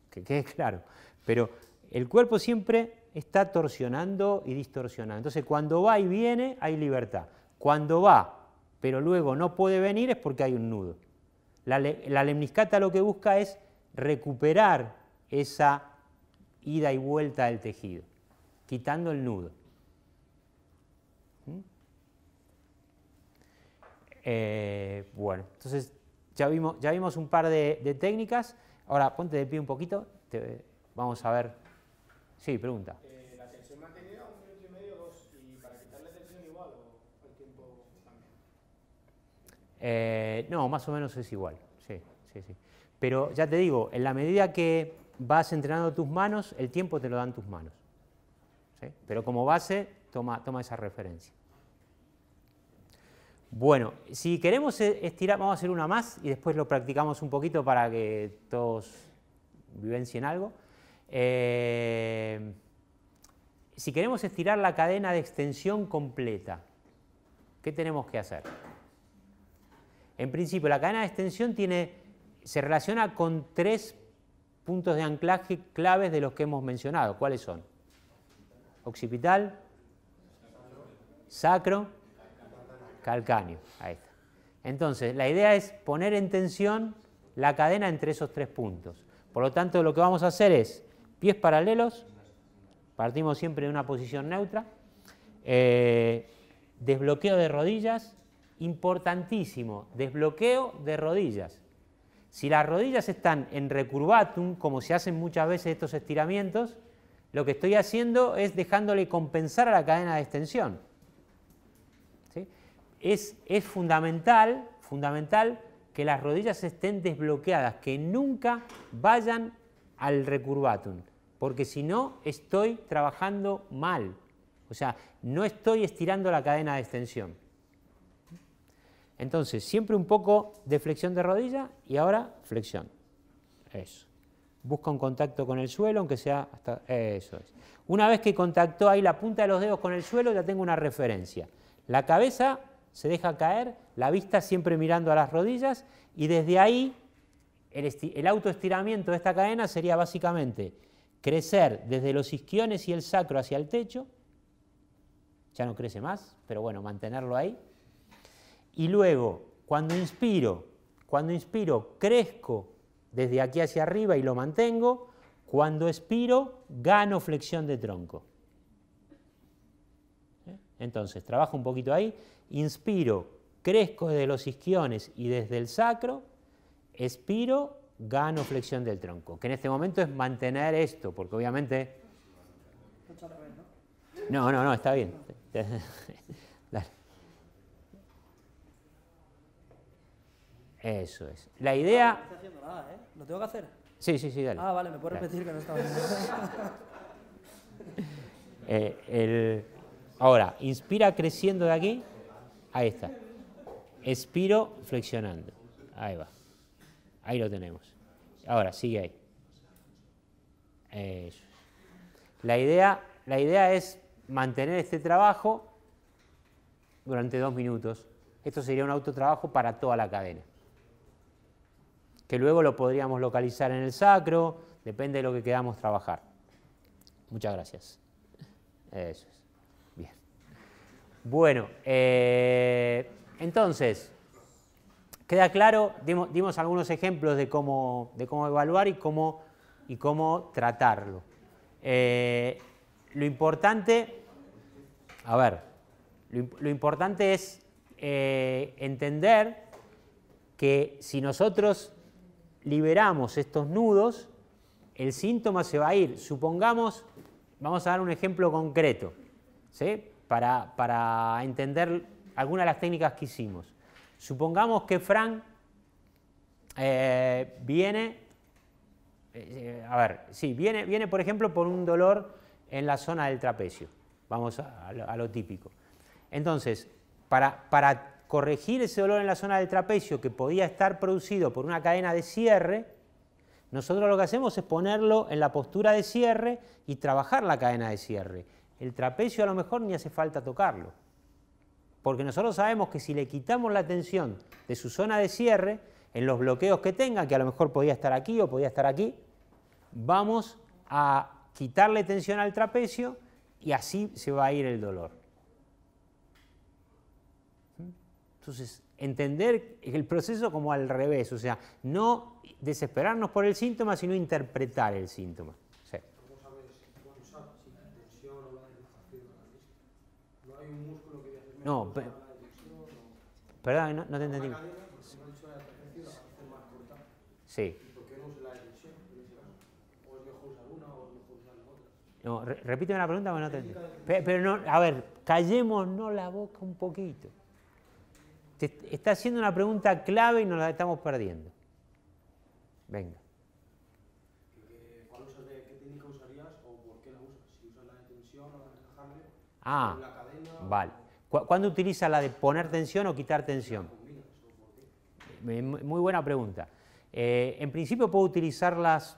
que quede claro. Pero el cuerpo siempre está torsionando y distorsionando. Entonces, cuando va y viene, hay libertad. Cuando va, pero luego no puede venir, es porque hay un nudo. La, lemniscata lo que busca es recuperar esa ida y vuelta del tejido, quitando el nudo. ¿Mm? Eh, bueno, entonces ya vimos, un par de, técnicas. Ahora, ponte de pie un poquito. vamos a ver. Sí, pregunta. Eh, la tensión mantenida, un minuto y medio, dos. ¿Y para quitar la tensión igual o el tiempo también? Eh, no, más o menos es igual. Sí, sí, sí. Pero ya te digo, en la medida que vas entrenando tus manos, el tiempo te lo dan tus manos. Pero como base, toma esa referencia. Bueno, si queremos e-, estirar, vamos a hacer una más y después lo practicamos un poquito para que todos vivencien algo. Eh, si queremos estirar la cadena de extensión completa, ¿qué tenemos que hacer? En principio, la cadena de extensión se relaciona con tres puntos de anclaje claves de los que hemos mencionado. ¿Cuáles son? Occipital, sacro calcáneo. Ahí está. Entonces, la idea es poner en tensión la cadena entre esos tres puntos. Por lo tanto, lo que vamos a hacer es pies paralelos, partimos siempre de una posición neutra, eh, desbloqueo de rodillas, importantísimo, desbloqueo de rodillas. Si las rodillas están en recurvatum, como se hacen muchas veces estos estiramientos, lo que estoy haciendo es dejándole compensar a la cadena de extensión es, fundamental, fundamental que las rodillas estén desbloqueadas, que nunca vayan al recurvatum, porque si no estoy trabajando mal, o sea, no estoy estirando la cadena de extensión. Entonces, siempre un poco de flexión de rodilla y ahora flexión. Eso. Busca un contacto con el suelo, aunque sea hasta... Eso es. Una vez que contactó ahí la punta de los dedos con el suelo, ya tengo una referencia. La cabeza se deja caer, la vista siempre mirando a las rodillas y desde ahí el, autoestiramiento de esta cadena sería básicamente crecer desde los isquiones y el sacro hacia el techo, ya no crece más, pero bueno, mantenerlo ahí. Y luego, cuando inspiro, cuando inspiro, crezco desde aquí hacia arriba y lo mantengo, cuando expiro, gano flexión de tronco. ¿Eh? Entonces, trabajo un poquito ahí inspiro, crezco desde los isquiones y desde el sacro, expiro, gano flexión del tronco. Que en este momento es mantener esto, porque obviamente... No, no, no, está bien. <laughs> Eso es. La idea... ¿eh? ¿Lo tengo que hacer? Sí, sí, sí, dale. Ah, vale, me puedo repetir que no estaba... <laughs> eh, Ahora, inspira creciendo de aquí. Ahí está. Expiro flexionando. Ahí va. Ahí lo tenemos. Ahora, sigue ahí. La idea, la idea es mantener este trabajo durante dos minutos. Esto sería un autotrabajo para toda la cadena. Que luego lo podríamos localizar en el sacro, depende de lo que queramos trabajar. Muchas gracias. Eso es. Bueno, eh, entonces, queda claro, dimos, algunos ejemplos de cómo, de cómo evaluar y cómo, y cómo tratarlo. Eh, lo importante, a ver, lo, importante es eh, entender que si nosotros liberamos estos nudos, el síntoma se va a ir. Supongamos, vamos a dar un ejemplo concreto. ¿sí? para, entender algunas de las técnicas que hicimos. Supongamos que Frank eh, viene, eh, a ver, sí, viene, por ejemplo por un dolor en la zona del trapecio, vamos a, lo, típico. Entonces, para, corregir ese dolor en la zona del trapecio que podía estar producido por una cadena de cierre, nosotros lo que hacemos es ponerlo en la postura de cierre y trabajar la cadena de cierre. El trapecio a lo mejor ni hace falta tocarlo. Porque nosotros sabemos que si le quitamos la tensión de su zona de cierre, en los bloqueos que tenga, que a lo mejor podía estar aquí o podía estar aquí, vamos a quitarle tensión al trapecio y así se va a ir el dolor. Entonces, entender el proceso como al revés, o sea, no desesperarnos por el síntoma, sino interpretar el síntoma. No, perdón, no, te entendí. Sí. No, usas la detención? o es usar una pregunta, pero no te pero, pero no, a ver, callémonos la boca un poquito. Te está haciendo una pregunta clave y nos la estamos perdiendo. Venga. qué técnica usarías o por qué la usas? Si usas la detención o la cadena. Ah, la cadena, vale. ¿Cuándo utiliza la de poner tensión o quitar tensión? Muy buena pregunta. Eh, en principio puedo utilizarlas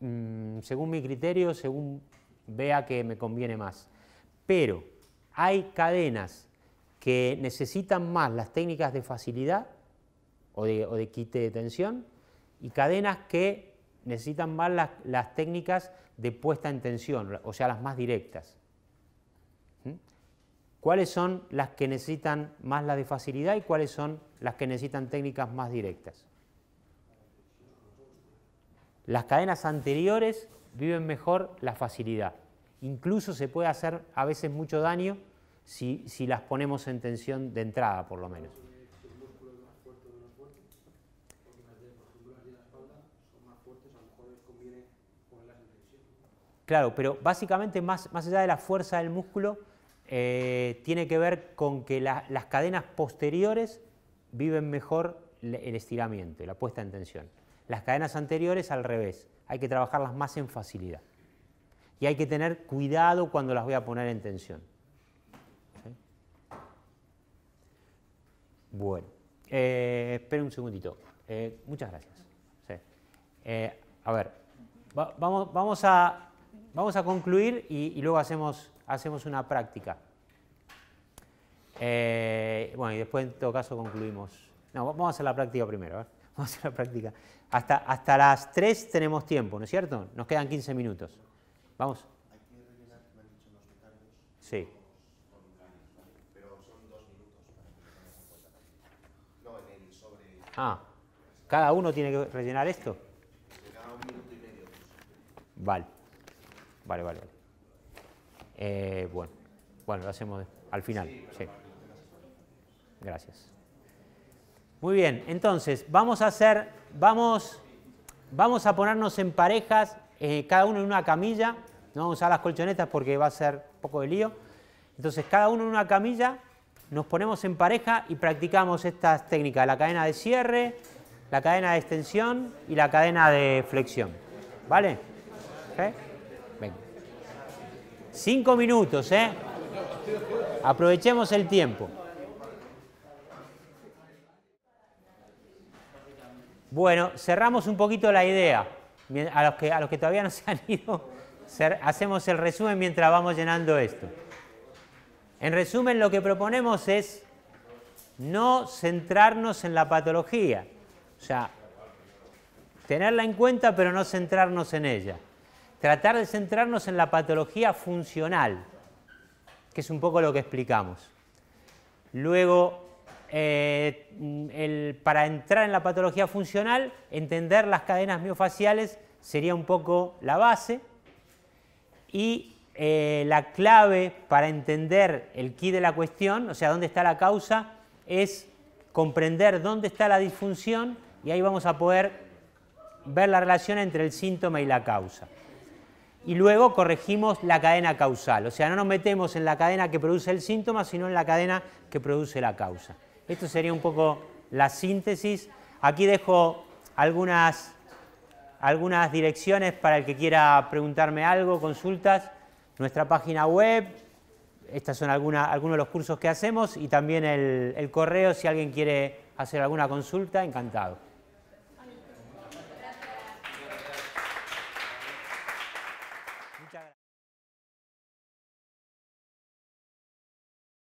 mm, según mi criterio, según vea que me conviene más. Pero hay cadenas que necesitan más las técnicas de facilidad o de, quite de tensión y cadenas que necesitan más las técnicas de puesta en tensión, o sea, las más directas cuáles son las que necesitan más la de facilidad y cuáles son las que necesitan técnicas más directas. Las cadenas anteriores viven mejor la facilidad. Incluso se puede hacer a veces mucho daño si, si las ponemos en tensión de entrada, por lo menos. Claro, pero básicamente más, más allá de la fuerza del músculo, eh, tiene que ver con que las cadenas posteriores viven mejor el estiramiento, la puesta en tensión. Las cadenas anteriores al revés, hay que trabajarlas más en facilidad. Y hay que tener cuidado cuando las voy a poner en tensión. Bueno, eh, esperen un segundito. Eh, muchas gracias. a ver, vamos, a, vamos a concluir y luego hacemos hacemos una práctica. Eh, bueno, y después en todo caso concluimos. No, vamos a hacer la práctica primero. ¿eh? <laughs> Vamos a hacer la práctica. Hasta, hasta las 3 tenemos tiempo, ¿no es cierto? Nos quedan 15 minutos. Vamos. Sí. Ah, ¿cada uno tiene que rellenar esto? Cada minuto y medio. vale, vale. vale. Eh, bueno, bueno, lo hacemos al final. Gracias. Muy bien, entonces vamos a hacer, vamos, vamos a ponernos en parejas, eh, cada uno en una camilla, no vamos a usar las colchonetas porque va a ser un poco de lío. Entonces cada uno en una camilla, nos ponemos en pareja y practicamos estas técnicas, la cadena de cierre, la cadena de extensión y la cadena de flexión. ¿Vale? Cinco minutos, ¿eh? Aprovechemos el tiempo. Bueno, cerramos un poquito la idea. A los que, a los que todavía no se han <laughs> ido, hacemos el resumen mientras vamos llenando esto. En resumen, lo que proponemos es no centrarnos en la patología. O sea, tenerla en cuenta pero no centrarnos en ella tratar de centrarnos en la patología funcional, que es un poco lo que explicamos. Luego, eh, para entrar en la patología funcional, entender las cadenas miofaciales sería un poco la base y eh, la clave para entender el quid de la cuestión, o sea, dónde está la causa, es comprender dónde está la disfunción y ahí vamos a poder ver la relación entre el síntoma y la causa y luego corregimos la cadena causal. O sea, no nos metemos en la cadena que produce el síntoma, sino en la cadena que produce la causa. Esto sería un poco la síntesis. Aquí dejo algunas, algunas direcciones para el que quiera preguntarme algo, consultas. Nuestra página web, estos son algunos de los cursos que hacemos y también el correo si alguien quiere hacer alguna consulta, encantado.